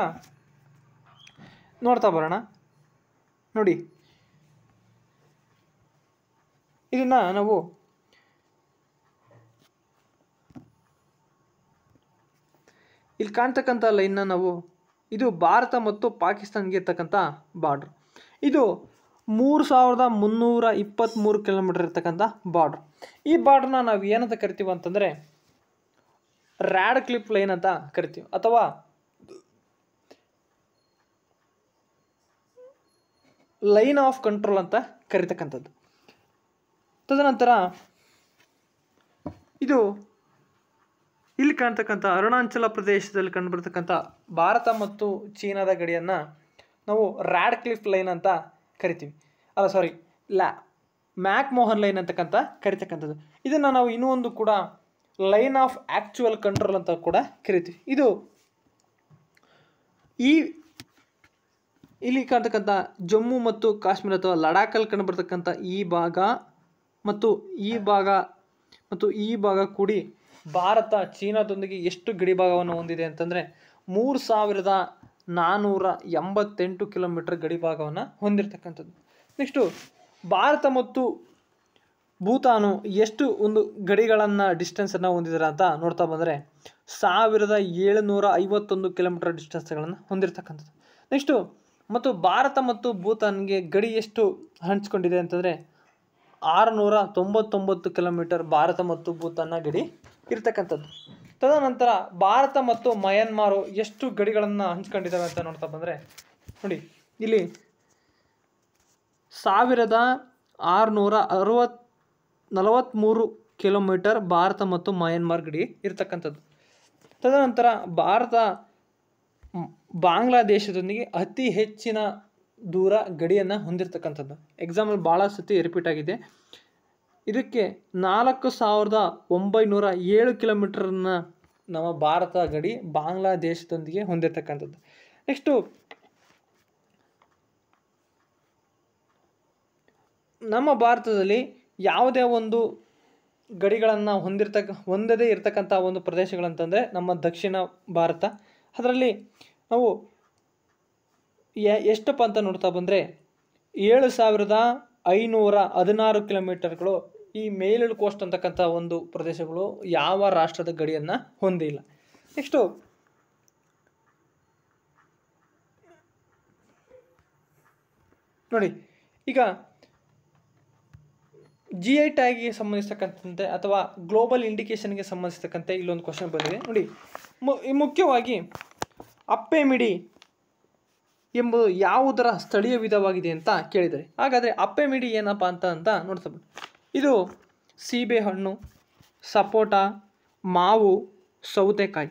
ನೋಡ್ತಾ ಬರೋಣ ನೋಡಿ ಇದನ್ನು ನಾವು ಇಲ್ಲಿ ಕಾಣ್ತಕ್ಕಂಥ ಲೈನ್ನ ನಾವು ಇದು ಭಾರತ ಮತ್ತು ಪಾಕಿಸ್ತಾನ್ಗೆ ಇರ್ತಕ್ಕಂಥ ಬಾರ್ಡ್ರ್ ಇದು ಮೂರು ಸಾವಿರದ ಮುನ್ನೂರ ಇಪ್ಪತ್ತ್ಮೂರು ಕಿಲೋಮೀಟರ್ ಇರ್ತಕ್ಕಂಥ ಬಾರ್ಡ್ರ್ ಈ ಬಾರ್ಡ್ರನ್ನ ನಾವು ಏನಂತ ಕರಿತೀವಿ ಅಂತಂದರೆ ರ್ಯಾಡ್ ಕ್ಲಿಪ್ ಲೈನ್ ಅಂತ ಕರಿತೀವಿ ಅಥವಾ ಲೈನ್ ಆಫ್ ಕಂಟ್ರೋಲ್ ಅಂತ ಕರಿತಕ್ಕಂಥದ್ದು ತದನಂತರ ಇದು ಇಲ್ಲಿ ಕಾಣ್ತಕ್ಕಂಥ ಅರುಣಾಚಲ ಪ್ರದೇಶದಲ್ಲಿ ಕಂಡುಬರ್ತಕ್ಕಂಥ ಭಾರತ ಮತ್ತು ಚೀನಾದ ಗಡಿಯನ್ನು ನಾವು ರ್ಯಾಡ್ ಕ್ಲಿಫ್ ಲೈನ್ ಅಂತ ಕರಿತೀವಿ ಅಲ್ಲ ಸಾರಿ ಲ್ಯಾ ಮ್ಯಾಕ್ ಮೋಹನ್ ಲೈನ್ ಅಂತಕ್ಕಂಥ ಕರಿತಕ್ಕಂಥದ್ದು ಇದನ್ನು ನಾವು ಇನ್ನೂ ಒಂದು ಕೂಡ ಲೈನ್ ಆಫ್ ಆ್ಯಕ್ಚುಯಲ್ ಕಂಟ್ರೋಲ್ ಅಂತ ಕೂಡ ಕರಿತೀವಿ ಇದು ಈ ಇಲ್ಲಿ ಕಾಣ್ತಕ್ಕಂಥ ಜಮ್ಮು ಮತ್ತು ಕಾಶ್ಮೀರ ಅಥವಾ ಲಡಾಖಲ್ಲಿ ಕಂಡುಬರ್ತಕ್ಕಂಥ ಈ ಭಾಗ ಮತ್ತು ಈ ಭಾಗ ಮತ್ತು ಈ ಭಾಗ ಕೂಡಿ ಭಾರತ ಚೀನಾದೊಂದಿಗೆ ಎಷ್ಟು ಗಡಿಭಾಗವನ್ನು ಹೊಂದಿದೆ ಅಂತಂದರೆ ಮೂರು ಸಾವಿರದ ನಾನ್ನೂರ ಎಂಬತ್ತೆಂಟು ಕಿಲೋಮೀಟರ್ ಭಾಗವನ್ನು ಹೊಂದಿರತಕ್ಕಂಥದ್ದು ನೆಕ್ಸ್ಟು ಭಾರತ ಮತ್ತು ಭೂತಾನು ಎಷ್ಟು ಒಂದು ಗಡಿಗಳನ್ನು ಡಿಸ್ಟೆನ್ಸನ್ನು ಹೊಂದಿದ್ದಾರೆ ಅಂತ ನೋಡ್ತಾ ಬಂದರೆ ಸಾವಿರದ ಏಳುನೂರ ಐವತ್ತೊಂದು ಕಿಲೋಮೀಟರ್ ಡಿಸ್ಟೆನ್ಸ್ಗಳನ್ನು ಹೊಂದಿರತಕ್ಕಂಥದ್ದು ನೆಕ್ಸ್ಟು ಮತ್ತು ಭಾರತ ಮತ್ತು ಭೂತಾನ್ಗೆ ಗಡಿ ಎಷ್ಟು ಹಂಚಿಕೊಂಡಿದೆ ಅಂತಂದರೆ ಆರುನೂರ ತೊಂಬತ್ತೊಂಬತ್ತು ಕಿಲೋಮೀಟರ್ ಭಾರತ ಮತ್ತು ಭೂತಾನ್ನ ಗಡಿ ಇರ್ತಕ್ಕಂಥದ್ದು ತದನಂತರ ಭಾರತ ಮತ್ತು ಮಯನ್ಮಾರು ಎಷ್ಟು ಗಡಿಗಳನ್ನು ಹಂಚ್ಕೊಂಡಿದ್ದಾವೆ ಅಂತ ನೋಡ್ತಾ ಬಂದರೆ ನೋಡಿ ಇಲ್ಲಿ ಸಾವಿರದ ಆರುನೂರ ಅರವತ್ ನಲವತ್ತ್ಮೂರು ಕಿಲೋಮೀಟರ್ ಭಾರತ ಮತ್ತು ಮಯನ್ಮಾರ್ ಗಡಿ ಇರತಕ್ಕಂಥದ್ದು ತದನಂತರ ಭಾರತ ಬಾಂಗ್ಲಾದೇಶದೊಂದಿಗೆ ಅತಿ ಹೆಚ್ಚಿನ ದೂರ ಗಡಿಯನ್ನು ಹೊಂದಿರತಕ್ಕಂಥದ್ದು ಎಕ್ಸಾಂಪಲ್ ಭಾಳ ಸತಿ ರಿಪೀಟ್ ಆಗಿದೆ ಇದಕ್ಕೆ ನಾಲ್ಕು ಸಾವಿರದ ಒಂಬೈನೂರ ಏಳು ಕಿಲೋಮೀಟ್ರನ್ನ ನಮ್ಮ ಭಾರತ ಗಡಿ ಬಾಂಗ್ಲಾದೇಶದೊಂದಿಗೆ ಹೊಂದಿರತಕ್ಕಂಥದ್ದು ನೆಕ್ಸ್ಟು ನಮ್ಮ ಭಾರತದಲ್ಲಿ ಯಾವುದೇ ಒಂದು ಗಡಿಗಳನ್ನು ಹೊಂದಿರ್ತಕ್ಕ ಹೊಂದದೇ ಇರತಕ್ಕಂಥ ಒಂದು ಪ್ರದೇಶಗಳಂತಂದರೆ ನಮ್ಮ ದಕ್ಷಿಣ ಭಾರತ ಅದರಲ್ಲಿ ನಾವು ಎಷ್ಟಪ್ಪ ಅಂತ ನೋಡ್ತಾ ಬಂದರೆ ಏಳು ಸಾವಿರದ ಐನೂರ ಹದಿನಾರು ಕಿಲೋಮೀಟರ್ಗಳು ಈ ಮೇಲಿಳು ಕೋಸ್ಟ್ ಅಂತಕ್ಕಂಥ ಒಂದು ಪ್ರದೇಶಗಳು ಯಾವ ರಾಷ್ಟ್ರದ ಗಡಿಯನ್ನು ಹೊಂದಿಲ್ಲ ನೆಕ್ಸ್ಟು ನೋಡಿ ಈಗ ಜಿ ಐ ಟ್ಯಾಗ್ಗೆ ಸಂಬಂಧಿಸ್ತಕ್ಕಂಥಂತೆ ಅಥವಾ ಗ್ಲೋಬಲ್ ಇಂಡಿಕೇಷನ್ಗೆ ಸಂಬಂಧಿಸ್ತಕ್ಕಂಥ ಇಲ್ಲೊಂದು ಕ್ವಶನ್ ಬಂದಿದೆ ನೋಡಿ ಮುಖ್ಯವಾಗಿ ಅಪ್ಪೆ ಮಿಡಿ ಎಂಬುದು ಯಾವುದರ ಸ್ಥಳೀಯ ವಿಧವಾಗಿದೆ ಅಂತ ಕೇಳಿದರೆ ಹಾಗಾದರೆ ಅಪ್ಪೆ ಮಿಡಿ ಏನಪ್ಪ ಅಂತ ಅಂತ ನೋಡ್ತಾ ಇದು ಹಣ್ಣು ಸಪೋಟ ಮಾವು ಸೌತೆಕಾಯಿ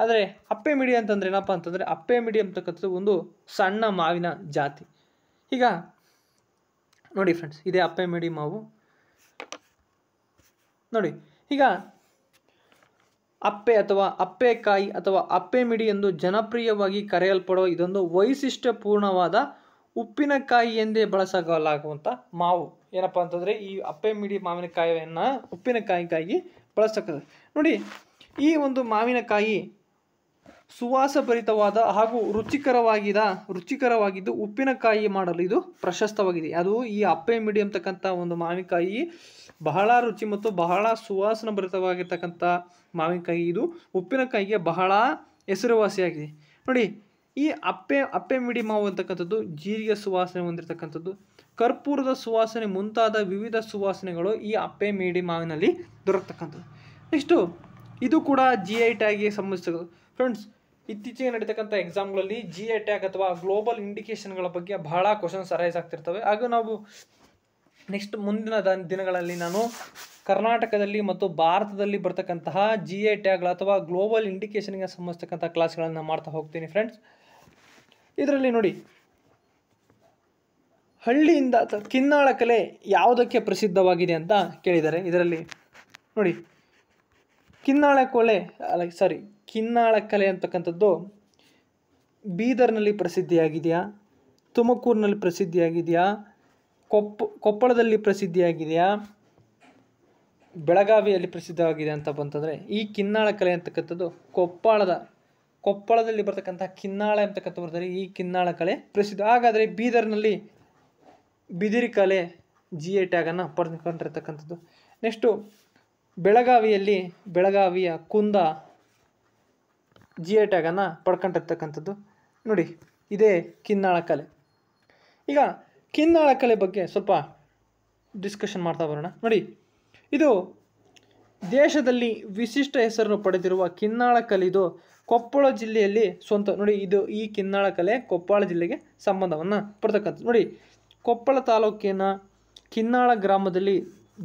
ಆದರೆ ಅಪ್ಪೆ ಮಿಡಿ ಅಂತಂದ್ರೆ ಏನಪ್ಪ ಅಂತಂದರೆ ಅಪ್ಪೆ ಮಿಡಿ ಅಂತಕ್ಕಂಥದ್ದು ಒಂದು ಸಣ್ಣ ಮಾವಿನ ಜಾತಿ ಈಗ ನೋಡಿ ಫ್ರೆಂಡ್ಸ್ ಇದೇ ಅಪ್ಪೆ ಮಿಡಿ ಮಾವು ನೋಡಿ ಈಗ ಅಪ್ಪೆ ಅಥವಾ ಅಪ್ಪೆಕಾಯಿ ಅಥವಾ ಅಪ್ಪೆ ಮಿಡಿ ಎಂದು ಜನಪ್ರಿಯವಾಗಿ ಕರೆಯಲ್ಪಡುವ ಇದೊಂದು ವೈಶಿಷ್ಟ್ಯಪೂರ್ಣವಾದ ಉಪ್ಪಿನಕಾಯಿ ಎಂದೇ ಬಳಸಲಾಗುವಂಥ ಮಾವು ಏನಪ್ಪ ಅಂತಂದರೆ ಈ ಅಪ್ಪೆ ಮಿಡಿ ಮಾವಿನಕಾಯಿಯನ್ನು ಉಪ್ಪಿನಕಾಯಿಗಾಗಿ ಬಳಸ್ತಕ್ಕಂಥದ್ದು ನೋಡಿ ಈ ಒಂದು ಮಾವಿನಕಾಯಿ ಸುವಾಸಭರಿತವಾದ ಹಾಗೂ ರುಚಿಕರವಾಗಿದ ರುಚಿಕರವಾಗಿದ್ದು ಉಪ್ಪಿನಕಾಯಿ ಮಾಡಲು ಇದು ಪ್ರಶಸ್ತವಾಗಿದೆ ಅದು ಈ ಅಪ್ಪೆ ಮಿಡಿ ಅಂತಕ್ಕಂಥ ಒಂದು ಮಾವಿನಕಾಯಿ ಬಹಳ ರುಚಿ ಮತ್ತು ಬಹಳ ಸುವಾಸನ ಭರಿತವಾಗಿರ್ತಕ್ಕಂಥ ಮಾವಿನಕಾಯಿ ಇದು ಉಪ್ಪಿನಕಾಯಿಗೆ ಬಹಳ ಹೆಸರುವಾಸಿಯಾಗಿದೆ ನೋಡಿ ಈ ಅಪ್ಪೆ ಅಪ್ಪೆ ಮಿಡಿ ಮಾವು ಅಂತಕ್ಕಂಥದ್ದು ಜೀರಿಗೆ ಸುವಾಸನೆ ಹೊಂದಿರತಕ್ಕಂಥದ್ದು ಕರ್ಪೂರದ ಸುವಾಸನೆ ಮುಂತಾದ ವಿವಿಧ ಸುವಾಸನೆಗಳು ಈ ಅಪ್ಪೆ ಮೇಡಿ ಮಾವಿನಲ್ಲಿ ದೊರಕತಕ್ಕಂಥದ್ದು ನೆಕ್ಸ್ಟು ಇದು ಕೂಡ ಜಿ ಐ ಟ್ಯಾಗ್ಗೆ ಸಂಬಂಧಿಸಿದ ಫ್ರೆಂಡ್ಸ್ ಇತ್ತೀಚೆಗೆ ನಡೀತಕ್ಕಂಥ ಎಕ್ಸಾಮ್ಗಳಲ್ಲಿ ಜಿ ಐ ಟ್ಯಾಗ್ ಅಥವಾ ಗ್ಲೋಬಲ್ ಇಂಡಿಕೇಷನ್ಗಳ ಬಗ್ಗೆ ಬಹಳ ಕ್ವಶನ್ಸ್ ಅರೈಸ್ ಆಗ್ತಿರ್ತವೆ ಹಾಗೂ ನಾವು ನೆಕ್ಸ್ಟ್ ಮುಂದಿನ ದಿನಗಳಲ್ಲಿ ನಾನು ಕರ್ನಾಟಕದಲ್ಲಿ ಮತ್ತು ಭಾರತದಲ್ಲಿ ಬರ್ತಕ್ಕಂತಹ ಜಿ ಐ ಟ್ಯಾಗ್ಗಳು ಅಥವಾ ಗ್ಲೋಬಲ್ ಇಂಡಿಕೇಶನ್ಗೆ ಸಂಬಂಧಿಸ್ತಕ್ಕಂಥ ಕ್ಲಾಸ್ಗಳನ್ನು ಮಾಡ್ತಾ ಹೋಗ್ತೀನಿ ಫ್ರೆಂಡ್ಸ್ ಇದರಲ್ಲಿ ನೋಡಿ ಹಳ್ಳಿಯಿಂದ ಕಿನ್ನಾಳ ಕಲೆ ಯಾವುದಕ್ಕೆ ಪ್ರಸಿದ್ಧವಾಗಿದೆ ಅಂತ ಕೇಳಿದ್ದಾರೆ ಇದರಲ್ಲಿ ನೋಡಿ ಕಿನ್ನಾಳ ಕೊಳೆ ಅಲ್ಲ ಸಾರಿ ಕಿನ್ನಾಳ ಕಲೆ ಅಂತಕ್ಕಂಥದ್ದು ಬೀದರ್ನಲ್ಲಿ ಪ್ರಸಿದ್ಧಿಯಾಗಿದೆಯಾ ತುಮಕೂರಿನಲ್ಲಿ ಪ್ರಸಿದ್ಧಿಯಾಗಿದೆಯಾ ಕೊಪ್ಪ ಕೊಪ್ಪಳದಲ್ಲಿ ಪ್ರಸಿದ್ಧಿಯಾಗಿದೆಯಾ ಬೆಳಗಾವಿಯಲ್ಲಿ ಪ್ರಸಿದ್ಧವಾಗಿದೆ ಅಂತ ಬಂತಂದರೆ ಈ ಕಿನ್ನಾಳ ಕಲೆ ಅಂತಕ್ಕಂಥದ್ದು ಕೊಪ್ಪಳದ ಕೊಪ್ಪಳದಲ್ಲಿ ಬರ್ತಕ್ಕಂಥ ಕಿನ್ನಾಳ ಬರ್ತಾರೆ ಈ ಕಿನ್ನಾಳ ಕಲೆ ಪ್ರಸಿದ್ಧ ಹಾಗಾದರೆ ಬೀದರ್ನಲ್ಲಿ ಬಿದಿರಿ ಕಲೆ ಜಿ ಎ ಟ್ಯಾಗನ್ನು ಪಡೆದುಕೊಂಡಿರ್ತಕ್ಕಂಥದ್ದು ನೆಕ್ಸ್ಟು ಬೆಳಗಾವಿಯಲ್ಲಿ ಬೆಳಗಾವಿಯ ಕುಂದ ಜಿ ಎ ಟ್ಯಾಗನ್ನು ಪಡ್ಕೊಂಡಿರ್ತಕ್ಕಂಥದ್ದು ನೋಡಿ ಇದೇ ಕಿನ್ನಾಳ ಕಲೆ ಈಗ ಕಿನ್ನಾಳ ಕಲೆ ಬಗ್ಗೆ ಸ್ವಲ್ಪ ಡಿಸ್ಕಷನ್ ಮಾಡ್ತಾ ಬರೋಣ ನೋಡಿ ಇದು ದೇಶದಲ್ಲಿ ವಿಶಿಷ್ಟ ಹೆಸರನ್ನು ಪಡೆದಿರುವ ಕಿನ್ನಾಳ ಇದು ಕೊಪ್ಪಳ ಜಿಲ್ಲೆಯಲ್ಲಿ ಸ್ವಂತ ನೋಡಿ ಇದು ಈ ಕಿನ್ನಾಳ ಕಲೆ ಕೊಪ್ಪಳ ಜಿಲ್ಲೆಗೆ ಸಂಬಂಧವನ್ನು ಪಡ್ತಕ್ಕಂಥದ್ದು ನೋಡಿ ಕೊಪ್ಪಳ ತಾಲೂಕಿನ ಕಿನ್ನಾಳ ಗ್ರಾಮದಲ್ಲಿ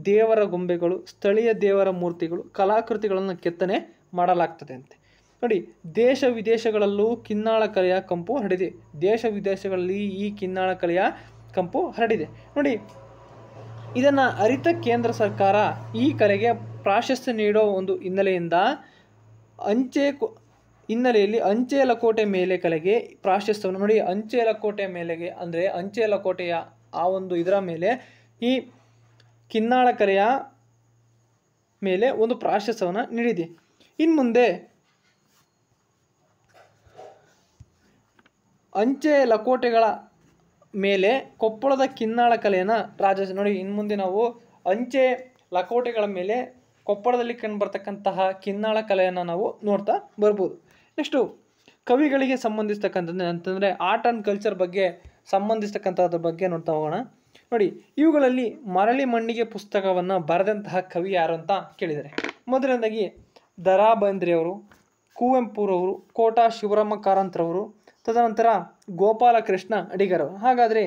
ದೇವರ ಗೊಂಬೆಗಳು ಸ್ಥಳೀಯ ದೇವರ ಮೂರ್ತಿಗಳು ಕಲಾಕೃತಿಗಳನ್ನು ಕೆತ್ತನೆ ಮಾಡಲಾಗ್ತದೆ ಅಂತೆ ನೋಡಿ ದೇಶ ವಿದೇಶಗಳಲ್ಲೂ ಕಿನ್ನಾಳ ಕಲೆಯ ಕಂಪು ಹರಡಿದೆ ದೇಶ ವಿದೇಶಗಳಲ್ಲಿ ಈ ಕಿನ್ನಾಳ ಕಲೆಯ ಕಂಪು ಹರಡಿದೆ ನೋಡಿ ಇದನ್ನು ಅರಿತ ಕೇಂದ್ರ ಸರ್ಕಾರ ಈ ಕಲೆಗೆ ಪ್ರಾಶಸ್ತ್ಯ ನೀಡೋ ಒಂದು ಹಿನ್ನೆಲೆಯಿಂದ ಅಂಚೆ ಹಿನ್ನೆಲೆಯಲ್ಲಿ ಅಂಚೆ ಕೋಟೆ ಮೇಲೆ ಕಲೆಗೆ ಪ್ರಾಶಸ್ತ್ಯವನ್ನು ನೋಡಿ ಅಂಚೆ ಲಕೋಟೆ ಮೇಲೆಗೆ ಅಂದರೆ ಅಂಚೆ ಕೋಟೆಯ ಆ ಒಂದು ಇದರ ಮೇಲೆ ಈ ಕಿನ್ನಾಳ ಕಲೆಯ ಮೇಲೆ ಒಂದು ಪ್ರಾಶಸ್ತ್ಯವನ್ನು ನೀಡಿದೆ ಇನ್ನು ಮುಂದೆ ಅಂಚೆ ಲಕೋಟೆಗಳ ಮೇಲೆ ಕೊಪ್ಪಳದ ಕಿನ್ನಾಳ ಕಲೆಯನ್ನು ರಾಜ ನೋಡಿ ಇನ್ನು ಮುಂದೆ ನಾವು ಅಂಚೆ ಲಕೋಟೆಗಳ ಮೇಲೆ ಕೊಪ್ಪಳದಲ್ಲಿ ಕಂಡು ಬರ್ತಕ್ಕಂತಹ ಕಿನ್ನಾಳ ಕಲೆಯನ್ನು ನಾವು ನೋಡ್ತಾ ಬರ್ಬೋದು ನೆಕ್ಸ್ಟು ಕವಿಗಳಿಗೆ ಸಂಬಂಧಿಸ್ತಕ್ಕಂಥದ್ದು ಅಂತಂದರೆ ಆರ್ಟ್ ಆ್ಯಂಡ್ ಕಲ್ಚರ್ ಬಗ್ಗೆ ಸಂಬಂಧಿಸ್ತಕ್ಕಂಥದ್ರ ಬಗ್ಗೆ ನೋಡ್ತಾ ಹೋಗೋಣ ನೋಡಿ ಇವುಗಳಲ್ಲಿ ಮರಳಿ ಮಣ್ಣಿಗೆ ಪುಸ್ತಕವನ್ನು ಬರೆದಂತಹ ಕವಿ ಯಾರು ಅಂತ ಕೇಳಿದ್ದಾರೆ ಮೊದಲನೇದಾಗಿ ದ ರಾ ಬೇಂದ್ರೆಯವರು ಕುವೆಂಪುರವರು ಕೋಟಾ ಶಿವರಾಮ ಕಾರಂತ್ರವರು ತದನಂತರ ಗೋಪಾಲಕೃಷ್ಣ ಅಡಿಗರು ಹಾಗಾದರೆ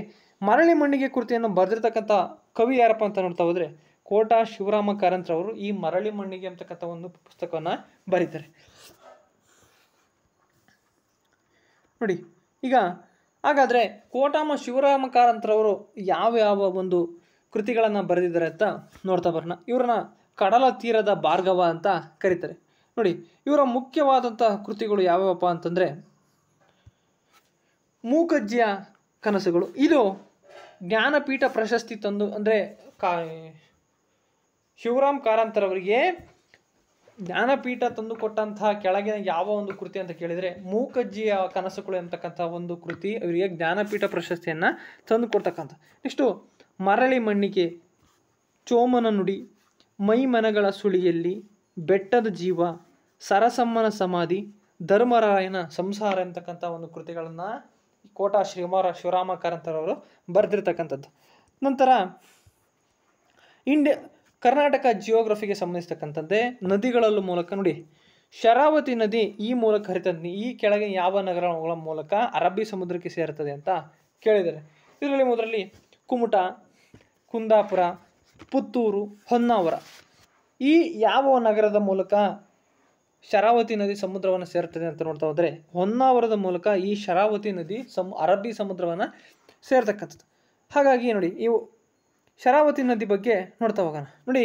ಮರಳಿ ಮಣ್ಣಿಗೆ ಕೃತಿಯನ್ನು ಬರೆದಿರ್ತಕ್ಕಂಥ ಕವಿ ಯಾರಪ್ಪ ಅಂತ ನೋಡ್ತಾ ಹೋದರೆ ಕೋಟಾ ಶಿವರಾಮ ಕಾರಂತ್ರವರು ಈ ಮರಳಿ ಮಣ್ಣಿಗೆ ಅಂತಕ್ಕಂಥ ಒಂದು ಪುಸ್ತಕವನ್ನು ಬರೀತಾರೆ ನೋಡಿ ಈಗ ಹಾಗಾದರೆ ಕೋಟಾಮ ಶಿವರಾಮ ಕಾರಂತರವರು ಯಾವ ಯಾವ ಒಂದು ಕೃತಿಗಳನ್ನು ಬರೆದಿದ್ದಾರೆ ಅಂತ ನೋಡ್ತಾ ಬರೋಣ ಇವ್ರನ್ನ ಕಡಲ ತೀರದ ಭಾರ್ಗವ ಅಂತ ಕರೀತಾರೆ ನೋಡಿ ಇವರ ಮುಖ್ಯವಾದಂಥ ಕೃತಿಗಳು ಯಾವ್ಯಾವಪ್ಪ ಅಂತಂದರೆ ಮೂಕಜ್ಜಿಯ ಕನಸುಗಳು ಇದು ಜ್ಞಾನಪೀಠ ಪ್ರಶಸ್ತಿ ತಂದು ಅಂದರೆ ಕಾ ಶಿವರಾಮ್ ಕಾರಂತರವರಿಗೆ ಜ್ಞಾನಪೀಠ ತಂದು ಕೊಟ್ಟಂತಹ ಕೆಳಗಿನ ಯಾವ ಒಂದು ಕೃತಿ ಅಂತ ಕೇಳಿದರೆ ಮೂಕಜ್ಜಿಯ ಕನಸುಗಳು ಎಂತಕ್ಕಂಥ ಒಂದು ಕೃತಿ ಇವರಿಗೆ ಜ್ಞಾನಪೀಠ ಪ್ರಶಸ್ತಿಯನ್ನು ತಂದು ಕೊಡ್ತಕ್ಕಂಥ ನೆಕ್ಸ್ಟು ಮರಳಿ ಮಣ್ಣಿಗೆ ಚೋಮನ ನುಡಿ ಮೈ ಮನಗಳ ಸುಳಿಯಲ್ಲಿ ಬೆಟ್ಟದ ಜೀವ ಸರಸಮ್ಮನ ಸಮಾಧಿ ಧರ್ಮರಾಯನ ಸಂಸಾರ ಎಂತಕ್ಕಂಥ ಒಂದು ಕೃತಿಗಳನ್ನು ಕೋಟಾ ಶ್ರೀಮಾರ ಶಿವರಾಮ ಕಾರಂತರವರು ಬರೆದಿರ್ತಕ್ಕಂಥದ್ದು ನಂತರ ಇಂಡಿಯಾ ಕರ್ನಾಟಕ ಜಿಯೋಗ್ರಫಿಗೆ ಸಂಬಂಧಿಸ್ತಕ್ಕಂಥದ್ದೇ ನದಿಗಳಲ್ಲೂ ಮೂಲಕ ನೋಡಿ ಶರಾವತಿ ನದಿ ಈ ಮೂಲಕ ಹರಿತದೆ ಈ ಕೆಳಗೆ ಯಾವ ನಗರಗಳ ಮೂಲಕ ಅರಬ್ಬಿ ಸಮುದ್ರಕ್ಕೆ ಸೇರ್ತದೆ ಅಂತ ಕೇಳಿದ್ದಾರೆ ಇದರಲ್ಲಿ ಮೊದಲಲ್ಲಿ ಕುಮಟ ಕುಂದಾಪುರ ಪುತ್ತೂರು ಹೊನ್ನಾವರ ಈ ಯಾವ ನಗರದ ಮೂಲಕ ಶರಾವತಿ ನದಿ ಸಮುದ್ರವನ್ನು ಸೇರ್ತದೆ ಅಂತ ನೋಡ್ತಾ ಹೋದರೆ ಹೊನ್ನಾವರದ ಮೂಲಕ ಈ ಶರಾವತಿ ನದಿ ಸಮ ಅರಬ್ಬಿ ಸಮುದ್ರವನ್ನು ಸೇರ್ತಕ್ಕಂಥದ್ದು ಹಾಗಾಗಿ ನೋಡಿ ಇವು ಶರಾವತಿ ನದಿ ಬಗ್ಗೆ ನೋಡ್ತಾ ಹೋಗೋಣ ನೋಡಿ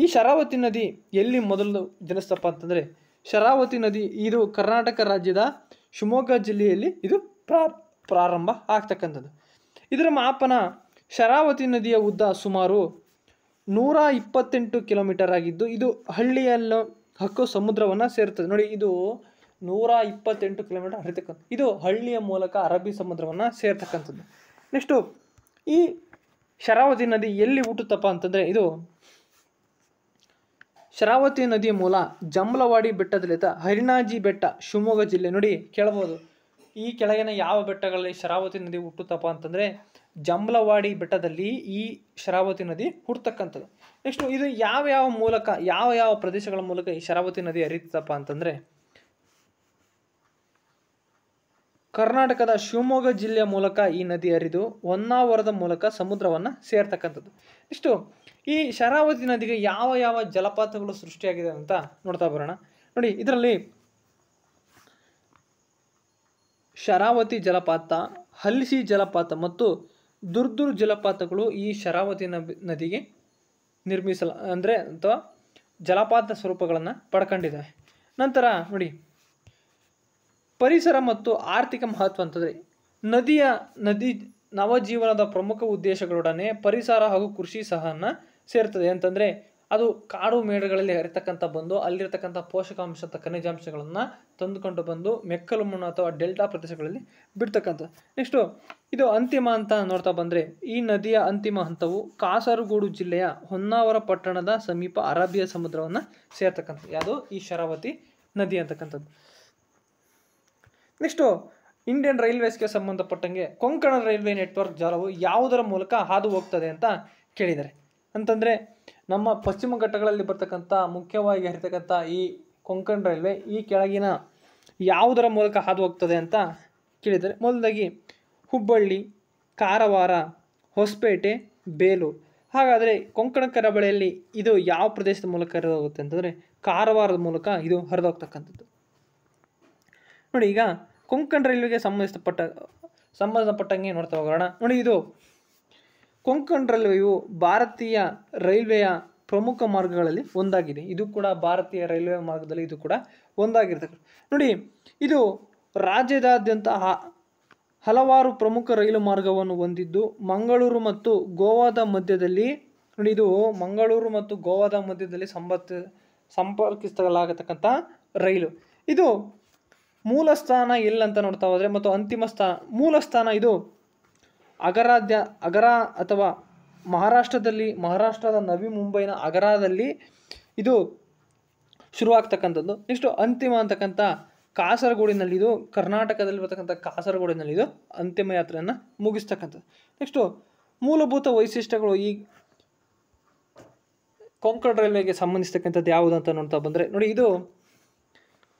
ಈ ಶರಾವತಿ ನದಿ ಎಲ್ಲಿ ಮೊದಲು ಜನಿಸ್ತಪ್ಪ ಅಂತಂದರೆ ಶರಾವತಿ ನದಿ ಇದು ಕರ್ನಾಟಕ ರಾಜ್ಯದ ಶಿವಮೊಗ್ಗ ಜಿಲ್ಲೆಯಲ್ಲಿ ಇದು ಪ್ರಾರಂಭ ಆಗ್ತಕ್ಕಂಥದ್ದು ಇದರ ಮಾಪನ ಶರಾವತಿ ನದಿಯ ಉದ್ದ ಸುಮಾರು ನೂರ ಇಪ್ಪತ್ತೆಂಟು ಕಿಲೋಮೀಟರ್ ಆಗಿದ್ದು ಇದು ಹಳ್ಳಿಯಲ್ಲ ಹಕ್ಕು ಸಮುದ್ರವನ್ನು ಸೇರ್ತದೆ ನೋಡಿ ಇದು ನೂರ ಇಪ್ಪತ್ತೆಂಟು ಕಿಲೋಮೀಟರ್ ಹರಿತಕ್ಕಂಥ ಇದು ಹಳ್ಳಿಯ ಮೂಲಕ ಅರಬ್ಬಿ ಸಮುದ್ರವನ್ನು ಸೇರ್ತಕ್ಕಂಥದ್ದು ನೆಕ್ಸ್ಟು ಈ ಶರಾವತಿ ನದಿ ಎಲ್ಲಿ ಹುಟ್ಟುತ್ತಪ್ಪ ಅಂತಂದರೆ ಇದು ಶರಾವತಿ ನದಿ ಮೂಲ ಜಂಬಲವಾಡಿ ಬೆಟ್ಟದಲ್ಲಿದ್ದ ಹರಿಣಾಜಿ ಬೆಟ್ಟ ಶಿವಮೊಗ್ಗ ಜಿಲ್ಲೆ ನೋಡಿ ಕೇಳ್ಬೋದು ಈ ಕೆಳಗಿನ ಯಾವ ಬೆಟ್ಟಗಳಲ್ಲಿ ಶರಾವತಿ ನದಿ ಹುಟ್ಟುತ್ತಪ್ಪ ಅಂತಂದರೆ ಜಂಬಲವಾಡಿ ಬೆಟ್ಟದಲ್ಲಿ ಈ ಶರಾವತಿ ನದಿ ಹುಟ್ಟತಕ್ಕಂಥದ್ದು ನೆಕ್ಸ್ಟು ಇದು ಯಾವ ಯಾವ ಮೂಲಕ ಯಾವ ಯಾವ ಪ್ರದೇಶಗಳ ಮೂಲಕ ಈ ಶರಾವತಿ ನದಿ ಹರಿತಪ್ಪ ಅಂತಂದರೆ ಕರ್ನಾಟಕದ ಶಿವಮೊಗ್ಗ ಜಿಲ್ಲೆಯ ಮೂಲಕ ಈ ನದಿ ಹರಿದು ಹೊನ್ನಾವರದ ಮೂಲಕ ಸಮುದ್ರವನ್ನು ಸೇರ್ತಕ್ಕಂಥದ್ದು ಇಷ್ಟು ಈ ಶರಾವತಿ ನದಿಗೆ ಯಾವ ಯಾವ ಜಲಪಾತಗಳು ಸೃಷ್ಟಿಯಾಗಿದೆ ಅಂತ ನೋಡ್ತಾ ಬರೋಣ ನೋಡಿ ಇದರಲ್ಲಿ ಶರಾವತಿ ಜಲಪಾತ ಹಲ್ಸಿ ಜಲಪಾತ ಮತ್ತು ದುರ್ದುರ್ ಜಲಪಾತಗಳು ಈ ಶರಾವತಿ ನದಿಗೆ ನಿರ್ಮಿಸಲ ಅಂದರೆ ಅಥವಾ ಜಲಪಾತ ಸ್ವರೂಪಗಳನ್ನು ಪಡ್ಕೊಂಡಿದ್ದಾವೆ ನಂತರ ನೋಡಿ ಪರಿಸರ ಮತ್ತು ಆರ್ಥಿಕ ಮಹತ್ವ ಅಂತಂದರೆ ನದಿಯ ನದಿ ನವಜೀವನದ ಪ್ರಮುಖ ಉದ್ದೇಶಗಳೊಡನೆ ಪರಿಸರ ಹಾಗೂ ಕೃಷಿ ಸಹನ ಸೇರ್ತದೆ ಅಂತಂದರೆ ಅದು ಕಾಡು ಮೇಡಗಳಲ್ಲಿ ಹರಿತಕ್ಕಂಥ ಬಂದು ಅಲ್ಲಿರ್ತಕ್ಕಂಥ ಪೋಷಕಾಂಶ ಖನಿಜಾಂಶಗಳನ್ನು ತಂದುಕೊಂಡು ಬಂದು ಮೆಕ್ಕಲು ಮಣ್ಣು ಅಥವಾ ಡೆಲ್ಟಾ ಪ್ರದೇಶಗಳಲ್ಲಿ ಬಿಡ್ತಕ್ಕಂಥ ನೆಕ್ಸ್ಟು ಇದು ಅಂತಿಮ ಅಂತ ನೋಡ್ತಾ ಬಂದರೆ ಈ ನದಿಯ ಅಂತಿಮ ಹಂತವು ಕಾಸರಗೋಡು ಜಿಲ್ಲೆಯ ಹೊನ್ನಾವರ ಪಟ್ಟಣದ ಸಮೀಪ ಅರಬ್ಬೀಯ ಸಮುದ್ರವನ್ನು ಸೇರ್ತಕ್ಕಂಥದ್ದು ಯಾವುದು ಈ ಶರಾವತಿ ನದಿ ಅಂತಕ್ಕಂಥದ್ದು ನೆಕ್ಸ್ಟು ಇಂಡಿಯನ್ ರೈಲ್ವೇಸ್ಗೆ ಸಂಬಂಧಪಟ್ಟಂಗೆ ಕೊಂಕಣ ರೈಲ್ವೆ ನೆಟ್ವರ್ಕ್ ಜಾಲವು ಯಾವುದರ ಮೂಲಕ ಹಾದು ಹೋಗ್ತದೆ ಅಂತ ಕೇಳಿದ್ದಾರೆ ಅಂತಂದರೆ ನಮ್ಮ ಪಶ್ಚಿಮ ಘಟ್ಟಗಳಲ್ಲಿ ಬರ್ತಕ್ಕಂಥ ಮುಖ್ಯವಾಗಿ ಹರಿತಕ್ಕಂಥ ಈ ಕೊಂಕಣ ರೈಲ್ವೆ ಈ ಕೆಳಗಿನ ಯಾವುದರ ಮೂಲಕ ಹಾದು ಹೋಗ್ತದೆ ಅಂತ ಕೇಳಿದ್ದಾರೆ ಮೊದಲಾಗಿ ಹುಬ್ಬಳ್ಳಿ ಕಾರವಾರ ಹೊಸಪೇಟೆ ಬೇಲೂರು ಹಾಗಾದರೆ ಕೊಂಕಣ ಕರಾವಳಿಯಲ್ಲಿ ಇದು ಯಾವ ಪ್ರದೇಶದ ಮೂಲಕ ಹರಿದೋಗುತ್ತೆ ಅಂತಂದರೆ ಕಾರವಾರದ ಮೂಲಕ ಇದು ಹರಿದೋಗ್ತಕ್ಕಂಥದ್ದು ನೋಡಿ ಈಗ ಕೊಂಕಣ ರೈಲ್ವೆಗೆ ಸಂಬಂಧಪಟ್ಟ ಸಂಬಂಧಪಟ್ಟಂಗೆ ನೋಡ್ತಾ ಹೋಗೋಣ ನೋಡಿ ಇದು ಕೊಂಕಣ ರೈಲ್ವೆಯು ಭಾರತೀಯ ರೈಲ್ವೆಯ ಪ್ರಮುಖ ಮಾರ್ಗಗಳಲ್ಲಿ ಒಂದಾಗಿದೆ ಇದು ಕೂಡ ಭಾರತೀಯ ರೈಲ್ವೆ ಮಾರ್ಗದಲ್ಲಿ ಇದು ಕೂಡ ಒಂದಾಗಿರ್ತಕ್ಕಂಥ ನೋಡಿ ಇದು ರಾಜ್ಯದಾದ್ಯಂತ ಹಲವಾರು ಪ್ರಮುಖ ರೈಲು ಮಾರ್ಗವನ್ನು ಹೊಂದಿದ್ದು ಮಂಗಳೂರು ಮತ್ತು ಗೋವಾದ ಮಧ್ಯದಲ್ಲಿ ನೋಡಿ ಇದು ಮಂಗಳೂರು ಮತ್ತು ಗೋವಾದ ಮಧ್ಯದಲ್ಲಿ ಸಂಪರ್ಕ ಸಂಪರ್ಕಿಸಲಾಗತಕ್ಕಂಥ ರೈಲು ಇದು ಮೂಲ ಸ್ಥಾನ ಎಲ್ಲಂತ ನೋಡ್ತಾ ಹೋದರೆ ಮತ್ತು ಅಂತಿಮ ಸ್ಥಾನ ಮೂಲ ಸ್ಥಾನ ಇದು ಅಗರಾಧ್ಯ ಅಗರ ಅಥವಾ ಮಹಾರಾಷ್ಟ್ರದಲ್ಲಿ ಮಹಾರಾಷ್ಟ್ರದ ನವಿ ಮುಂಬೈನ ಅಗರಾದಲ್ಲಿ ಇದು ಶುರುವಾಗ್ತಕ್ಕಂಥದ್ದು ನೆಕ್ಸ್ಟು ಅಂತಿಮ ಅಂತಕ್ಕಂಥ ಕಾಸರಗೋಡಿನಲ್ಲಿ ಇದು ಕರ್ನಾಟಕದಲ್ಲಿ ಬರ್ತಕ್ಕಂಥ ಕಾಸರಗೋಡಿನಲ್ಲಿ ಇದು ಅಂತಿಮ ಯಾತ್ರೆಯನ್ನು ಮುಗಿಸ್ತಕ್ಕಂಥದ್ದು ನೆಕ್ಸ್ಟು ಮೂಲಭೂತ ವೈಶಿಷ್ಟ್ಯಗಳು ಈ ಕೊಂಕಣ ರೈಲ್ವೆಗೆ ಸಂಬಂಧಿಸ್ತಕ್ಕಂಥದ್ದು ಯಾವುದು ಅಂತ ನೋಡ್ತಾ ಬಂದರೆ ನೋಡಿ ಇದು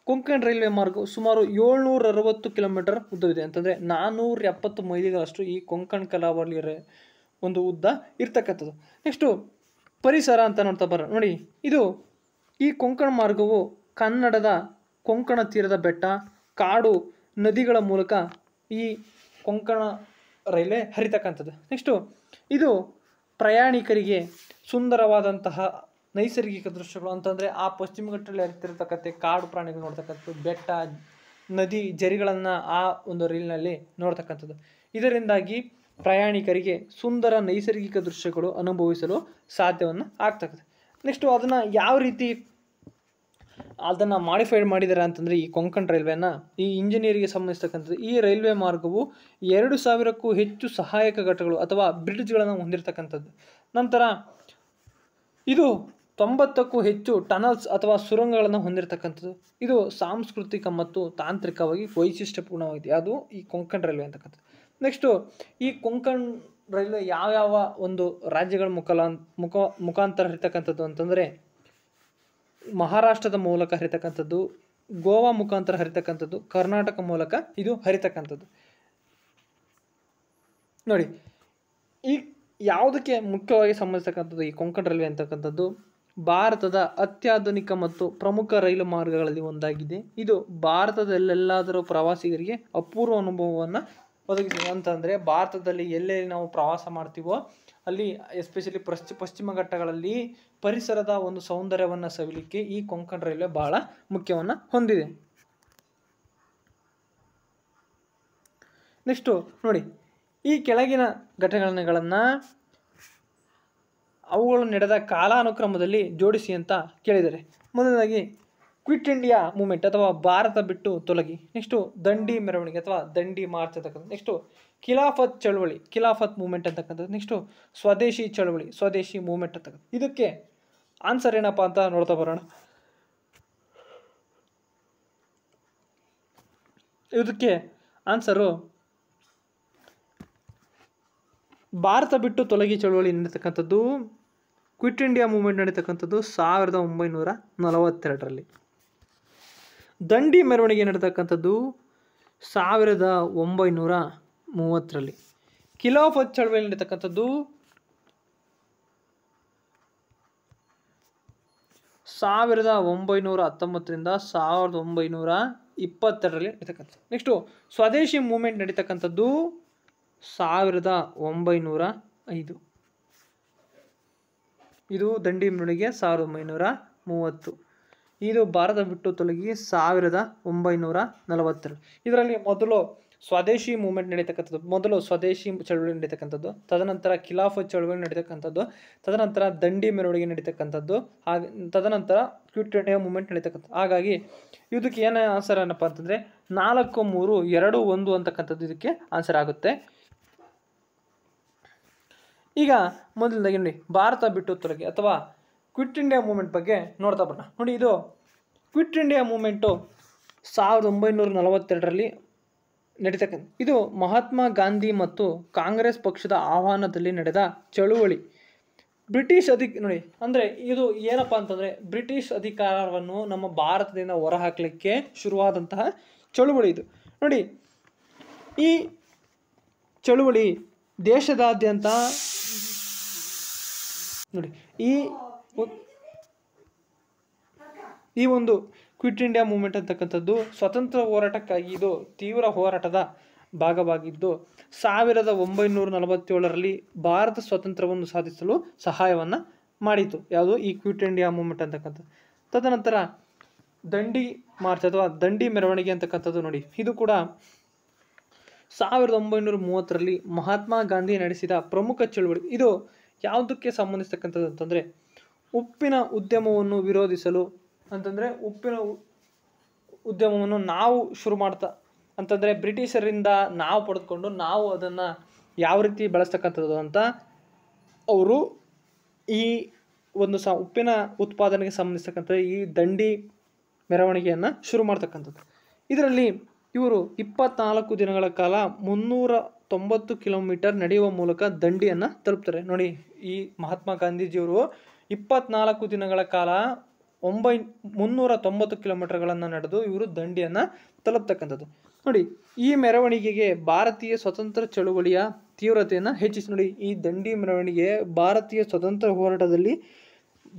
ಕೊಂಕಣ್ ರೈಲ್ವೆ ಮಾರ್ಗವು ಸುಮಾರು ಏಳ್ನೂರ ಅರವತ್ತು ಕಿಲೋಮೀಟರ್ ಉದ್ದವಿದೆ ಅಂತಂದರೆ ನಾನ್ನೂರ ಎಪ್ಪತ್ತು ಮೈಲಿಗಳಷ್ಟು ಈ ಕೊಂಕಣ ಕಲಾವಲಿರ ಒಂದು ಉದ್ದ ಇರ್ತಕ್ಕಂಥದ್ದು ನೆಕ್ಸ್ಟು ಪರಿಸರ ಅಂತ ನೋಡ್ತಾ ಬರ ನೋಡಿ ಇದು ಈ ಕೊಂಕಣ ಮಾರ್ಗವು ಕನ್ನಡದ ಕೊಂಕಣ ತೀರದ ಬೆಟ್ಟ ಕಾಡು ನದಿಗಳ ಮೂಲಕ ಈ ಕೊಂಕಣ ರೈಲ್ವೆ ಹರಿತಕ್ಕಂಥದ್ದು ನೆಕ್ಸ್ಟು ಇದು ಪ್ರಯಾಣಿಕರಿಗೆ ಸುಂದರವಾದಂತಹ ನೈಸರ್ಗಿಕ ದೃಶ್ಯಗಳು ಅಂತಂದರೆ ಆ ಪಶ್ಚಿಮ ಘಟ್ಟದಲ್ಲಿ ಹರಿತಿರ್ತಕ್ಕಂಥ ಕಾಡು ಪ್ರಾಣಿಗಳು ನೋಡ್ತಕ್ಕಂಥದ್ದು ಬೆಟ್ಟ ನದಿ ಜರಿಗಳನ್ನು ಆ ಒಂದು ರೀಲ್ನಲ್ಲಿ ನೋಡ್ತಕ್ಕಂಥದ್ದು ಇದರಿಂದಾಗಿ ಪ್ರಯಾಣಿಕರಿಗೆ ಸುಂದರ ನೈಸರ್ಗಿಕ ದೃಶ್ಯಗಳು ಅನುಭವಿಸಲು ಸಾಧ್ಯವನ್ನು ಆಗ್ತಕ್ಕಂಥ ನೆಕ್ಸ್ಟು ಅದನ್ನು ಯಾವ ರೀತಿ ಅದನ್ನು ಮಾಡಿಫೈಡ್ ಮಾಡಿದ್ದಾರೆ ಅಂತಂದರೆ ಈ ಕೊಂಕಣ ರೈಲ್ವೆನ ಈ ಇಂಜಿನಿಯರಿಗೆ ಸಂಬಂಧಿಸ್ತಕ್ಕಂಥದ್ದು ಈ ರೈಲ್ವೆ ಮಾರ್ಗವು ಎರಡು ಸಾವಿರಕ್ಕೂ ಹೆಚ್ಚು ಸಹಾಯಕ ಘಟಕಗಳು ಅಥವಾ ಬ್ರಿಡ್ಜ್ಗಳನ್ನು ಹೊಂದಿರತಕ್ಕಂಥದ್ದು ನಂತರ ಇದು ತೊಂಬತ್ತಕ್ಕೂ ಹೆಚ್ಚು ಟನಲ್ಸ್ ಅಥವಾ ಸುರಂಗಗಳನ್ನು ಹೊಂದಿರತಕ್ಕಂಥದ್ದು ಇದು ಸಾಂಸ್ಕೃತಿಕ ಮತ್ತು ತಾಂತ್ರಿಕವಾಗಿ ವೈಶಿಷ್ಟ್ಯಪೂರ್ಣವಾಗಿದೆ ಅದು ಈ ಕೊಂಕಣ್ ರೈಲ್ವೆ ಅಂತಕ್ಕಂಥದ್ದು ನೆಕ್ಸ್ಟು ಈ ಕೊಂಕಣ್ ರೈಲ್ವೆ ಯಾವ್ಯಾವ ಒಂದು ರಾಜ್ಯಗಳ ಮುಖಲ ಮುಖ ಮುಖಾಂತರ ಹರಿತಕ್ಕಂಥದ್ದು ಅಂತಂದರೆ ಮಹಾರಾಷ್ಟ್ರದ ಮೂಲಕ ಹರಿತಕ್ಕಂಥದ್ದು ಗೋವಾ ಮುಖಾಂತರ ಹರಿತಕ್ಕಂಥದ್ದು ಕರ್ನಾಟಕ ಮೂಲಕ ಇದು ಹರಿತಕ್ಕಂಥದ್ದು ನೋಡಿ ಈ ಯಾವುದಕ್ಕೆ ಮುಖ್ಯವಾಗಿ ಸಂಬಂಧಿಸತಕ್ಕಂಥದ್ದು ಈ ಕೊಂಕಣ ರೈಲ್ವೆ ಅಂತಕ್ಕಂಥದ್ದು ಭಾರತದ ಅತ್ಯಾಧುನಿಕ ಮತ್ತು ಪ್ರಮುಖ ರೈಲು ಮಾರ್ಗಗಳಲ್ಲಿ ಒಂದಾಗಿದೆ ಇದು ಭಾರತದಲ್ಲೆಲ್ಲಾದರೂ ಪ್ರವಾಸಿಗರಿಗೆ ಅಪೂರ್ವ ಅನುಭವವನ್ನು ಒದಗಿಸಿದೆ ಅಂತಂದರೆ ಭಾರತದಲ್ಲಿ ಎಲ್ಲೆಲ್ಲಿ ನಾವು ಪ್ರವಾಸ ಮಾಡ್ತೀವೋ ಅಲ್ಲಿ ಎಸ್ಪೆಷಲಿ ಪಶ್ಚಿ ಪಶ್ಚಿಮ ಘಟ್ಟಗಳಲ್ಲಿ ಪರಿಸರದ ಒಂದು ಸೌಂದರ್ಯವನ್ನು ಸವಿಲಿಕ್ಕೆ ಈ ಕೊಂಕಣ ರೈಲ್ವೆ ಬಹಳ ಮುಖ್ಯವನ್ನು ಹೊಂದಿದೆ ನೆಕ್ಸ್ಟು ನೋಡಿ ಈ ಕೆಳಗಿನ ಘಟನೆಗಳನ್ನು ಅವುಗಳು ನಡೆದ ಕಾಲಾನುಕ್ರಮದಲ್ಲಿ ಜೋಡಿಸಿ ಅಂತ ಕೇಳಿದರೆ ಮೊದಲನೇದಾಗಿ ಕ್ವಿಟ್ ಇಂಡಿಯಾ ಮೂಮೆಂಟ್ ಅಥವಾ ಭಾರತ ಬಿಟ್ಟು ತೊಲಗಿ ನೆಕ್ಸ್ಟು ದಂಡಿ ಮೆರವಣಿಗೆ ಅಥವಾ ದಂಡಿ ಮಾರ್ಚ್ ಅಂತಕ್ಕಂಥದ್ದು ನೆಕ್ಸ್ಟು ಖಿಲಾಫತ್ ಚಳವಳಿ ಖಿಲಾಫತ್ ಮೂಮೆಂಟ್ ಅಂತಕ್ಕಂಥದ್ದು ನೆಕ್ಸ್ಟು ಸ್ವದೇಶಿ ಚಳವಳಿ ಸ್ವದೇಶಿ ಮೂಮೆಂಟ್ ಅಂತಕ್ಕಂಥ ಇದಕ್ಕೆ ಆನ್ಸರ್ ಏನಪ್ಪ ಅಂತ ನೋಡ್ತಾ ಬರೋಣ ಇದಕ್ಕೆ ಆನ್ಸರು ಭಾರತ ಬಿಟ್ಟು ತೊಲಗಿ ಚಳವಳಿ ನೀಡ್ತಕ್ಕಂಥದ್ದು ಕ್ವಿಟ್ ಇಂಡಿಯಾ ಮೂವ್ಮೆಂಟ್ ನಡೀತಕ್ಕಂಥದ್ದು ಸಾವಿರದ ಒಂಬೈನೂರ ನಲವತ್ತೆರಡರಲ್ಲಿ ದಂಡಿ ಮೆರವಣಿಗೆ ನಡೀತಕ್ಕಂಥದ್ದು ಸಾವಿರದ ಒಂಬೈನೂರ ಮೂವತ್ತರಲ್ಲಿ ಕಿಲಾಫತ್ ಚಳವಳಿ ನಡೀತಕ್ಕಂಥದ್ದು ಸಾವಿರದ ಒಂಬೈನೂರ ಹತ್ತೊಂಬತ್ತರಿಂದ ಸಾವಿರದ ಒಂಬೈನೂರ ಇಪ್ಪತ್ತೆರಡರಲ್ಲಿ ನಡೀತಕ್ಕಂಥದ್ದು ನೆಕ್ಸ್ಟು ಸ್ವದೇಶಿ ಮೂವ್ಮೆಂಟ್ ನಡೀತಕ್ಕಂಥದ್ದು ಸಾವಿರದ ಒಂಬೈನೂರ ಐದು ಇದು ದಂಡಿ ಮೃಣಿಗೆ ಸಾವಿರದ ಒಂಬೈನೂರ ಮೂವತ್ತು ಇದು ಭಾರತ ಬಿಟ್ಟು ತೊಲಗಿ ಸಾವಿರದ ಒಂಬೈನೂರ ನಲವತ್ತೆರಡು ಇದರಲ್ಲಿ ಮೊದಲು ಸ್ವದೇಶಿ ಮೂವ್ಮೆಂಟ್ ನಡೀತಕ್ಕಂಥದ್ದು ಮೊದಲು ಸ್ವದೇಶಿ ಚಳವಳಿ ನಡೀತಕ್ಕಂಥದ್ದು ತದನಂತರ ಖಿಲಾಫತ್ ಚಳವಳಿ ನಡೀತಕ್ಕಂಥದ್ದು ತದನಂತರ ದಂಡಿ ಮೆರವಣಿಗೆ ನಡೀತಕ್ಕಂಥದ್ದು ಹಾಗೆ ತದನಂತರ ಕ್ವಿಟ್ ಇಂಡಿಯಾ ಮೂವ್ಮೆಂಟ್ ನಡೀತಕ್ಕಂಥದ್ದು ಹಾಗಾಗಿ ಇದಕ್ಕೆ ಏನೇ ಆನ್ಸರ್ ಏನಪ್ಪ ಅಂತಂದರೆ ನಾಲ್ಕು ಮೂರು ಎರಡು ಒಂದು ಅಂತಕ್ಕಂಥದ್ದು ಇದಕ್ಕೆ ಆನ್ಸರ್ ಆಗುತ್ತೆ ಈಗ ಮೊದಲನೇದಾಗಿ ನೋಡಿ ಭಾರತ ಬಿಟ್ಟು ತೊಡಗಿ ಅಥವಾ ಕ್ವಿಟ್ ಇಂಡಿಯಾ ಮೂಮೆಂಟ್ ಬಗ್ಗೆ ನೋಡ್ತಾ ಬರೋಣ ನೋಡಿ ಇದು ಕ್ವಿಟ್ ಇಂಡಿಯಾ ಮೂಮೆಂಟು ಸಾವಿರದ ಒಂಬೈನೂರ ನಲವತ್ತೆರಡರಲ್ಲಿ ನಡೀತಕ್ಕಂಥ ಇದು ಮಹಾತ್ಮ ಗಾಂಧಿ ಮತ್ತು ಕಾಂಗ್ರೆಸ್ ಪಕ್ಷದ ಆಹ್ವಾನದಲ್ಲಿ ನಡೆದ ಚಳುವಳಿ ಬ್ರಿಟಿಷ್ ಅಧಿಕ ನೋಡಿ ಅಂದರೆ ಇದು ಏನಪ್ಪ ಅಂತಂದರೆ ಬ್ರಿಟಿಷ್ ಅಧಿಕಾರವನ್ನು ನಮ್ಮ ಭಾರತದಿಂದ ಹೊರಹಾಕಲಿಕ್ಕೆ ಶುರುವಾದಂತಹ ಚಳುವಳಿ ಇದು ನೋಡಿ ಈ ಚಳುವಳಿ ದೇಶದಾದ್ಯಂತ ನೋಡಿ ಈ ಈ ಒಂದು ಕ್ವಿಟ್ ಇಂಡಿಯಾ ಮೂಮೆಂಟ್ ಅಂತಕ್ಕಂಥದ್ದು ಸ್ವತಂತ್ರ ಹೋರಾಟಕ್ಕಾಗಿ ಇದು ತೀವ್ರ ಹೋರಾಟದ ಭಾಗವಾಗಿದ್ದು ಸಾವಿರದ ಒಂಬೈನೂರ ನಲವತ್ತೇಳರಲ್ಲಿ ಭಾರತ ಸ್ವತಂತ್ರವನ್ನು ಸಾಧಿಸಲು ಸಹಾಯವನ್ನು ಮಾಡಿತು ಯಾವುದು ಈ ಕ್ವಿಟ್ ಇಂಡಿಯಾ ಮೂವ್ಮೆಂಟ್ ಅಂತಕ್ಕಂಥದ್ದು ತದನಂತರ ದಂಡಿ ಮಾರ್ಚ್ ಅಥವಾ ದಂಡಿ ಮೆರವಣಿಗೆ ಅಂತಕ್ಕಂಥದ್ದು ನೋಡಿ ಇದು ಕೂಡ ಸಾವಿರದ ಒಂಬೈನೂರ ಮೂವತ್ತರಲ್ಲಿ ಮಹಾತ್ಮ ಗಾಂಧಿ ನಡೆಸಿದ ಪ್ರಮುಖ ಚಳುವಳಿ ಇದು ಯಾವುದಕ್ಕೆ ಸಂಬಂಧಿಸತಕ್ಕಂಥದ್ದು ಅಂತಂದರೆ ಉಪ್ಪಿನ ಉದ್ಯಮವನ್ನು ವಿರೋಧಿಸಲು ಅಂತಂದರೆ ಉಪ್ಪಿನ ಉದ್ಯಮವನ್ನು ನಾವು ಶುರು ಮಾಡ್ತಾ ಅಂತಂದರೆ ಬ್ರಿಟಿಷರಿಂದ ನಾವು ಪಡೆದುಕೊಂಡು ನಾವು ಅದನ್ನು ಯಾವ ರೀತಿ ಬಳಸ್ತಕ್ಕಂಥದ್ದು ಅಂತ ಅವರು ಈ ಒಂದು ಸ ಉಪ್ಪಿನ ಉತ್ಪಾದನೆಗೆ ಸಂಬಂಧಿಸತಕ್ಕಂಥದ್ದು ಈ ದಂಡಿ ಮೆರವಣಿಗೆಯನ್ನು ಶುರು ಮಾಡ್ತಕ್ಕಂಥದ್ದು ಇದರಲ್ಲಿ ಇವರು ಇಪ್ಪತ್ನಾಲ್ಕು ದಿನಗಳ ಕಾಲ ಮುನ್ನೂರ ತೊಂಬತ್ತು ಕಿಲೋಮೀಟರ್ ನಡೆಯುವ ಮೂಲಕ ದಂಡಿಯನ್ನು ತಲುಪ್ತಾರೆ ನೋಡಿ ಈ ಮಹಾತ್ಮ ಗಾಂಧೀಜಿಯವರು ಇಪ್ಪತ್ನಾಲ್ಕು ದಿನಗಳ ಕಾಲ ಒಂಬೈ ಮುನ್ನೂರ ತೊಂಬತ್ತು ಕಿಲೋಮೀಟರ್ಗಳನ್ನು ನಡೆದು ಇವರು ದಂಡಿಯನ್ನು ತಲುಪ್ತಕ್ಕಂಥದ್ದು ನೋಡಿ ಈ ಮೆರವಣಿಗೆಗೆ ಭಾರತೀಯ ಸ್ವತಂತ್ರ ಚಳುವಳಿಯ ತೀವ್ರತೆಯನ್ನು ಹೆಚ್ಚಿಸಿ ನೋಡಿ ಈ ದಂಡಿ ಮೆರವಣಿಗೆ ಭಾರತೀಯ ಸ್ವತಂತ್ರ ಹೋರಾಟದಲ್ಲಿ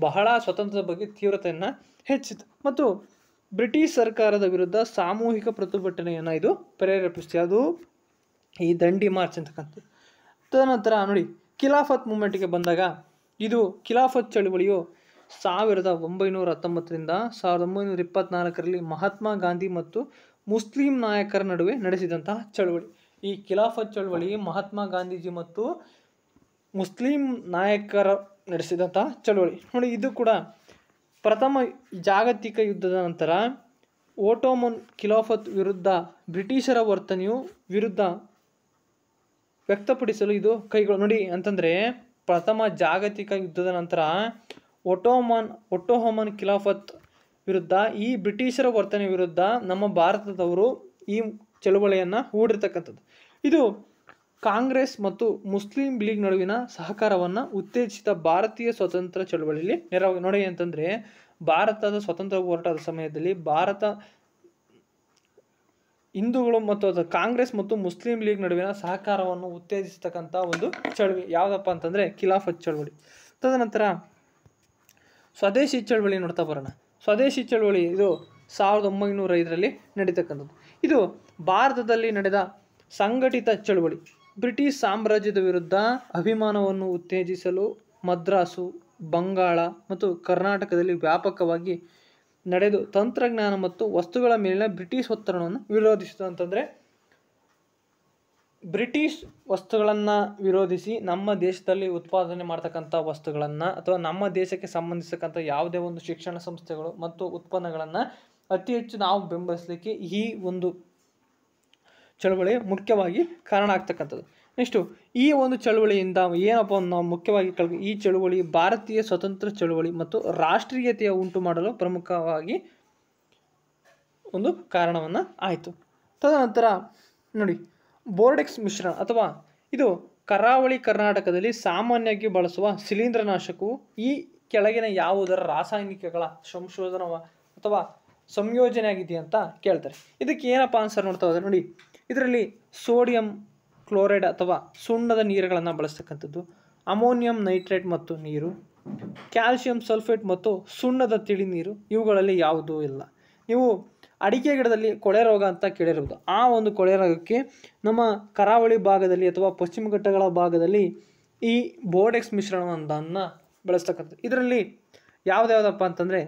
ಬಹಳ ಸ್ವತಂತ್ರದ ಬಗ್ಗೆ ತೀವ್ರತೆಯನ್ನು ಹೆಚ್ಚಿತು ಮತ್ತು ಬ್ರಿಟಿಷ್ ಸರ್ಕಾರದ ವಿರುದ್ಧ ಸಾಮೂಹಿಕ ಪ್ರತಿಭಟನೆಯನ್ನು ಇದು ಪ್ರೇರೇಪಿಸ್ತೀವಿ ಅದು ಈ ದಂಡಿ ಮಾರ್ಚ್ ಅಂತಕ್ಕಂಥದ್ದು ತದನಂತರ ನೋಡಿ ಖಿಲಾಫತ್ ಮೂಮೆಂಟ್ಗೆ ಬಂದಾಗ ಇದು ಖಿಲಾಫತ್ ಚಳುವಳಿಯು ಸಾವಿರದ ಒಂಬೈನೂರ ಹತ್ತೊಂಬತ್ತರಿಂದ ಸಾವಿರದ ಒಂಬೈನೂರ ಇಪ್ಪತ್ತ್ನಾಲ್ಕರಲ್ಲಿ ಮಹಾತ್ಮ ಗಾಂಧಿ ಮತ್ತು ಮುಸ್ಲಿಂ ನಾಯಕರ ನಡುವೆ ನಡೆಸಿದಂತಹ ಚಳುವಳಿ ಈ ಖಿಲಾಫತ್ ಚಳುವಳಿ ಮಹಾತ್ಮ ಗಾಂಧೀಜಿ ಮತ್ತು ಮುಸ್ಲಿಂ ನಾಯಕರ ನಡೆಸಿದಂತಹ ಚಳುವಳಿ ನೋಡಿ ಇದು ಕೂಡ ಪ್ರಥಮ ಜಾಗತಿಕ ಯುದ್ಧದ ನಂತರ ಓಟೋಮನ್ ಖಿಲಾಫತ್ ವಿರುದ್ಧ ಬ್ರಿಟಿಷರ ವರ್ತನೆಯು ವಿರುದ್ಧ ವ್ಯಕ್ತಪಡಿಸಲು ಇದು ಕೈಗಳು ನೋಡಿ ಅಂತಂದರೆ ಪ್ರಥಮ ಜಾಗತಿಕ ಯುದ್ಧದ ನಂತರ ಒಟೋಮನ್ ಓಟೋಹೊಮನ್ ಖಿಲಾಫತ್ ವಿರುದ್ಧ ಈ ಬ್ರಿಟಿಷರ ವರ್ತನೆ ವಿರುದ್ಧ ನಮ್ಮ ಭಾರತದವರು ಈ ಚಳುವಳಿಯನ್ನು ಹೂಡಿರ್ತಕ್ಕಂಥದ್ದು ಇದು ಕಾಂಗ್ರೆಸ್ ಮತ್ತು ಮುಸ್ಲಿಂ ಲೀಗ್ ನಡುವಿನ ಸಹಕಾರವನ್ನು ಉತ್ತೇಜಿಸಿದ ಭಾರತೀಯ ಸ್ವತಂತ್ರ ಚಳವಳಿಯಲ್ಲಿ ನೆರವಾಗಿ ನೋಡಿ ಅಂತಂದರೆ ಭಾರತದ ಸ್ವತಂತ್ರ ಹೋರಾಟದ ಸಮಯದಲ್ಲಿ ಭಾರತ ಹಿಂದೂಗಳು ಮತ್ತು ಅದು ಕಾಂಗ್ರೆಸ್ ಮತ್ತು ಮುಸ್ಲಿಂ ಲೀಗ್ ನಡುವಿನ ಸಹಕಾರವನ್ನು ಉತ್ತೇಜಿಸತಕ್ಕಂಥ ಒಂದು ಚಳವಳಿ ಯಾವುದಪ್ಪ ಅಂತಂದರೆ ಖಿಲಾಫತ್ ಚಳವಳಿ ತದನಂತರ ಸ್ವದೇಶಿ ಚಳವಳಿ ನೋಡ್ತಾ ಬರೋಣ ಸ್ವದೇಶಿ ಚಳವಳಿ ಇದು ಸಾವಿರದ ಒಂಬೈನೂರ ಐದರಲ್ಲಿ ನಡೀತಕ್ಕಂಥದ್ದು ಇದು ಭಾರತದಲ್ಲಿ ನಡೆದ ಸಂಘಟಿತ ಚಳವಳಿ ಬ್ರಿಟಿಷ್ ಸಾಮ್ರಾಜ್ಯದ ವಿರುದ್ಧ ಅಭಿಮಾನವನ್ನು ಉತ್ತೇಜಿಸಲು ಮದ್ರಾಸು ಬಂಗಾಳ ಮತ್ತು ಕರ್ನಾಟಕದಲ್ಲಿ ವ್ಯಾಪಕವಾಗಿ ನಡೆದು ತಂತ್ರಜ್ಞಾನ ಮತ್ತು ವಸ್ತುಗಳ ಮೇಲಿನ ಬ್ರಿಟಿಷ್ ಒತ್ತಡವನ್ನು ವಿರೋಧಿಸಿತು ಅಂತಂದರೆ ಬ್ರಿಟಿಷ್ ವಸ್ತುಗಳನ್ನು ವಿರೋಧಿಸಿ ನಮ್ಮ ದೇಶದಲ್ಲಿ ಉತ್ಪಾದನೆ ಮಾಡ್ತಕ್ಕಂಥ ವಸ್ತುಗಳನ್ನು ಅಥವಾ ನಮ್ಮ ದೇಶಕ್ಕೆ ಸಂಬಂಧಿಸತಕ್ಕಂಥ ಯಾವುದೇ ಒಂದು ಶಿಕ್ಷಣ ಸಂಸ್ಥೆಗಳು ಮತ್ತು ಉತ್ಪನ್ನಗಳನ್ನು ಅತಿ ಹೆಚ್ಚು ನಾವು ಬೆಂಬಲಿಸಲಿಕ್ಕೆ ಈ ಒಂದು ಚಳವಳಿ ಮುಖ್ಯವಾಗಿ ಕಾರಣ ಆಗ್ತಕ್ಕಂಥದ್ದು ನೆಕ್ಸ್ಟು ಈ ಒಂದು ಚಳುವಳಿಯಿಂದ ಏನಪ್ಪ ನಾವು ಮುಖ್ಯವಾಗಿ ಕಳ್ ಈ ಚಳುವಳಿ ಭಾರತೀಯ ಸ್ವತಂತ್ರ ಚಳುವಳಿ ಮತ್ತು ರಾಷ್ಟ್ರೀಯತೆಯ ಉಂಟು ಮಾಡಲು ಪ್ರಮುಖವಾಗಿ ಒಂದು ಕಾರಣವನ್ನು ಆಯಿತು ತದನಂತರ ನೋಡಿ ಬೋರ್ಡೆಕ್ಸ್ ಮಿಶ್ರಣ ಅಥವಾ ಇದು ಕರಾವಳಿ ಕರ್ನಾಟಕದಲ್ಲಿ ಸಾಮಾನ್ಯವಾಗಿ ಬಳಸುವ ಶಿಲೀಂಧ್ರನಾಶಕವು ಈ ಕೆಳಗಿನ ಯಾವುದರ ರಾಸಾಯನಿಕಗಳ ಸಂಶೋಧನವ ಅಥವಾ ಸಂಯೋಜನೆ ಆಗಿದೆಯಾ ಅಂತ ಕೇಳ್ತಾರೆ ಇದಕ್ಕೆ ಏನಪ್ಪ ಆನ್ಸರ್ ನೋಡ್ತಾ ಹೋದ್ರೆ ನೋಡಿ ಇದರಲ್ಲಿ ಸೋಡಿಯಂ ಕ್ಲೋರೈಡ್ ಅಥವಾ ಸುಣ್ಣದ ನೀರುಗಳನ್ನು ಬಳಸ್ತಕ್ಕಂಥದ್ದು ಅಮೋನಿಯಂ ನೈಟ್ರೇಟ್ ಮತ್ತು ನೀರು ಕ್ಯಾಲ್ಶಿಯಂ ಸಲ್ಫೇಟ್ ಮತ್ತು ಸುಣ್ಣದ ತಿಳಿ ನೀರು ಇವುಗಳಲ್ಲಿ ಯಾವುದೂ ಇಲ್ಲ ನೀವು ಅಡಿಕೆ ಗಿಡದಲ್ಲಿ ಕೊಳೆ ರೋಗ ಅಂತ ಕೇಳಿರ್ಬೋದು ಆ ಒಂದು ಕೊಳೆ ರೋಗಕ್ಕೆ ನಮ್ಮ ಕರಾವಳಿ ಭಾಗದಲ್ಲಿ ಅಥವಾ ಪಶ್ಚಿಮ ಘಟ್ಟಗಳ ಭಾಗದಲ್ಲಿ ಈ ಬೋರ್ಡೆಕ್ಸ್ ಮಿಶ್ರಣವನ್ನು ಬಳಸ್ತಕ್ಕಂಥದ್ದು ಇದರಲ್ಲಿ ಯಾವುದ್ಯಾವುದಪ್ಪ ಅಂತಂದರೆ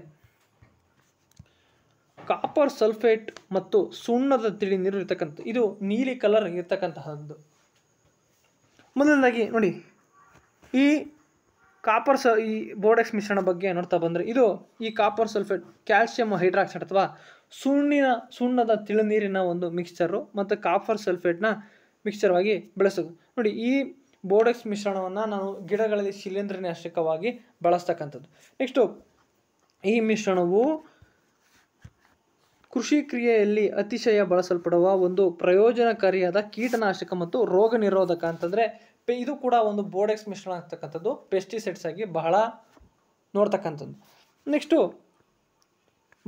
ಕಾಪರ್ ಸಲ್ಫೇಟ್ ಮತ್ತು ಸುಣ್ಣದ ತಿಳಿ ನೀರು ಇರ್ತಕ್ಕಂಥ ಇದು ನೀಲಿ ಕಲರ್ ಇರ್ತಕ್ಕಂತಹದ್ದು ಮೊದಲನೇದಾಗಿ ನೋಡಿ ಈ ಕಾಪರ್ ಸ ಈ ಬೋರ್ಡೆಕ್ಸ್ ಮಿಶ್ರಣ ಬಗ್ಗೆ ನೋಡ್ತಾ ಬಂದರೆ ಇದು ಈ ಕಾಪರ್ ಸಲ್ಫೇಟ್ ಕ್ಯಾಲ್ಸಿಯಂ ಹೈಡ್ರಾಕ್ಸೈಡ್ ಅಥವಾ ಸುಣ್ಣಿನ ಸುಣ್ಣದ ತಿಳುನೀರಿನ ಒಂದು ಮಿಕ್ಸ್ಚರು ಮತ್ತು ಕಾಪರ್ ಸಲ್ಫೇಟ್ನ ಮಿಕ್ಸ್ಚರ್ವಾಗಿ ಬೆಳೆಸೋದು ನೋಡಿ ಈ ಬೋರ್ಡೆಕ್ಸ್ ಮಿಶ್ರಣವನ್ನು ನಾನು ಗಿಡಗಳಲ್ಲಿ ಶಿಲೀಂಧ್ರನಾಶಕವಾಗಿ ಬಳಸ್ತಕ್ಕಂಥದ್ದು ನೆಕ್ಸ್ಟು ಈ ಮಿಶ್ರಣವು ಕೃಷಿ ಕ್ರಿಯೆಯಲ್ಲಿ ಅತಿಶಯ ಬಳಸಲ್ಪಡುವ ಒಂದು ಪ್ರಯೋಜನಕಾರಿಯಾದ ಕೀಟನಾಶಕ ಮತ್ತು ರೋಗ ನಿರೋಧಕ ಅಂತಂದರೆ ಪೆ ಇದು ಕೂಡ ಒಂದು ಬೋಡೆಕ್ಸ್ ಮಿಶ್ರಣ ಆಗ್ತಕ್ಕಂಥದ್ದು ಪೆಸ್ಟಿಸೈಡ್ಸ್ ಆಗಿ ಬಹಳ ನೋಡ್ತಕ್ಕಂಥದ್ದು ನೆಕ್ಸ್ಟು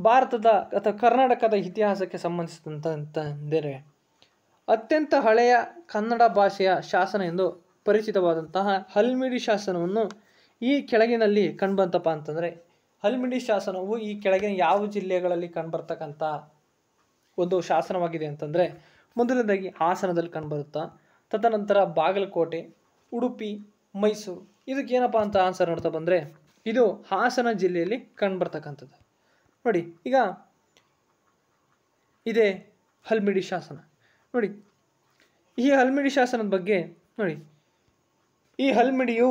ಭಾರತದ ಅಥವಾ ಕರ್ನಾಟಕದ ಇತಿಹಾಸಕ್ಕೆ ಸಂಬಂಧಿಸಿದಂತಂದರೆ ಅತ್ಯಂತ ಹಳೆಯ ಕನ್ನಡ ಭಾಷೆಯ ಶಾಸನ ಎಂದು ಪರಿಚಿತವಾದಂತಹ ಹಲ್ಮಿಡಿ ಶಾಸನವನ್ನು ಈ ಕೆಳಗಿನಲ್ಲಿ ಕಂಡುಬಂತಪ್ಪ ಅಂತಂದರೆ ಹಲ್ಮಿಡಿ ಶಾಸನವು ಈ ಕೆಳಗಿನ ಯಾವ ಜಿಲ್ಲೆಗಳಲ್ಲಿ ಕಂಡುಬರ್ತಕ್ಕಂಥ ಒಂದು ಶಾಸನವಾಗಿದೆ ಅಂತಂದರೆ ಮೊದಲನೇದಾಗಿ ಹಾಸನದಲ್ಲಿ ಕಂಡುಬರುತ್ತಾ ತದನಂತರ ಬಾಗಲಕೋಟೆ ಉಡುಪಿ ಮೈಸೂರು ಇದಕ್ಕೇನಪ್ಪ ಅಂತ ಆನ್ಸರ್ ನೋಡ್ತಾ ಬಂದರೆ ಇದು ಹಾಸನ ಜಿಲ್ಲೆಯಲ್ಲಿ ಕಂಡುಬರ್ತಕ್ಕಂಥದ್ದು ನೋಡಿ ಈಗ ಇದೇ ಹಲ್ಮಿಡಿ ಶಾಸನ ನೋಡಿ ಈ ಹಲ್ಮಿಡಿ ಶಾಸನದ ಬಗ್ಗೆ ನೋಡಿ ಈ ಹಲ್ಮಿಡಿಯು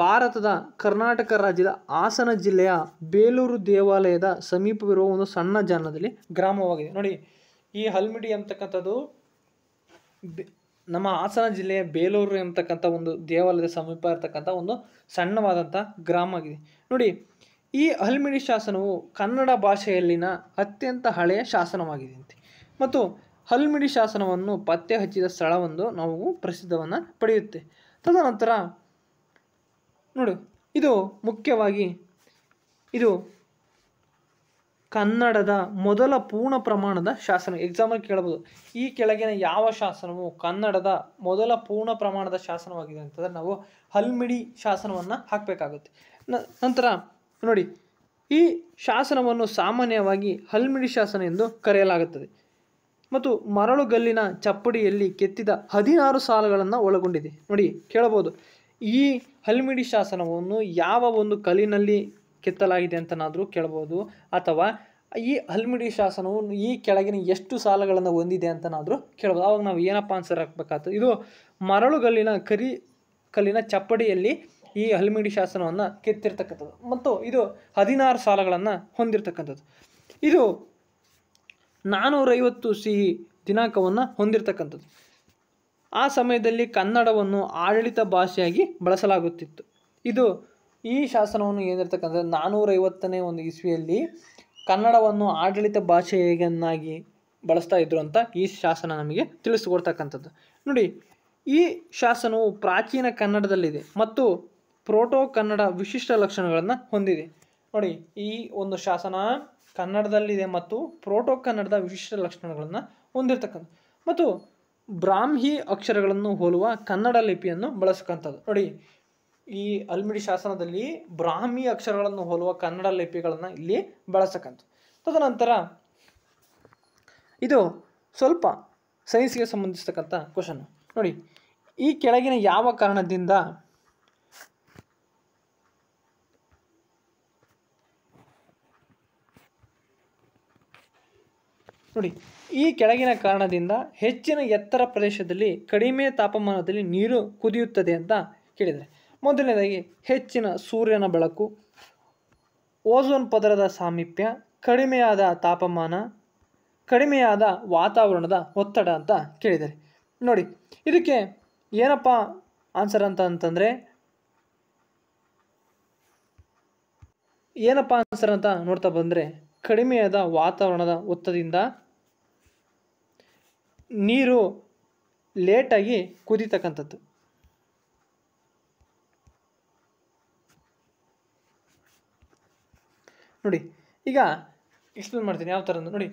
ಭಾರತದ ಕರ್ನಾಟಕ ರಾಜ್ಯದ ಹಾಸನ ಜಿಲ್ಲೆಯ ಬೇಲೂರು ದೇವಾಲಯದ ಸಮೀಪವಿರುವ ಒಂದು ಸಣ್ಣ ಜಾನದಲ್ಲಿ ಗ್ರಾಮವಾಗಿದೆ ನೋಡಿ ಈ ಹಲ್ಮಿಡಿ ಅಂತಕ್ಕಂಥದ್ದು ನಮ್ಮ ಹಾಸನ ಜಿಲ್ಲೆಯ ಬೇಲೂರು ಎಂಬತಕ್ಕಂಥ ಒಂದು ದೇವಾಲಯದ ಸಮೀಪ ಇರತಕ್ಕಂಥ ಒಂದು ಸಣ್ಣವಾದಂಥ ಗ್ರಾಮ ಆಗಿದೆ ನೋಡಿ ಈ ಹಲ್ಮಿಡಿ ಶಾಸನವು ಕನ್ನಡ ಭಾಷೆಯಲ್ಲಿನ ಅತ್ಯಂತ ಹಳೆಯ ಶಾಸನವಾಗಿದೆ ಮತ್ತು ಹಲ್ಮಿಡಿ ಶಾಸನವನ್ನು ಪತ್ತೆ ಹಚ್ಚಿದ ಸ್ಥಳವೊಂದು ನಾವು ಪ್ರಸಿದ್ಧವನ್ನು ಪಡೆಯುತ್ತೆ ತದನಂತರ ನೋಡು ಇದು ಮುಖ್ಯವಾಗಿ ಇದು ಕನ್ನಡದ ಮೊದಲ ಪೂರ್ಣ ಪ್ರಮಾಣದ ಶಾಸನ ಎಕ್ಸಾಂಪಲ್ ಕೇಳಬಹುದು ಈ ಕೆಳಗಿನ ಯಾವ ಶಾಸನವು ಕನ್ನಡದ ಮೊದಲ ಪೂರ್ಣ ಪ್ರಮಾಣದ ಶಾಸನವಾಗಿದೆ ಅಂತಂದರೆ ನಾವು ಹಲ್ಮಿಡಿ ಶಾಸನವನ್ನು ಹಾಕಬೇಕಾಗುತ್ತೆ ನಂತರ ನೋಡಿ ಈ ಶಾಸನವನ್ನು ಸಾಮಾನ್ಯವಾಗಿ ಹಲ್ಮಿಡಿ ಶಾಸನ ಎಂದು ಕರೆಯಲಾಗುತ್ತದೆ ಮತ್ತು ಮರಳುಗಲ್ಲಿನ ಚಪ್ಪಡಿಯಲ್ಲಿ ಕೆತ್ತಿದ ಹದಿನಾರು ಸಾಲುಗಳನ್ನು ಒಳಗೊಂಡಿದೆ ನೋಡಿ ಕೇಳಬಹುದು ಈ ಹಲ್ಮಿಡಿ ಶಾಸನವನ್ನು ಯಾವ ಒಂದು ಕಲ್ಲಿನಲ್ಲಿ ಕೆತ್ತಲಾಗಿದೆ ಅಂತನಾದರೂ ಕೇಳ್ಬೋದು ಅಥವಾ ಈ ಹಲ್ಮಿಡಿ ಶಾಸನವು ಈ ಕೆಳಗಿನ ಎಷ್ಟು ಸಾಲಗಳನ್ನು ಹೊಂದಿದೆ ಅಂತನಾದರೂ ಕೇಳ್ಬೋದು ಆವಾಗ ನಾವು ಏನಪ್ಪ ಆನ್ಸರ್ ಹಾಕ್ಬೇಕಾಗ್ತದೆ ಇದು ಮರಳುಗಲ್ಲಿನ ಕರಿ ಕಲ್ಲಿನ ಚಪ್ಪಡಿಯಲ್ಲಿ ಈ ಹಲ್ಮಿಡಿ ಶಾಸನವನ್ನು ಕೆತ್ತಿರ್ತಕ್ಕಂಥದ್ದು ಮತ್ತು ಇದು ಹದಿನಾರು ಸಾಲಗಳನ್ನು ಹೊಂದಿರತಕ್ಕಂಥದ್ದು ಇದು ನಾನ್ನೂರೈವತ್ತು ಸಿಹಿ ದಿನಾಂಕವನ್ನು ಹೊಂದಿರತಕ್ಕಂಥದ್ದು ಆ ಸಮಯದಲ್ಲಿ ಕನ್ನಡವನ್ನು ಆಡಳಿತ ಭಾಷೆಯಾಗಿ ಬಳಸಲಾಗುತ್ತಿತ್ತು ಇದು ಈ ಶಾಸನವನ್ನು ಏನಿರ್ತಕ್ಕಂಥ ನಾನ್ನೂರೈವತ್ತನೇ ಒಂದು ಇಸ್ವಿಯಲ್ಲಿ ಕನ್ನಡವನ್ನು ಆಡಳಿತ ಭಾಷೆಯನ್ನಾಗಿ ಬಳಸ್ತಾ ಇದ್ರು ಅಂತ ಈ ಶಾಸನ ನಮಗೆ ತಿಳಿಸ್ಕೊಡ್ತಕ್ಕಂಥದ್ದು ನೋಡಿ ಈ ಶಾಸನವು ಪ್ರಾಚೀನ ಕನ್ನಡದಲ್ಲಿದೆ ಮತ್ತು ಪ್ರೋಟೋ ಕನ್ನಡ ವಿಶಿಷ್ಟ ಲಕ್ಷಣಗಳನ್ನು ಹೊಂದಿದೆ ನೋಡಿ ಈ ಒಂದು ಶಾಸನ ಕನ್ನಡದಲ್ಲಿದೆ ಮತ್ತು ಪ್ರೋಟೋ ಕನ್ನಡದ ವಿಶಿಷ್ಟ ಲಕ್ಷಣಗಳನ್ನು ಹೊಂದಿರತಕ್ಕಂಥ ಮತ್ತು ಬ್ರಾಹ್ಮಿ ಅಕ್ಷರಗಳನ್ನು ಹೋಲುವ ಕನ್ನಡ ಲಿಪಿಯನ್ನು ಬಳಸಕ್ಕಂಥದ್ದು ನೋಡಿ ಈ ಅಲ್ಮಿಡಿ ಶಾಸನದಲ್ಲಿ ಬ್ರಾಹ್ಮಿ ಅಕ್ಷರಗಳನ್ನು ಹೋಲುವ ಕನ್ನಡ ಲಿಪಿಗಳನ್ನು ಇಲ್ಲಿ ಬಳಸಕಂಥದ್ದು ತದನಂತರ ಇದು ಸ್ವಲ್ಪ ಸೈನ್ಸ್ಗೆ ಸಂಬಂಧಿಸತಕ್ಕಂಥ ಕ್ವಶನ್ ನೋಡಿ ಈ ಕೆಳಗಿನ ಯಾವ ಕಾರಣದಿಂದ ನೋಡಿ ಈ ಕೆಳಗಿನ ಕಾರಣದಿಂದ ಹೆಚ್ಚಿನ ಎತ್ತರ ಪ್ರದೇಶದಲ್ಲಿ ಕಡಿಮೆ ತಾಪಮಾನದಲ್ಲಿ ನೀರು ಕುದಿಯುತ್ತದೆ ಅಂತ ಕೇಳಿದರೆ ಮೊದಲನೇದಾಗಿ ಹೆಚ್ಚಿನ ಸೂರ್ಯನ ಬೆಳಕು ಓಝೋನ್ ಪದರದ ಸಾಮೀಪ್ಯ ಕಡಿಮೆಯಾದ ತಾಪಮಾನ ಕಡಿಮೆಯಾದ ವಾತಾವರಣದ ಒತ್ತಡ ಅಂತ ಕೇಳಿದರೆ ನೋಡಿ ಇದಕ್ಕೆ ಏನಪ್ಪ ಆನ್ಸರ್ ಅಂತ ಅಂತಂದರೆ ಏನಪ್ಪ ಆನ್ಸರ್ ಅಂತ ನೋಡ್ತಾ ಬಂದರೆ ಕಡಿಮೆಯಾದ ವಾತಾವರಣದ ಒತ್ತದಿಂದ ನೀರು ಲೇಟಾಗಿ ಕುದಿತಕ್ಕಂಥದ್ದು ನೋಡಿ ಈಗ ಎಕ್ಸ್ಪ್ಲೇನ್ ಮಾಡ್ತೀನಿ ಯಾವ ಥರ ನೋಡಿ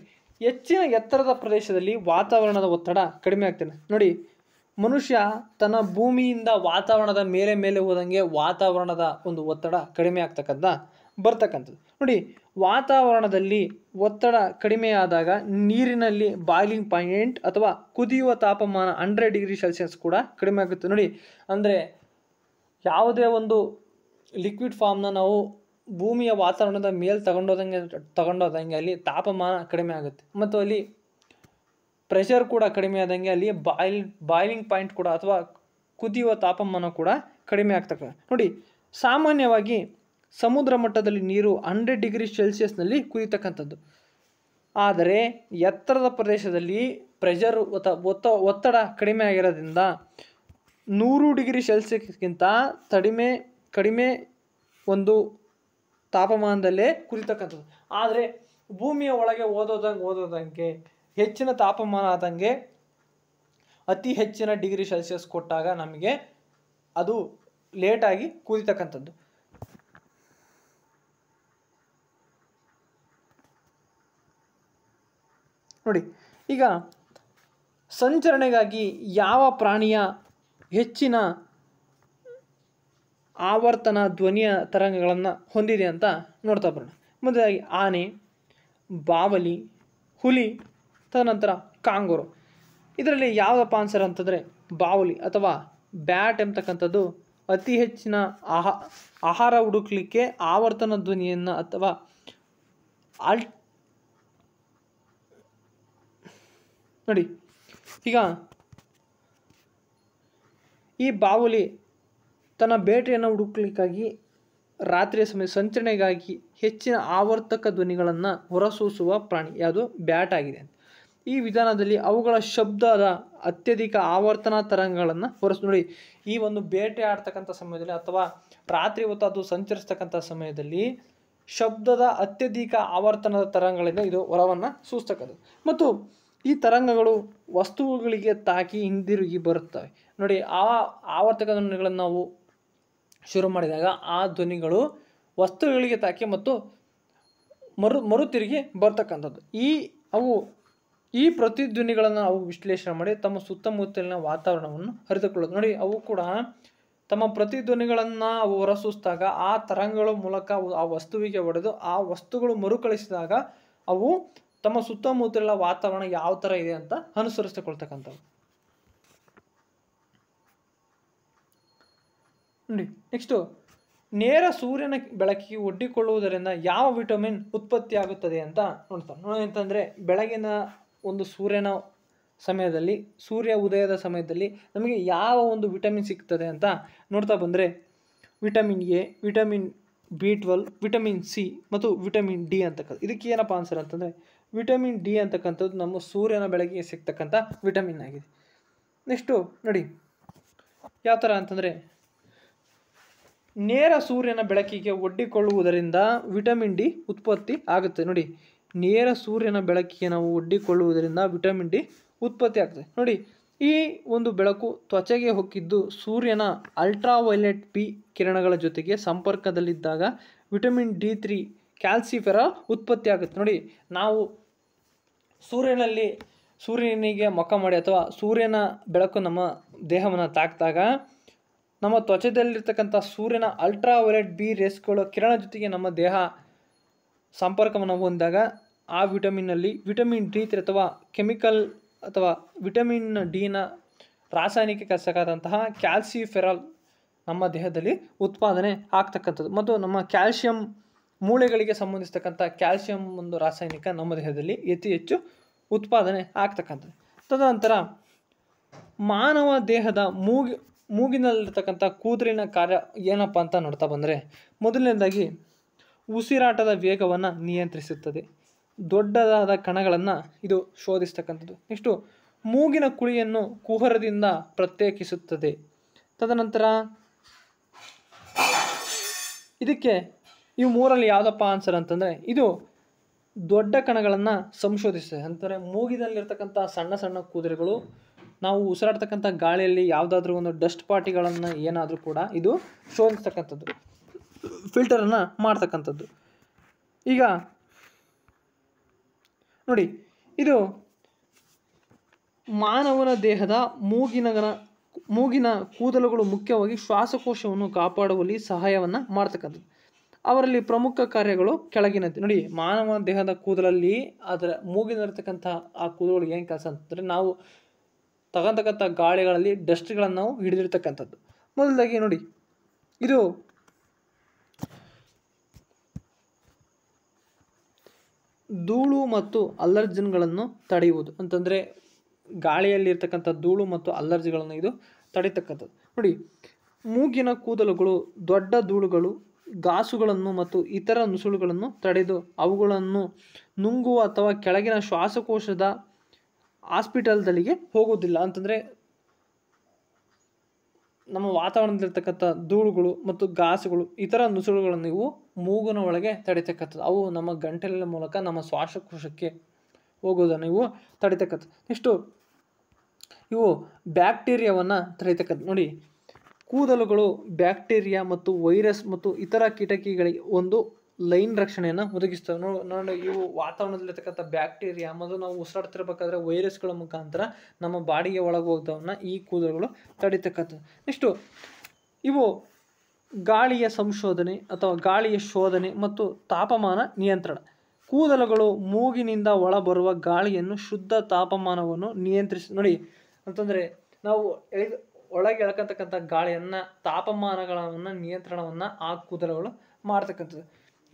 ಹೆಚ್ಚಿನ ಎತ್ತರದ ಪ್ರದೇಶದಲ್ಲಿ ವಾತಾವರಣದ ಒತ್ತಡ ಕಡಿಮೆ ಆಗ್ತಾನೆ ನೋಡಿ ಮನುಷ್ಯ ತನ್ನ ಭೂಮಿಯಿಂದ ವಾತಾವರಣದ ಮೇಲೆ ಮೇಲೆ ಹೋದಂಗೆ ವಾತಾವರಣದ ಒಂದು ಒತ್ತಡ ಕಡಿಮೆ ಆಗ್ತಕ್ಕಂಥ ಬರ್ತಕ್ಕಂಥದ್ದು ನೋಡಿ ವಾತಾವರಣದಲ್ಲಿ ಒತ್ತಡ ಕಡಿಮೆಯಾದಾಗ ನೀರಿನಲ್ಲಿ ಬಾಯ್ಲಿಂಗ್ ಪಾಯಿಂಟ್ ಅಥವಾ ಕುದಿಯುವ ತಾಪಮಾನ ಹಂಡ್ರೆಡ್ ಡಿಗ್ರಿ ಸೆಲ್ಸಿಯಸ್ ಕೂಡ ಕಡಿಮೆ ಆಗುತ್ತೆ ನೋಡಿ ಅಂದರೆ ಯಾವುದೇ ಒಂದು ಲಿಕ್ವಿಡ್ ಫಾರ್ಮ್ನ ನಾವು ಭೂಮಿಯ ವಾತಾವರಣದ ಮೇಲೆ ತಗೊಂಡೋದಂಗೆ ತಗೊಂಡೋದಂಗೆ ಅಲ್ಲಿ ತಾಪಮಾನ ಕಡಿಮೆ ಆಗುತ್ತೆ ಮತ್ತು ಅಲ್ಲಿ ಪ್ರೆಷರ್ ಕೂಡ ಕಡಿಮೆ ಆದಂಗೆ ಅಲ್ಲಿ ಬಾಯ್ಲ್ ಬಾಯ್ಲಿಂಗ್ ಪಾಯಿಂಟ್ ಕೂಡ ಅಥವಾ ಕುದಿಯುವ ತಾಪಮಾನ ಕೂಡ ಕಡಿಮೆ ಆಗ್ತಕ್ಕ ನೋಡಿ ಸಾಮಾನ್ಯವಾಗಿ ಸಮುದ್ರ ಮಟ್ಟದಲ್ಲಿ ನೀರು ಹಂಡ್ರೆಡ್ ಡಿಗ್ರಿ ಸೆಲ್ಸಿಯಸ್ನಲ್ಲಿ ಕುದಿತಕ್ಕಂಥದ್ದು ಆದರೆ ಎತ್ತರದ ಪ್ರದೇಶದಲ್ಲಿ ಪ್ರೆಷರ್ ಒತ್ತ ಒತ್ತ ಒತ್ತಡ ಕಡಿಮೆ ಆಗಿರೋದ್ರಿಂದ ನೂರು ಡಿಗ್ರಿ ಸೆಲ್ಸಿಯಸ್ಗಿಂತ ಕಡಿಮೆ ಕಡಿಮೆ ಒಂದು ತಾಪಮಾನದಲ್ಲೇ ಕುದಿತಕ್ಕಂಥದ್ದು ಆದರೆ ಭೂಮಿಯ ಒಳಗೆ ಓದೋದಂಗೆ ಓದೋದಂಗೆ ಹೆಚ್ಚಿನ ತಾಪಮಾನ ಆದಂಗೆ ಅತಿ ಹೆಚ್ಚಿನ ಡಿಗ್ರಿ ಸೆಲ್ಸಿಯಸ್ ಕೊಟ್ಟಾಗ ನಮಗೆ ಅದು ಲೇಟಾಗಿ ಕುದಿತಕ್ಕಂಥದ್ದು ನೋಡಿ ಈಗ ಸಂಚರಣೆಗಾಗಿ ಯಾವ ಪ್ರಾಣಿಯ ಹೆಚ್ಚಿನ ಆವರ್ತನ ಧ್ವನಿಯ ತರಂಗಗಳನ್ನು ಹೊಂದಿದೆ ಅಂತ ನೋಡ್ತಾ ಬರೋಣ ಮೊದಲಾಗಿ ಆನೆ ಬಾವಲಿ ಹುಲಿ ತದನಂತರ ಕಾಂಗೋರು ಇದರಲ್ಲಿ ಯಾವುದಪ್ಪ ಆನ್ಸರ್ ಅಂತಂದರೆ ಬಾವಲಿ ಅಥವಾ ಬ್ಯಾಟ್ ಎಂಬತಕ್ಕಂಥದ್ದು ಅತಿ ಹೆಚ್ಚಿನ ಆಹಾ ಆಹಾರ ಹುಡುಕ್ಲಿಕ್ಕೆ ಆವರ್ತನ ಧ್ವನಿಯನ್ನು ಅಥವಾ ಅಲ್ಟ್ ನೋಡಿ ಈಗ ಈ ಬಾವುಲಿ ತನ್ನ ಬೇಟೆಯನ್ನು ಹುಡುಕ್ಲಿಕ್ಕಾಗಿ ರಾತ್ರಿಯ ಸಮಯ ಸಂಚರಣೆಗಾಗಿ ಹೆಚ್ಚಿನ ಆವರ್ತಕ ಧ್ವನಿಗಳನ್ನು ಹೊರಸೂಸುವ ಪ್ರಾಣಿ ಯಾವುದು ಬ್ಯಾಟ್ ಆಗಿದೆ ಈ ವಿಧಾನದಲ್ಲಿ ಅವುಗಳ ಶಬ್ದದ ಅತ್ಯಧಿಕ ಆವರ್ತನ ತರಂಗಗಳನ್ನು ಹೊರಸು ನೋಡಿ ಈ ಒಂದು ಬೇಟೆ ಆಡ್ತಕ್ಕಂಥ ಸಮಯದಲ್ಲಿ ಅಥವಾ ರಾತ್ರಿ ಹೊತ್ತು ಅದು ಸಂಚರಿಸ್ತಕ್ಕಂಥ ಸಮಯದಲ್ಲಿ ಶಬ್ದದ ಅತ್ಯಧಿಕ ಆವರ್ತನದ ತರಂಗಗಳಿಂದ ಇದು ಹೊರವನ್ನು ಸೂಸ್ತಕ್ಕಂಥದ್ದು ಮತ್ತು ಈ ತರಂಗಗಳು ವಸ್ತುಗಳಿಗೆ ತಾಕಿ ಹಿಂದಿರುಗಿ ಬರುತ್ತವೆ ನೋಡಿ ಆ ಆವರ್ತಕ ಧ್ವನಿಗಳನ್ನು ನಾವು ಶುರು ಮಾಡಿದಾಗ ಆ ಧ್ವನಿಗಳು ವಸ್ತುಗಳಿಗೆ ತಾಕಿ ಮತ್ತು ಮರು ಮರು ತಿರುಗಿ ಬರ್ತಕ್ಕಂಥದ್ದು ಈ ಅವು ಈ ಪ್ರತಿಧ್ವನಿಗಳನ್ನು ಅವು ವಿಶ್ಲೇಷಣೆ ಮಾಡಿ ತಮ್ಮ ಸುತ್ತಮುತ್ತಲಿನ ವಾತಾವರಣವನ್ನು ಹರಿದುಕೊಳ್ಳೋದು ನೋಡಿ ಅವು ಕೂಡ ತಮ್ಮ ಪ್ರತಿಧ್ವನಿಗಳನ್ನು ಅವು ಹೊರಸೂಸಿದಾಗ ಆ ತರಂಗಗಳ ಮೂಲಕ ಆ ವಸ್ತುವಿಗೆ ಒಡೆದು ಆ ವಸ್ತುಗಳು ಮರುಕಳಿಸಿದಾಗ ಅವು ತಮ್ಮ ಸುತ್ತಮುತ್ತಲ ವಾತಾವರಣ ಯಾವ ಥರ ಇದೆ ಅಂತ ಅನುಸರಿಸಿಕೊಳ್ತಕ್ಕಂಥವು ನೋಡಿ ನೆಕ್ಸ್ಟು ನೇರ ಸೂರ್ಯನ ಬೆಳಕಿಗೆ ಒಡ್ಡಿಕೊಳ್ಳುವುದರಿಂದ ಯಾವ ವಿಟಮಿನ್ ಉತ್ಪತ್ತಿ ಆಗುತ್ತದೆ ಅಂತ ನೋಡ್ತಾರೆ ಅಂತಂದರೆ ಬೆಳಗಿನ ಒಂದು ಸೂರ್ಯನ ಸಮಯದಲ್ಲಿ ಸೂರ್ಯ ಉದಯದ ಸಮಯದಲ್ಲಿ ನಮಗೆ ಯಾವ ಒಂದು ವಿಟಮಿನ್ ಸಿಗ್ತದೆ ಅಂತ ನೋಡ್ತಾ ಬಂದರೆ vitamin A vitamin B twelve vitamin C ಮತ್ತು ವಿಟಮಿನ್ ಡಿ ಅಂತಕ್ಕಂಥ ಇದಕ್ಕೆ ಏನಪ್ಪ ಆನ್ಸರ್ ಅಂತಂದರೆ ವಿಟಮಿನ್ ಡಿ ಅಂತಕ್ಕಂಥದ್ದು ನಮ್ಮ ಸೂರ್ಯನ ಬೆಳಗ್ಗೆ ಸಿಗ್ತಕ್ಕಂಥ ವಿಟಮಿನ್ ಆಗಿದೆ ನೆಕ್ಸ್ಟು ನೋಡಿ ಯಾವ ಥರ ಅಂತಂದರೆ ನೇರ ಸೂರ್ಯನ ಬೆಳಕಿಗೆ ಒಡ್ಡಿಕೊಳ್ಳುವುದರಿಂದ ವಿಟಮಿನ್ ಡಿ ಉತ್ಪತ್ತಿ ಆಗುತ್ತೆ ನೋಡಿ ನೇರ ಸೂರ್ಯನ ಬೆಳಕಿಗೆ ನಾವು ಒಡ್ಡಿಕೊಳ್ಳುವುದರಿಂದ ವಿಟಮಿನ್ ಡಿ ಉತ್ಪತ್ತಿ ಆಗ್ತದೆ ನೋಡಿ ಈ ಒಂದು ಬೆಳಕು ತ್ವಚೆಗೆ ಹೊಕ್ಕಿದ್ದು ಸೂರ್ಯನ ಅಲ್ಟ್ರಾ ವೈಲೆಟ್ ಪಿ ಕಿರಣಗಳ ಜೊತೆಗೆ ಸಂಪರ್ಕದಲ್ಲಿದ್ದಾಗ ವಿಟಮಿನ್ ಡಿ ತ್ರೀ ಕ್ಯಾಲ್ಸಿಫರ ಉತ್ಪತ್ತಿ ಆಗುತ್ತೆ ನೋಡಿ ನಾವು ಸೂರ್ಯನಲ್ಲಿ ಸೂರ್ಯನಿಗೆ ಮೊಕ್ಕ ಮಾಡಿ ಅಥವಾ ಸೂರ್ಯನ ಬೆಳಕು ನಮ್ಮ ದೇಹವನ್ನು ತಾಕಿದಾಗ ನಮ್ಮ ತ್ವಚೆಯಲ್ಲಿರ್ತಕ್ಕಂಥ ಸೂರ್ಯನ ಅಲ್ಟ್ರಾ ಬಿ ರೇಸ್ಗಳು ಕಿರಣ ಜೊತೆಗೆ ನಮ್ಮ ದೇಹ ಸಂಪರ್ಕವನ್ನು ಹೊಂದಾಗ ಆ ವಿಟಮಿನ್ನಲ್ಲಿ ವಿಟಮಿನ್ ಡಿ ಅಥವಾ ಕೆಮಿಕಲ್ ಅಥವಾ ವಿಟಮಿನ್ ಡಿನ ರಾಸಾಯನಿಕ ಕೆಲಸಕ್ಕಾದಂತಹ ಕ್ಯಾಲ್ಸಿಫೆರಾಲ್ ನಮ್ಮ ದೇಹದಲ್ಲಿ ಉತ್ಪಾದನೆ ಆಗ್ತಕ್ಕಂಥದ್ದು ಮತ್ತು ನಮ್ಮ ಕ್ಯಾಲ್ಶಿಯಂ ಮೂಳೆಗಳಿಗೆ ಸಂಬಂಧಿಸತಕ್ಕಂಥ ಕ್ಯಾಲ್ಸಿಯಂ ಒಂದು ರಾಸಾಯನಿಕ ನಮ್ಮ ದೇಹದಲ್ಲಿ ಅತಿ ಹೆಚ್ಚು ಉತ್ಪಾದನೆ ಆಗ್ತಕ್ಕಂಥದ್ದು ತದನಂತರ ಮಾನವ ದೇಹದ ಮೂಗಿ ಮೂಗಿನಲ್ಲಿರ್ತಕ್ಕಂಥ ಕೂದಲಿನ ಕಾರ್ಯ ಏನಪ್ಪ ಅಂತ ನೋಡ್ತಾ ಬಂದರೆ ಮೊದಲನೇದಾಗಿ ಉಸಿರಾಟದ ವೇಗವನ್ನು ನಿಯಂತ್ರಿಸುತ್ತದೆ ದೊಡ್ಡದಾದ ಕಣಗಳನ್ನು ಇದು ಶೋಧಿಸ್ತಕ್ಕಂಥದ್ದು ನೆಕ್ಸ್ಟು ಮೂಗಿನ ಕುಳಿಯನ್ನು ಕುಹರದಿಂದ ಪ್ರತ್ಯೇಕಿಸುತ್ತದೆ ತದನಂತರ ಇದಕ್ಕೆ ಇವು ಮೂರಲ್ಲಿ ಯಾವುದಪ್ಪ ಆನ್ಸರ್ ಅಂತಂದರೆ ಇದು ದೊಡ್ಡ ಕಣಗಳನ್ನು ಸಂಶೋಧಿಸ್ತದೆ ಅಂತಾರೆ ಮೂಗಿನಲ್ಲಿರ್ತಕ್ಕಂಥ ಸಣ್ಣ ಸಣ್ಣ ಕುದುರೆಗಳು ನಾವು ಉಸಿರಾಡ್ತಕ್ಕಂಥ ಗಾಳಿಯಲ್ಲಿ ಯಾವುದಾದ್ರೂ ಒಂದು ಡಸ್ಟ್ ಪಾರ್ಟಿಗಳನ್ನು ಏನಾದರೂ ಕೂಡ ಇದು ಶೋಧಿಸ್ತಕ್ಕಂಥದ್ದು ಫಿಲ್ಟರನ್ನು ಮಾಡ್ತಕ್ಕಂಥದ್ದು ಈಗ ನೋಡಿ ಇದು ಮಾನವನ ದೇಹದ ಮೂಗಿನಗರ ಮೂಗಿನ ಕೂದಲುಗಳು ಮುಖ್ಯವಾಗಿ ಶ್ವಾಸಕೋಶವನ್ನು ಕಾಪಾಡುವಲ್ಲಿ ಸಹಾಯವನ್ನು ಮಾಡ್ತಕ್ಕಂಥದ್ದು ಅವರಲ್ಲಿ ಪ್ರಮುಖ ಕಾರ್ಯಗಳು ಕೆಳಗಿನಂತೆ ನೋಡಿ ಮಾನವ ದೇಹದ ಕೂದಲಲ್ಲಿ ಅದರ ಮೂಗಿನಲ್ಲಿರ್ತಕ್ಕಂಥ ಆ ಕೂದಲುಗಳಿಗೆ ಏನು ಕೆಲಸ ಅಂತಂದರೆ ನಾವು ತಗೊಂತಕ್ಕಂಥ ಗಾಳಿಗಳಲ್ಲಿ ಡಸ್ಟ್ಗಳನ್ನು ನಾವು ಹಿಡಿದಿರ್ತಕ್ಕಂಥದ್ದು ಮೊದಲಾಗಿ ನೋಡಿ ಇದು ಧೂಳು ಮತ್ತು ಅಲರ್ಜನ್ಗಳನ್ನು ತಡೆಯುವುದು ಅಂತಂದರೆ ಇರ್ತಕ್ಕಂಥ ಧೂಳು ಮತ್ತು ಅಲರ್ಜಿಗಳನ್ನು ಇದು ತಡಿತಕ್ಕಂಥದ್ದು ನೋಡಿ ಮೂಗಿನ ಕೂದಲುಗಳು ದೊಡ್ಡ ಧೂಳುಗಳು ಗಾಸುಗಳನ್ನು ಮತ್ತು ಇತರ ನುಸುಳುಗಳನ್ನು ತಡೆದು ಅವುಗಳನ್ನು ನುಂಗುವ ಅಥವಾ ಕೆಳಗಿನ ಶ್ವಾಸಕೋಶದ ಹಾಸ್ಪಿಟಲ್ಗಳಿಗೆ ಹೋಗೋದಿಲ್ಲ ಅಂತಂದರೆ ನಮ್ಮ ವಾತಾವರಣದಲ್ಲಿರ್ತಕ್ಕಂಥ ಧೂಳುಗಳು ಮತ್ತು ಗಾಸುಗಳು ಇತರ ನುಸುಳುಗಳನ್ನು ನೀವು ಮೂಗಿನ ಒಳಗೆ ತಡಿತಕ್ಕಂಥದ್ದು ಅವು ನಮ್ಮ ಗಂಟಲಿನ ಮೂಲಕ ನಮ್ಮ ಶ್ವಾಸಕೋಶಕ್ಕೆ ಹೋಗೋದನ್ನು ನೀವು ತಡಿತಕ್ಕಂಥದ್ದು ನೆಕ್ಸ್ಟು ಇವು ಬ್ಯಾಕ್ಟೀರಿಯಾವನ್ನು ತಡಿತಕ್ಕಂಥ ನೋಡಿ ಕೂದಲುಗಳು ಬ್ಯಾಕ್ಟೀರಿಯಾ ಮತ್ತು ವೈರಸ್ ಮತ್ತು ಇತರ ಕಿಟಕಿಗಳಿಗೆ ಒಂದು ಲೈನ್ ರಕ್ಷಣೆಯನ್ನು ಒದಗಿಸ್ತವೆ ನೋಡಿ ನೋಡಿ ಇವು ವಾತಾವರಣದಲ್ಲಿರ್ತಕ್ಕಂಥ ಬ್ಯಾಕ್ಟೀರಿಯಾ ಮತ್ತು ನಾವು ಉಸಿರಾಡ್ತಿರ್ಬೇಕಾದ್ರೆ ವೈರಸ್ಗಳ ಮುಖಾಂತರ ನಮ್ಮ ಬಾಡಿಗೆ ಒಳಗೆ ಹೋಗ್ದವನ್ನ ಈ ಕೂದಲುಗಳು ತಡಿತಕ್ಕಂಥದ್ದು ನೆಕ್ಸ್ಟು ಇವು ಗಾಳಿಯ ಸಂಶೋಧನೆ ಅಥವಾ ಗಾಳಿಯ ಶೋಧನೆ ಮತ್ತು ತಾಪಮಾನ ನಿಯಂತ್ರಣ ಕೂದಲುಗಳು ಮೂಗಿನಿಂದ ಒಳಬರುವ ಗಾಳಿಯನ್ನು ಶುದ್ಧ ತಾಪಮಾನವನ್ನು ನಿಯಂತ್ರಿಸಿ ನೋಡಿ ಅಂತಂದರೆ ನಾವು ಒಳಗೆ ಎಳ್ಕೊತಕ್ಕಂಥ ಗಾಳಿಯನ್ನು ತಾಪಮಾನಗಳನ್ನು ನಿಯಂತ್ರಣವನ್ನು ಆ ಕೂದಲುಗಳು ಮಾಡ್ತಕ್ಕಂಥದ್ದು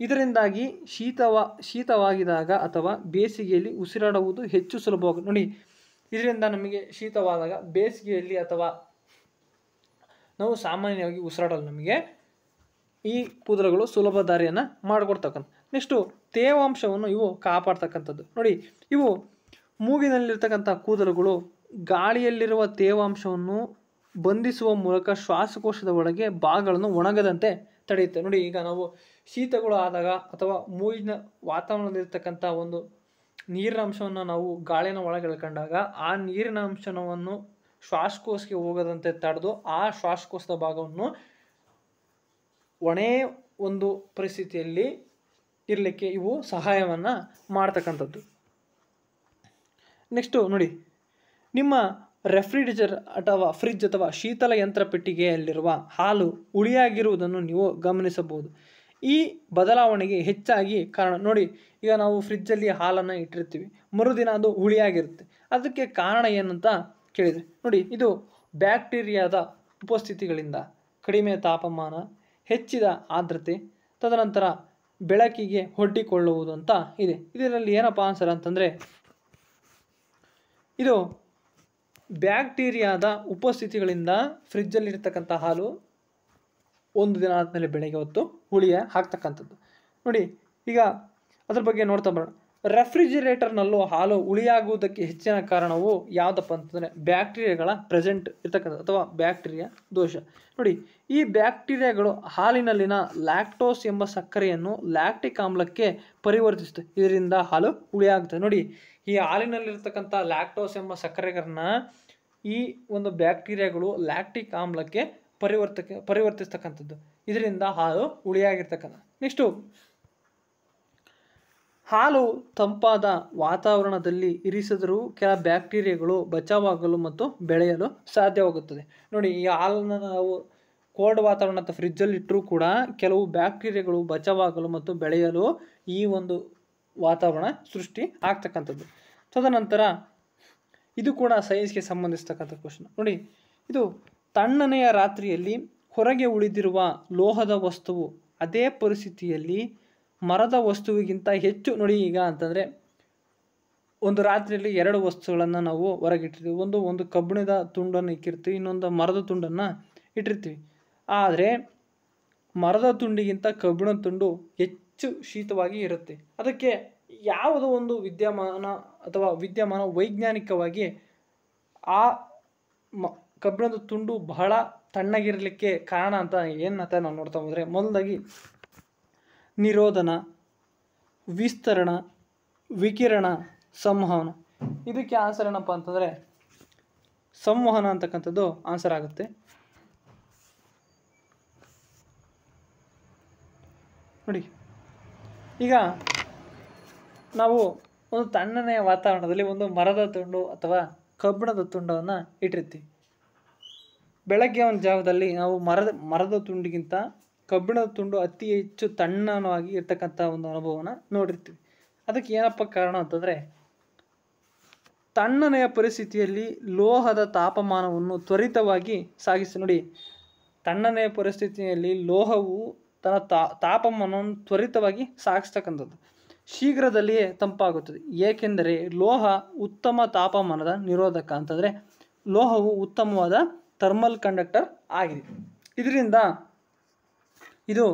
ಇದರಿಂದಾಗಿ ಶೀತವ ಶೀತವಾಗಿದಾಗ ಅಥವಾ ಬೇಸಿಗೆಯಲ್ಲಿ ಉಸಿರಾಡುವುದು ಹೆಚ್ಚು ಸುಲಭವಾಗುತ್ತೆ ನೋಡಿ ಇದರಿಂದ ನಮಗೆ ಶೀತವಾದಾಗ ಬೇಸಿಗೆಯಲ್ಲಿ ಅಥವಾ ನಾವು ಸಾಮಾನ್ಯವಾಗಿ ಉಸಿರಾಡಲು ನಮಗೆ ಈ ಕೂದಲುಗಳು ಸುಲಭ ದಾರಿಯನ್ನು ಮಾಡಿಕೊಡ್ತಕ್ಕಂಥ ನೆಕ್ಸ್ಟು ತೇವಾಂಶವನ್ನು ಇವು ಕಾಪಾಡ್ತಕ್ಕಂಥದ್ದು ನೋಡಿ ಇವು ಮೂಗಿನಲ್ಲಿರ್ತಕ್ಕಂಥ ಕೂದಲುಗಳು ಗಾಳಿಯಲ್ಲಿರುವ ತೇವಾಂಶವನ್ನು ಬಂಧಿಸುವ ಮೂಲಕ ಶ್ವಾಸಕೋಶದ ಒಳಗೆ ಭಾಗಗಳನ್ನು ಒಣಗದಂತೆ ತಡೆಯುತ್ತೆ ನೋಡಿ ಈಗ ನಾವು ಶೀತಗಳು ಆದಾಗ ಅಥವಾ ಮೂಗಿನ ವಾತಾವರಣದಲ್ಲಿರ್ತಕ್ಕಂಥ ಒಂದು ನೀರಿನ ಅಂಶವನ್ನು ನಾವು ಗಾಳಿನ ಒಳಗೆ ಎಳ್ಕೊಂಡಾಗ ಆ ನೀರಿನ ಅಂಶವನ್ನು ಶ್ವಾಸಕೋಶಕ್ಕೆ ಹೋಗದಂತೆ ತಡೆದು ಆ ಶ್ವಾಸಕೋಶದ ಭಾಗವನ್ನು ಒಣೆ ಒಂದು ಪರಿಸ್ಥಿತಿಯಲ್ಲಿ ಇರಲಿಕ್ಕೆ ಇವು ಸಹಾಯವನ್ನು ಮಾಡ್ತಕ್ಕಂಥದ್ದು ನೆಕ್ಸ್ಟು ನೋಡಿ ನಿಮ್ಮ ರೆಫ್ರಿಜರೇಟರ್ ಅಥವಾ ಫ್ರಿಜ್ ಅಥವಾ ಶೀತಲ ಯಂತ್ರ ಪೆಟ್ಟಿಗೆಯಲ್ಲಿರುವ ಹಾಲು ಉಳಿಯಾಗಿರುವುದನ್ನು ನೀವು ಗಮನಿಸಬಹುದು ಈ ಬದಲಾವಣೆಗೆ ಹೆಚ್ಚಾಗಿ ಕಾರಣ ನೋಡಿ ಈಗ ನಾವು ಫ್ರಿಜ್ಜಲ್ಲಿ ಹಾಲನ್ನು ಇಟ್ಟಿರ್ತೀವಿ ಮರುದಿನ ಅದು ಹುಳಿಯಾಗಿರುತ್ತೆ ಅದಕ್ಕೆ ಕಾರಣ ಏನಂತ ಕೇಳಿದರೆ ನೋಡಿ ಇದು ಬ್ಯಾಕ್ಟೀರಿಯಾದ ಉಪಸ್ಥಿತಿಗಳಿಂದ ಕಡಿಮೆ ತಾಪಮಾನ ಹೆಚ್ಚಿದ ಆರ್ದ್ರತೆ ತದನಂತರ ಬೆಳಕಿಗೆ ಹೊಡ್ಡಿಕೊಳ್ಳುವುದು ಅಂತ ಇದೆ ಇದರಲ್ಲಿ ಏನಪ್ಪ ಆನ್ಸರ್ ಅಂತಂದರೆ ಇದು ಬ್ಯಾಕ್ಟೀರಿಯಾದ ಉಪಸ್ಥಿತಿಗಳಿಂದ ಫ್ರಿಜ್ಜಲ್ಲಿರ್ತಕ್ಕಂಥ ಹಾಲು ಒಂದು ದಿನ ಆದಮೇಲೆ ಬೆಳಗ್ಗೆ ಹೊತ್ತು ಹುಳಿಯ ಹಾಕ್ತಕ್ಕಂಥದ್ದು ನೋಡಿ ಈಗ ಅದ್ರ ಬಗ್ಗೆ ನೋಡ್ತಾ ಬರೋಣ ರೆಫ್ರಿಜಿರೇಟರ್ನಲ್ಲೂ ಹಾಲು ಹುಳಿಯಾಗುವುದಕ್ಕೆ ಹೆಚ್ಚಿನ ಕಾರಣವು ಯಾವುದಪ್ಪ ಅಂತಂದರೆ ಬ್ಯಾಕ್ಟೀರಿಯಾಗಳ ಪ್ರೆಸೆಂಟ್ ಇರ್ತಕ್ಕಂಥ ಅಥವಾ ಬ್ಯಾಕ್ಟೀರಿಯಾ ದೋಷ ನೋಡಿ ಈ ಬ್ಯಾಕ್ಟೀರಿಯಾಗಳು ಹಾಲಿನಲ್ಲಿನ ಲ್ಯಾಕ್ಟೋಸ್ ಎಂಬ ಸಕ್ಕರೆಯನ್ನು ಲ್ಯಾಕ್ಟಿಕ್ ಆಮ್ಲಕ್ಕೆ ಪರಿವರ್ತಿಸುತ್ತೆ ಇದರಿಂದ ಹಾಲು ಹುಳಿಯಾಗ್ತದೆ ನೋಡಿ ಈ ಹಾಲಿನಲ್ಲಿರ್ತಕ್ಕಂಥ ಲ್ಯಾಕ್ಟೋಸ್ ಎಂಬ ಸಕ್ಕರೆಗಳನ್ನ ಈ ಒಂದು ಬ್ಯಾಕ್ಟೀರಿಯಾಗಳು ಲ್ಯಾಕ್ಟಿಕ್ ಆಮ್ಲಕ್ಕೆ ಪರಿವರ್ತಕ ಪರಿವರ್ತಿಸ್ತಕ್ಕಂಥದ್ದು ಇದರಿಂದ ಹಾಲು ಉಳಿಯಾಗಿರ್ತಕ್ಕಂಥ ನೆಕ್ಸ್ಟು ಹಾಲು ತಂಪಾದ ವಾತಾವರಣದಲ್ಲಿ ಇರಿಸಿದರೂ ಕೆಲ ಬ್ಯಾಕ್ಟೀರಿಯಾಗಳು ಬಚಾವಾಗಲು ಮತ್ತು ಬೆಳೆಯಲು ಸಾಧ್ಯವಾಗುತ್ತದೆ ನೋಡಿ ಈ ಹಾಲನ್ನು ನಾವು ಕೋಲ್ಡ್ ವಾತಾವರಣ ಅಥವಾ ಫ್ರಿಜ್ಜಲ್ಲಿ ಇಟ್ಟರೂ ಕೂಡ ಕೆಲವು ಬ್ಯಾಕ್ಟೀರಿಯಾಗಳು ಬಚಾವಾಗಲು ಮತ್ತು ಬೆಳೆಯಲು ಈ ಒಂದು ವಾತಾವರಣ ಸೃಷ್ಟಿ ಆಗ್ತಕ್ಕಂಥದ್ದು ತದನಂತರ ಇದು ಕೂಡ ಸೈನ್ಸ್ಗೆ ಸಂಬಂಧಿಸ್ತಕ್ಕಂಥ ಕ್ವಶನ್ ನೋಡಿ ಇದು ತಣ್ಣನೆಯ ರಾತ್ರಿಯಲ್ಲಿ ಹೊರಗೆ ಉಳಿದಿರುವ ಲೋಹದ ವಸ್ತುವು ಅದೇ ಪರಿಸ್ಥಿತಿಯಲ್ಲಿ ಮರದ ವಸ್ತುವಿಗಿಂತ ಹೆಚ್ಚು ನೋಡಿ ಈಗ ಅಂತಂದರೆ ಒಂದು ರಾತ್ರಿಯಲ್ಲಿ ಎರಡು ವಸ್ತುಗಳನ್ನು ನಾವು ಹೊರಗಿಟ್ಟಿರ್ತೀವಿ ಒಂದು ಒಂದು ಕಬ್ಬಿಣದ ತುಂಡನ್ನು ಇಕ್ಕಿರ್ತೀವಿ ಇನ್ನೊಂದು ಮರದ ತುಂಡನ್ನು ಇಟ್ಟಿರ್ತೀವಿ ಆದರೆ ಮರದ ತುಂಡಿಗಿಂತ ಕಬ್ಬಿಣದ ತುಂಡು ಹೆಚ್ಚು ಹೆಚ್ಚು ಶೀತವಾಗಿ ಇರುತ್ತೆ ಅದಕ್ಕೆ ಯಾವುದೋ ಒಂದು ವಿದ್ಯಮಾನ ಅಥವಾ ವಿದ್ಯಮಾನ ವೈಜ್ಞಾನಿಕವಾಗಿ ಆ ಮ ಕಬ್ಬಿಣದ ತುಂಡು ಬಹಳ ತಣ್ಣಗಿರಲಿಕ್ಕೆ ಕಾರಣ ಅಂತ ಏನಂತ ನಾವು ನೋಡ್ತಾ ಹೋದರೆ ಮೊದಲಾಗಿ ನಿರೋಧನ ವಿಸ್ತರಣ ವಿಕಿರಣ ಸಂವಹನ ಇದಕ್ಕೆ ಆನ್ಸರ್ ಏನಪ್ಪ ಅಂತಂದರೆ ಸಂವಹನ ಅಂತಕ್ಕಂಥದ್ದು ಆನ್ಸರ್ ಆಗುತ್ತೆ ನೋಡಿ ಈಗ ನಾವು ಒಂದು ತಣ್ಣನೆಯ ವಾತಾವರಣದಲ್ಲಿ ಒಂದು ಮರದ ತುಂಡು ಅಥವಾ ಕಬ್ಬಿಣದ ತುಂಡವನ್ನು ಇಟ್ಟಿರ್ತೀವಿ ಬೆಳಗ್ಗೆ ಒಂದು ಜಾಗದಲ್ಲಿ ನಾವು ಮರದ ಮರದ ತುಂಡಿಗಿಂತ ಕಬ್ಬಿಣದ ತುಂಡು ಅತಿ ಹೆಚ್ಚು ತಣ್ಣನವಾಗಿ ಇರ್ತಕ್ಕಂಥ ಒಂದು ಅನುಭವವನ್ನು ನೋಡಿರ್ತೀವಿ ಅದಕ್ಕೆ ಏನಪ್ಪ ಕಾರಣ ಅಂತಂದರೆ ತಣ್ಣನೆಯ ಪರಿಸ್ಥಿತಿಯಲ್ಲಿ ಲೋಹದ ತಾಪಮಾನವನ್ನು ತ್ವರಿತವಾಗಿ ಸಾಗಿಸಿ ನೋಡಿ ತಣ್ಣನೆಯ ಪರಿಸ್ಥಿತಿಯಲ್ಲಿ ಲೋಹವು ತನ್ನ ತಾ ತಾಪಮಾನವನ್ನು ತ್ವರಿತವಾಗಿ ಸಾಗಿಸ್ತಕ್ಕಂಥದ್ದು ಶೀಘ್ರದಲ್ಲಿಯೇ ತಂಪಾಗುತ್ತದೆ ಏಕೆಂದರೆ ಲೋಹ ಉತ್ತಮ ತಾಪಮಾನದ ನಿರೋಧಕ ಅಂತಂದರೆ ಲೋಹವು ಉತ್ತಮವಾದ ಥರ್ಮಲ್ ಕಂಡಕ್ಟರ್ ಆಗಿದೆ ಇದರಿಂದ ಇದು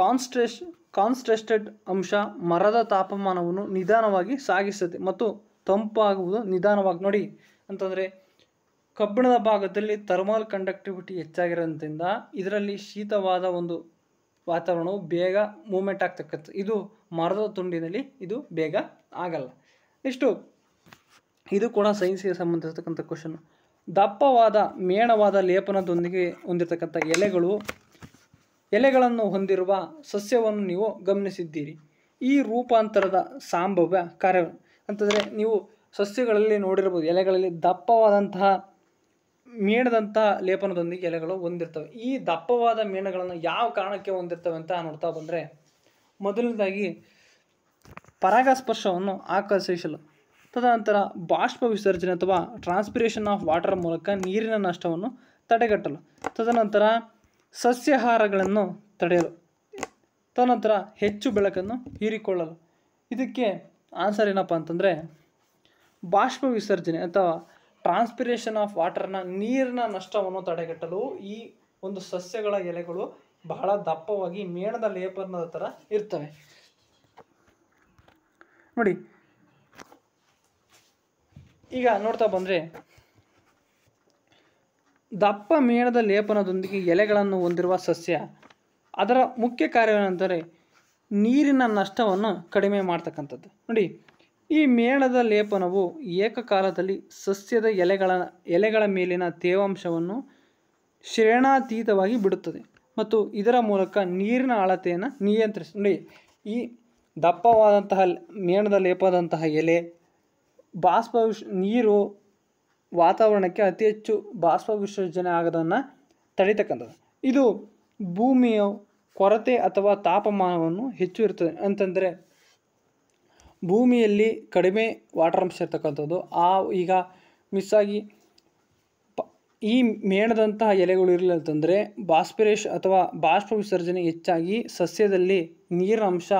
ಕಾನ್ಸ್ಟ್ರೆಸ್ ಕಾನ್ಸ್ಟ್ರೆಸ್ಟೆಡ್ ಅಂಶ ಮರದ ತಾಪಮಾನವನ್ನು ನಿಧಾನವಾಗಿ ಸಾಗಿಸುತ್ತೆ ಮತ್ತು ತಂಪಾಗುವುದು ನಿಧಾನವಾಗಿ ನೋಡಿ ಅಂತಂದರೆ ಕಬ್ಬಿಣದ ಭಾಗದಲ್ಲಿ ಥರ್ಮಲ್ ಕಂಡಕ್ಟಿವಿಟಿ ಹೆಚ್ಚಾಗಿರೋದ್ರಿಂದ ಇದರಲ್ಲಿ ಶೀತವಾದ ಒಂದು ವಾತಾವರಣವು ಬೇಗ ಮೂಮೆಂಟ್ ಆಗ್ತಕ್ಕಂಥ ಇದು ಮರದ ತುಂಡಿನಲ್ಲಿ ಇದು ಬೇಗ ಆಗಲ್ಲ ನೆಕ್ಸ್ಟು ಇದು ಕೂಡ ಸೈನ್ಸಿಗೆ ಸಂಬಂಧಿಸಿರ್ತಕ್ಕಂಥ ಕ್ವಶನ್ ದಪ್ಪವಾದ ಮೇಣವಾದ ಲೇಪನದೊಂದಿಗೆ ಹೊಂದಿರತಕ್ಕಂಥ ಎಲೆಗಳು ಎಲೆಗಳನ್ನು ಹೊಂದಿರುವ ಸಸ್ಯವನ್ನು ನೀವು ಗಮನಿಸಿದ್ದೀರಿ ಈ ರೂಪಾಂತರದ ಸಂಭವ್ಯ ಕಾರ್ಯ ಅಂತಂದರೆ ನೀವು ಸಸ್ಯಗಳಲ್ಲಿ ನೋಡಿರ್ಬೋದು ಎಲೆಗಳಲ್ಲಿ ದಪ್ಪವಾದಂತಹ ಮೇಣದಂಥ ಲೇಪನದೊಂದಿಗೆ ಎಲೆಗಳು ಹೊಂದಿರ್ತವೆ ಈ ದಪ್ಪವಾದ ಮೇಣಗಳನ್ನು ಯಾವ ಕಾರಣಕ್ಕೆ ಹೊಂದಿರ್ತವೆ ಅಂತ ನೋಡ್ತಾ ಬಂದರೆ ಮೊದಲನೇದಾಗಿ ಪರಾಗಸ್ಪರ್ಶವನ್ನು ಆಕರ್ಷಿಸಲು ತದನಂತರ ಬಾಷ್ಪ ವಿಸರ್ಜನೆ ಅಥವಾ ಟ್ರಾನ್ಸ್ಪಿರೇಷನ್ ಆಫ್ ವಾಟರ್ ಮೂಲಕ ನೀರಿನ ನಷ್ಟವನ್ನು ತಡೆಗಟ್ಟಲು ತದನಂತರ ಸಸ್ಯಾಹಾರಗಳನ್ನು ತಡೆಯಲು ತದನಂತರ ಹೆಚ್ಚು ಬೆಳಕನ್ನು ಹೀರಿಕೊಳ್ಳಲು ಇದಕ್ಕೆ ಆನ್ಸರ್ ಏನಪ್ಪ ಅಂತಂದರೆ ಬಾಷ್ಪ ವಿಸರ್ಜನೆ ಅಥವಾ ಟ್ರಾನ್ಸ್ಪಿರೇಷನ್ ಆಫ್ ವಾಟರ್ನ ನೀರಿನ ನಷ್ಟವನ್ನು ತಡೆಗಟ್ಟಲು ಈ ಒಂದು ಸಸ್ಯಗಳ ಎಲೆಗಳು ಬಹಳ ದಪ್ಪವಾಗಿ ಮೇಣದ ಲೇಪನದ ಥರ ಇರ್ತವೆ ನೋಡಿ ಈಗ ನೋಡ್ತಾ ಬಂದರೆ ದಪ್ಪ ಮೇಣದ ಲೇಪನದೊಂದಿಗೆ ಎಲೆಗಳನ್ನು ಹೊಂದಿರುವ ಸಸ್ಯ ಅದರ ಮುಖ್ಯ ಕಾರ್ಯವೇನೆಂದರೆ ನೀರಿನ ನಷ್ಟವನ್ನು ಕಡಿಮೆ ಮಾಡ್ತಕ್ಕಂಥದ್ದು ನೋಡಿ ಈ ಮೇಣದ ಲೇಪನವು ಏಕಕಾಲದಲ್ಲಿ ಸಸ್ಯದ ಎಲೆಗಳ ಎಲೆಗಳ ಮೇಲಿನ ತೇವಾಂಶವನ್ನು ಶ್ರೇಣಾತೀತವಾಗಿ ಬಿಡುತ್ತದೆ ಮತ್ತು ಇದರ ಮೂಲಕ ನೀರಿನ ಅಳತೆಯನ್ನು ನಿಯಂತ್ರಿಸಿ ನೋಡಿ ಈ ದಪ್ಪವಾದಂತಹ ಮೇಣದ ಲೇಪದಂತಹ ಎಲೆ ಬಾಷ್ಪ ನೀರು ವಾತಾವರಣಕ್ಕೆ ಅತಿ ಹೆಚ್ಚು ಬಾಷ್ಪ ವಿಸರ್ಜನೆ ಆಗೋದನ್ನು ತಡಿತಕ್ಕಂಥದ್ದು ಇದು ಭೂಮಿಯ ಕೊರತೆ ಅಥವಾ ತಾಪಮಾನವನ್ನು ಹೆಚ್ಚು ಇರ್ತದೆ ಅಂತಂದರೆ ಭೂಮಿಯಲ್ಲಿ ಕಡಿಮೆ ವಾಟರ್ ಅಂಶ ಇರ್ತಕ್ಕಂಥದ್ದು ಆ ಈಗ ಮಿಸ್ಸಾಗಿ ಪ ಈ ಮೇಣದಂತಹ ಎಲೆಗಳು ಇರಲಿಲ್ಲ ಅಂತಂದರೆ ಬಾಷ್ಪಿರೇಷ್ ಅಥವಾ ಬಾಷ್ಪ ವಿಸರ್ಜನೆ ಹೆಚ್ಚಾಗಿ ಸಸ್ಯದಲ್ಲಿ ನೀರಿನ ಅಂಶ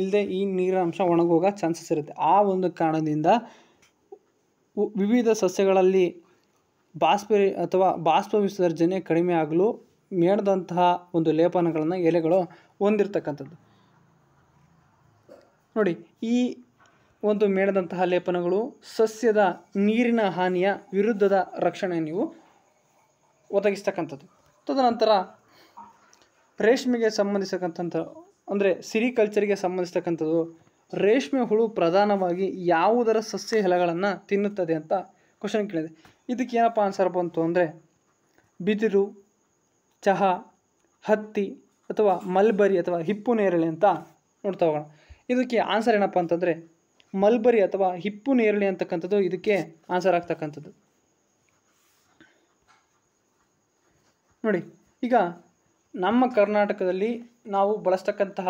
ಇಲ್ಲದೆ ಈ ನೀರಿನ ಅಂಶ ಒಣಗೋಗೋ ಚಾನ್ಸಸ್ ಇರುತ್ತೆ ಆ ಒಂದು ಕಾರಣದಿಂದ ವಿವಿಧ ಸಸ್ಯಗಳಲ್ಲಿ ಬಾಷ್ಪಿ ಅಥವಾ ಬಾಷ್ಪ ವಿಸರ್ಜನೆ ಕಡಿಮೆ ಆಗಲು ಮೇಣದಂತಹ ಒಂದು ಲೇಪನಗಳನ್ನು ಎಲೆಗಳು ಹೊಂದಿರತಕ್ಕಂಥದ್ದು ನೋಡಿ ಈ ಒಂದು ಮೇಣದಂತಹ ಲೇಪನಗಳು ಸಸ್ಯದ ನೀರಿನ ಹಾನಿಯ ವಿರುದ್ಧದ ರಕ್ಷಣೆ ನೀವು ಒದಗಿಸ್ತಕ್ಕಂಥದ್ದು ತದನಂತರ ರೇಷ್ಮೆಗೆ ಸಂಬಂಧಿಸತಕ್ಕಂಥ ಅಂದರೆ ಸಿರಿಕಲ್ಚರಿಗೆ ಸಂಬಂಧಿಸತಕ್ಕಂಥದ್ದು ರೇಷ್ಮೆ ಹುಳು ಪ್ರಧಾನವಾಗಿ ಯಾವುದರ ಸಸ್ಯ ಎಲೆಗಳನ್ನು ತಿನ್ನುತ್ತದೆ ಅಂತ ಕ್ವಶನ್ ಕೇಳಿದೆ ಇದಕ್ಕೆ ಏನಪ್ಪ ಆನ್ಸರ್ ಬಂತು ಅಂದರೆ ಬಿದಿರು ಚಹಾ ಹತ್ತಿ ಅಥವಾ ಮಲ್ಬರಿ ಅಥವಾ ಹಿಪ್ಪು ನೇರಳೆ ಅಂತ ನೋಡ್ತಾ ಹೋಗೋಣ ಇದಕ್ಕೆ ಆನ್ಸರ್ ಏನಪ್ಪ ಅಂತಂದರೆ ಮಲ್ಬರಿ ಅಥವಾ ಹಿಪ್ಪು ನೇರಳೆ ಅಂತಕ್ಕಂಥದ್ದು ಇದಕ್ಕೆ ಆನ್ಸರ್ ಆಗ್ತಕ್ಕಂಥದ್ದು ನೋಡಿ ಈಗ ನಮ್ಮ ಕರ್ನಾಟಕದಲ್ಲಿ ನಾವು ಬಳಸ್ತಕ್ಕಂತಹ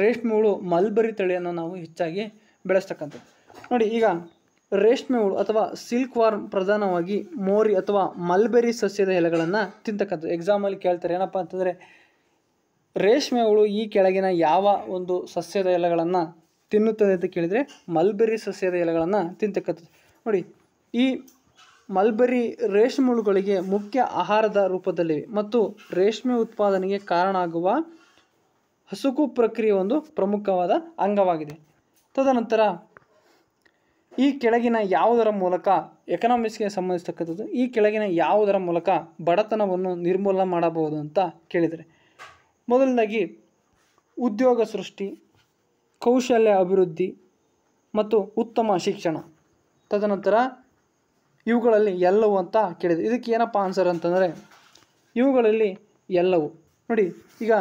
ರೇಷ್ಮೆ ಹುಳು ಮಲ್ಬರಿ ತಳಿಯನ್ನು ನಾವು ಹೆಚ್ಚಾಗಿ ಬೆಳೆಸ್ತಕ್ಕಂಥದ್ದು ನೋಡಿ ಈಗ ರೇಷ್ಮೆ ಹುಳು ಅಥವಾ ಸಿಲ್ಕ್ ವಾರ್ಮ್ ಪ್ರಧಾನವಾಗಿ ಮೋರಿ ಅಥವಾ ಮಲ್ಬೆರಿ ಸಸ್ಯದ ಎಲೆಗಳನ್ನು ತಿಂತಕ್ಕಂಥದ್ದು ಎಕ್ಸಾಮಲ್ಲಿ ಕೇಳ್ತಾರೆ ಏನಪ್ಪ ಅಂತಂದರೆ ರೇಷ್ಮೆ ಹುಳು ಈ ಕೆಳಗಿನ ಯಾವ ಒಂದು ಸಸ್ಯದ ಎಲೆಗಳನ್ನು ತಿನ್ನುತ್ತದೆ ಅಂತ ಕೇಳಿದರೆ ಮಲ್ಬೆರಿ ಸಸ್ಯದ ಎಲೆಗಳನ್ನು ತಿಂತಕ್ಕಂಥದ್ದು ನೋಡಿ ಈ ಮಲ್ಬೆರಿ ರೇಷ್ಮೆ ಹುಳುಗಳಿಗೆ ಮುಖ್ಯ ಆಹಾರದ ರೂಪದಲ್ಲಿ ಮತ್ತು ರೇಷ್ಮೆ ಉತ್ಪಾದನೆಗೆ ಕಾರಣ ಆಗುವ ಹಸುಕು ಪ್ರಕ್ರಿಯೆ ಒಂದು ಪ್ರಮುಖವಾದ ಅಂಗವಾಗಿದೆ ತದನಂತರ ಈ ಕೆಳಗಿನ ಯಾವುದರ ಮೂಲಕ ಎಕನಾಮಿಕ್ಸ್ಗೆ ಸಂಬಂಧಿಸತಕ್ಕಂಥದ್ದು ಈ ಕೆಳಗಿನ ಯಾವುದರ ಮೂಲಕ ಬಡತನವನ್ನು ನಿರ್ಮೂಲನೆ ಮಾಡಬಹುದು ಅಂತ ಕೇಳಿದರೆ ಮೊದಲನೇದಾಗಿ ಉದ್ಯೋಗ ಸೃಷ್ಟಿ ಕೌಶಲ್ಯ ಅಭಿವೃದ್ಧಿ ಮತ್ತು ಉತ್ತಮ ಶಿಕ್ಷಣ ತದನಂತರ ಇವುಗಳಲ್ಲಿ ಎಲ್ಲವೂ ಅಂತ ಕೇಳಿದೆ ಇದಕ್ಕೆ ಏನಪ್ಪ ಆನ್ಸರ್ ಅಂತಂದರೆ ಇವುಗಳಲ್ಲಿ ಎಲ್ಲವೂ ನೋಡಿ ಈಗ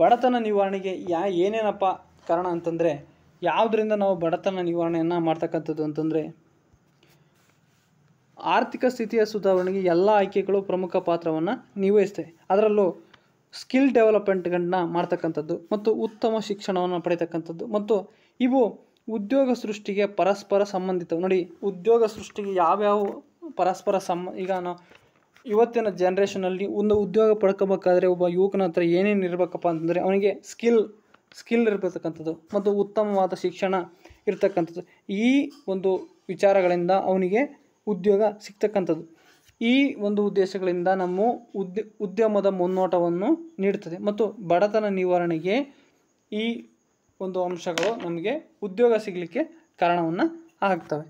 ಬಡತನ ನಿವಾರಣೆಗೆ ಯಾ ಏನೇನಪ್ಪ ಕಾರಣ ಅಂತಂದರೆ ಯಾವುದರಿಂದ ನಾವು ಬಡತನ ನಿವಾರಣೆಯನ್ನು ಮಾಡ್ತಕ್ಕಂಥದ್ದು ಅಂತಂದರೆ ಆರ್ಥಿಕ ಸ್ಥಿತಿಯ ಸುಧಾರಣೆಗೆ ಎಲ್ಲ ಆಯ್ಕೆಗಳು ಪ್ರಮುಖ ಪಾತ್ರವನ್ನು ನಿರ್ವಹಿಸ್ತವೆ ಅದರಲ್ಲೂ ಸ್ಕಿಲ್ ಡೆವಲಪ್ಮೆಂಟ್ಗಳನ್ನ ಮಾಡ್ತಕ್ಕಂಥದ್ದು ಮತ್ತು ಉತ್ತಮ ಶಿಕ್ಷಣವನ್ನು ಪಡೀತಕ್ಕಂಥದ್ದು ಮತ್ತು ಇವು ಉದ್ಯೋಗ ಸೃಷ್ಟಿಗೆ ಪರಸ್ಪರ ಸಂಬಂಧಿತ ನೋಡಿ ಉದ್ಯೋಗ ಸೃಷ್ಟಿಗೆ ಯಾವ್ಯಾವ ಪರಸ್ಪರ ಸಂ ಈಗ ನಾವು ಇವತ್ತಿನ ಜನ್ರೇಷನಲ್ಲಿ ಒಂದು ಉದ್ಯೋಗ ಪಡ್ಕೋಬೇಕಾದ್ರೆ ಒಬ್ಬ ಯುವಕನ ಹತ್ರ ಏನೇನು ಇರಬೇಕಪ್ಪ ಅಂತಂದರೆ ಅವನಿಗೆ ಸ್ಕಿಲ್ ಸ್ಕಿಲ್ ಇರತಕ್ಕಂಥದ್ದು ಮತ್ತು ಉತ್ತಮವಾದ ಶಿಕ್ಷಣ ಇರತಕ್ಕಂಥದ್ದು ಈ ಒಂದು ವಿಚಾರಗಳಿಂದ ಅವನಿಗೆ ಉದ್ಯೋಗ ಸಿಗ್ತಕ್ಕಂಥದ್ದು ಈ ಒಂದು ಉದ್ದೇಶಗಳಿಂದ ನಮ್ಮ ಉದ್ಯ ಉದ್ಯಮದ ಮುನ್ನೋಟವನ್ನು ನೀಡುತ್ತದೆ ಮತ್ತು ಬಡತನ ನಿವಾರಣೆಗೆ ಈ ಒಂದು ಅಂಶಗಳು ನಮಗೆ ಉದ್ಯೋಗ ಸಿಗಲಿಕ್ಕೆ ಕಾರಣವನ್ನು ಆಗ್ತವೆ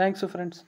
ಥ್ಯಾಂಕ್ಸು ಫ್ರೆಂಡ್ಸ್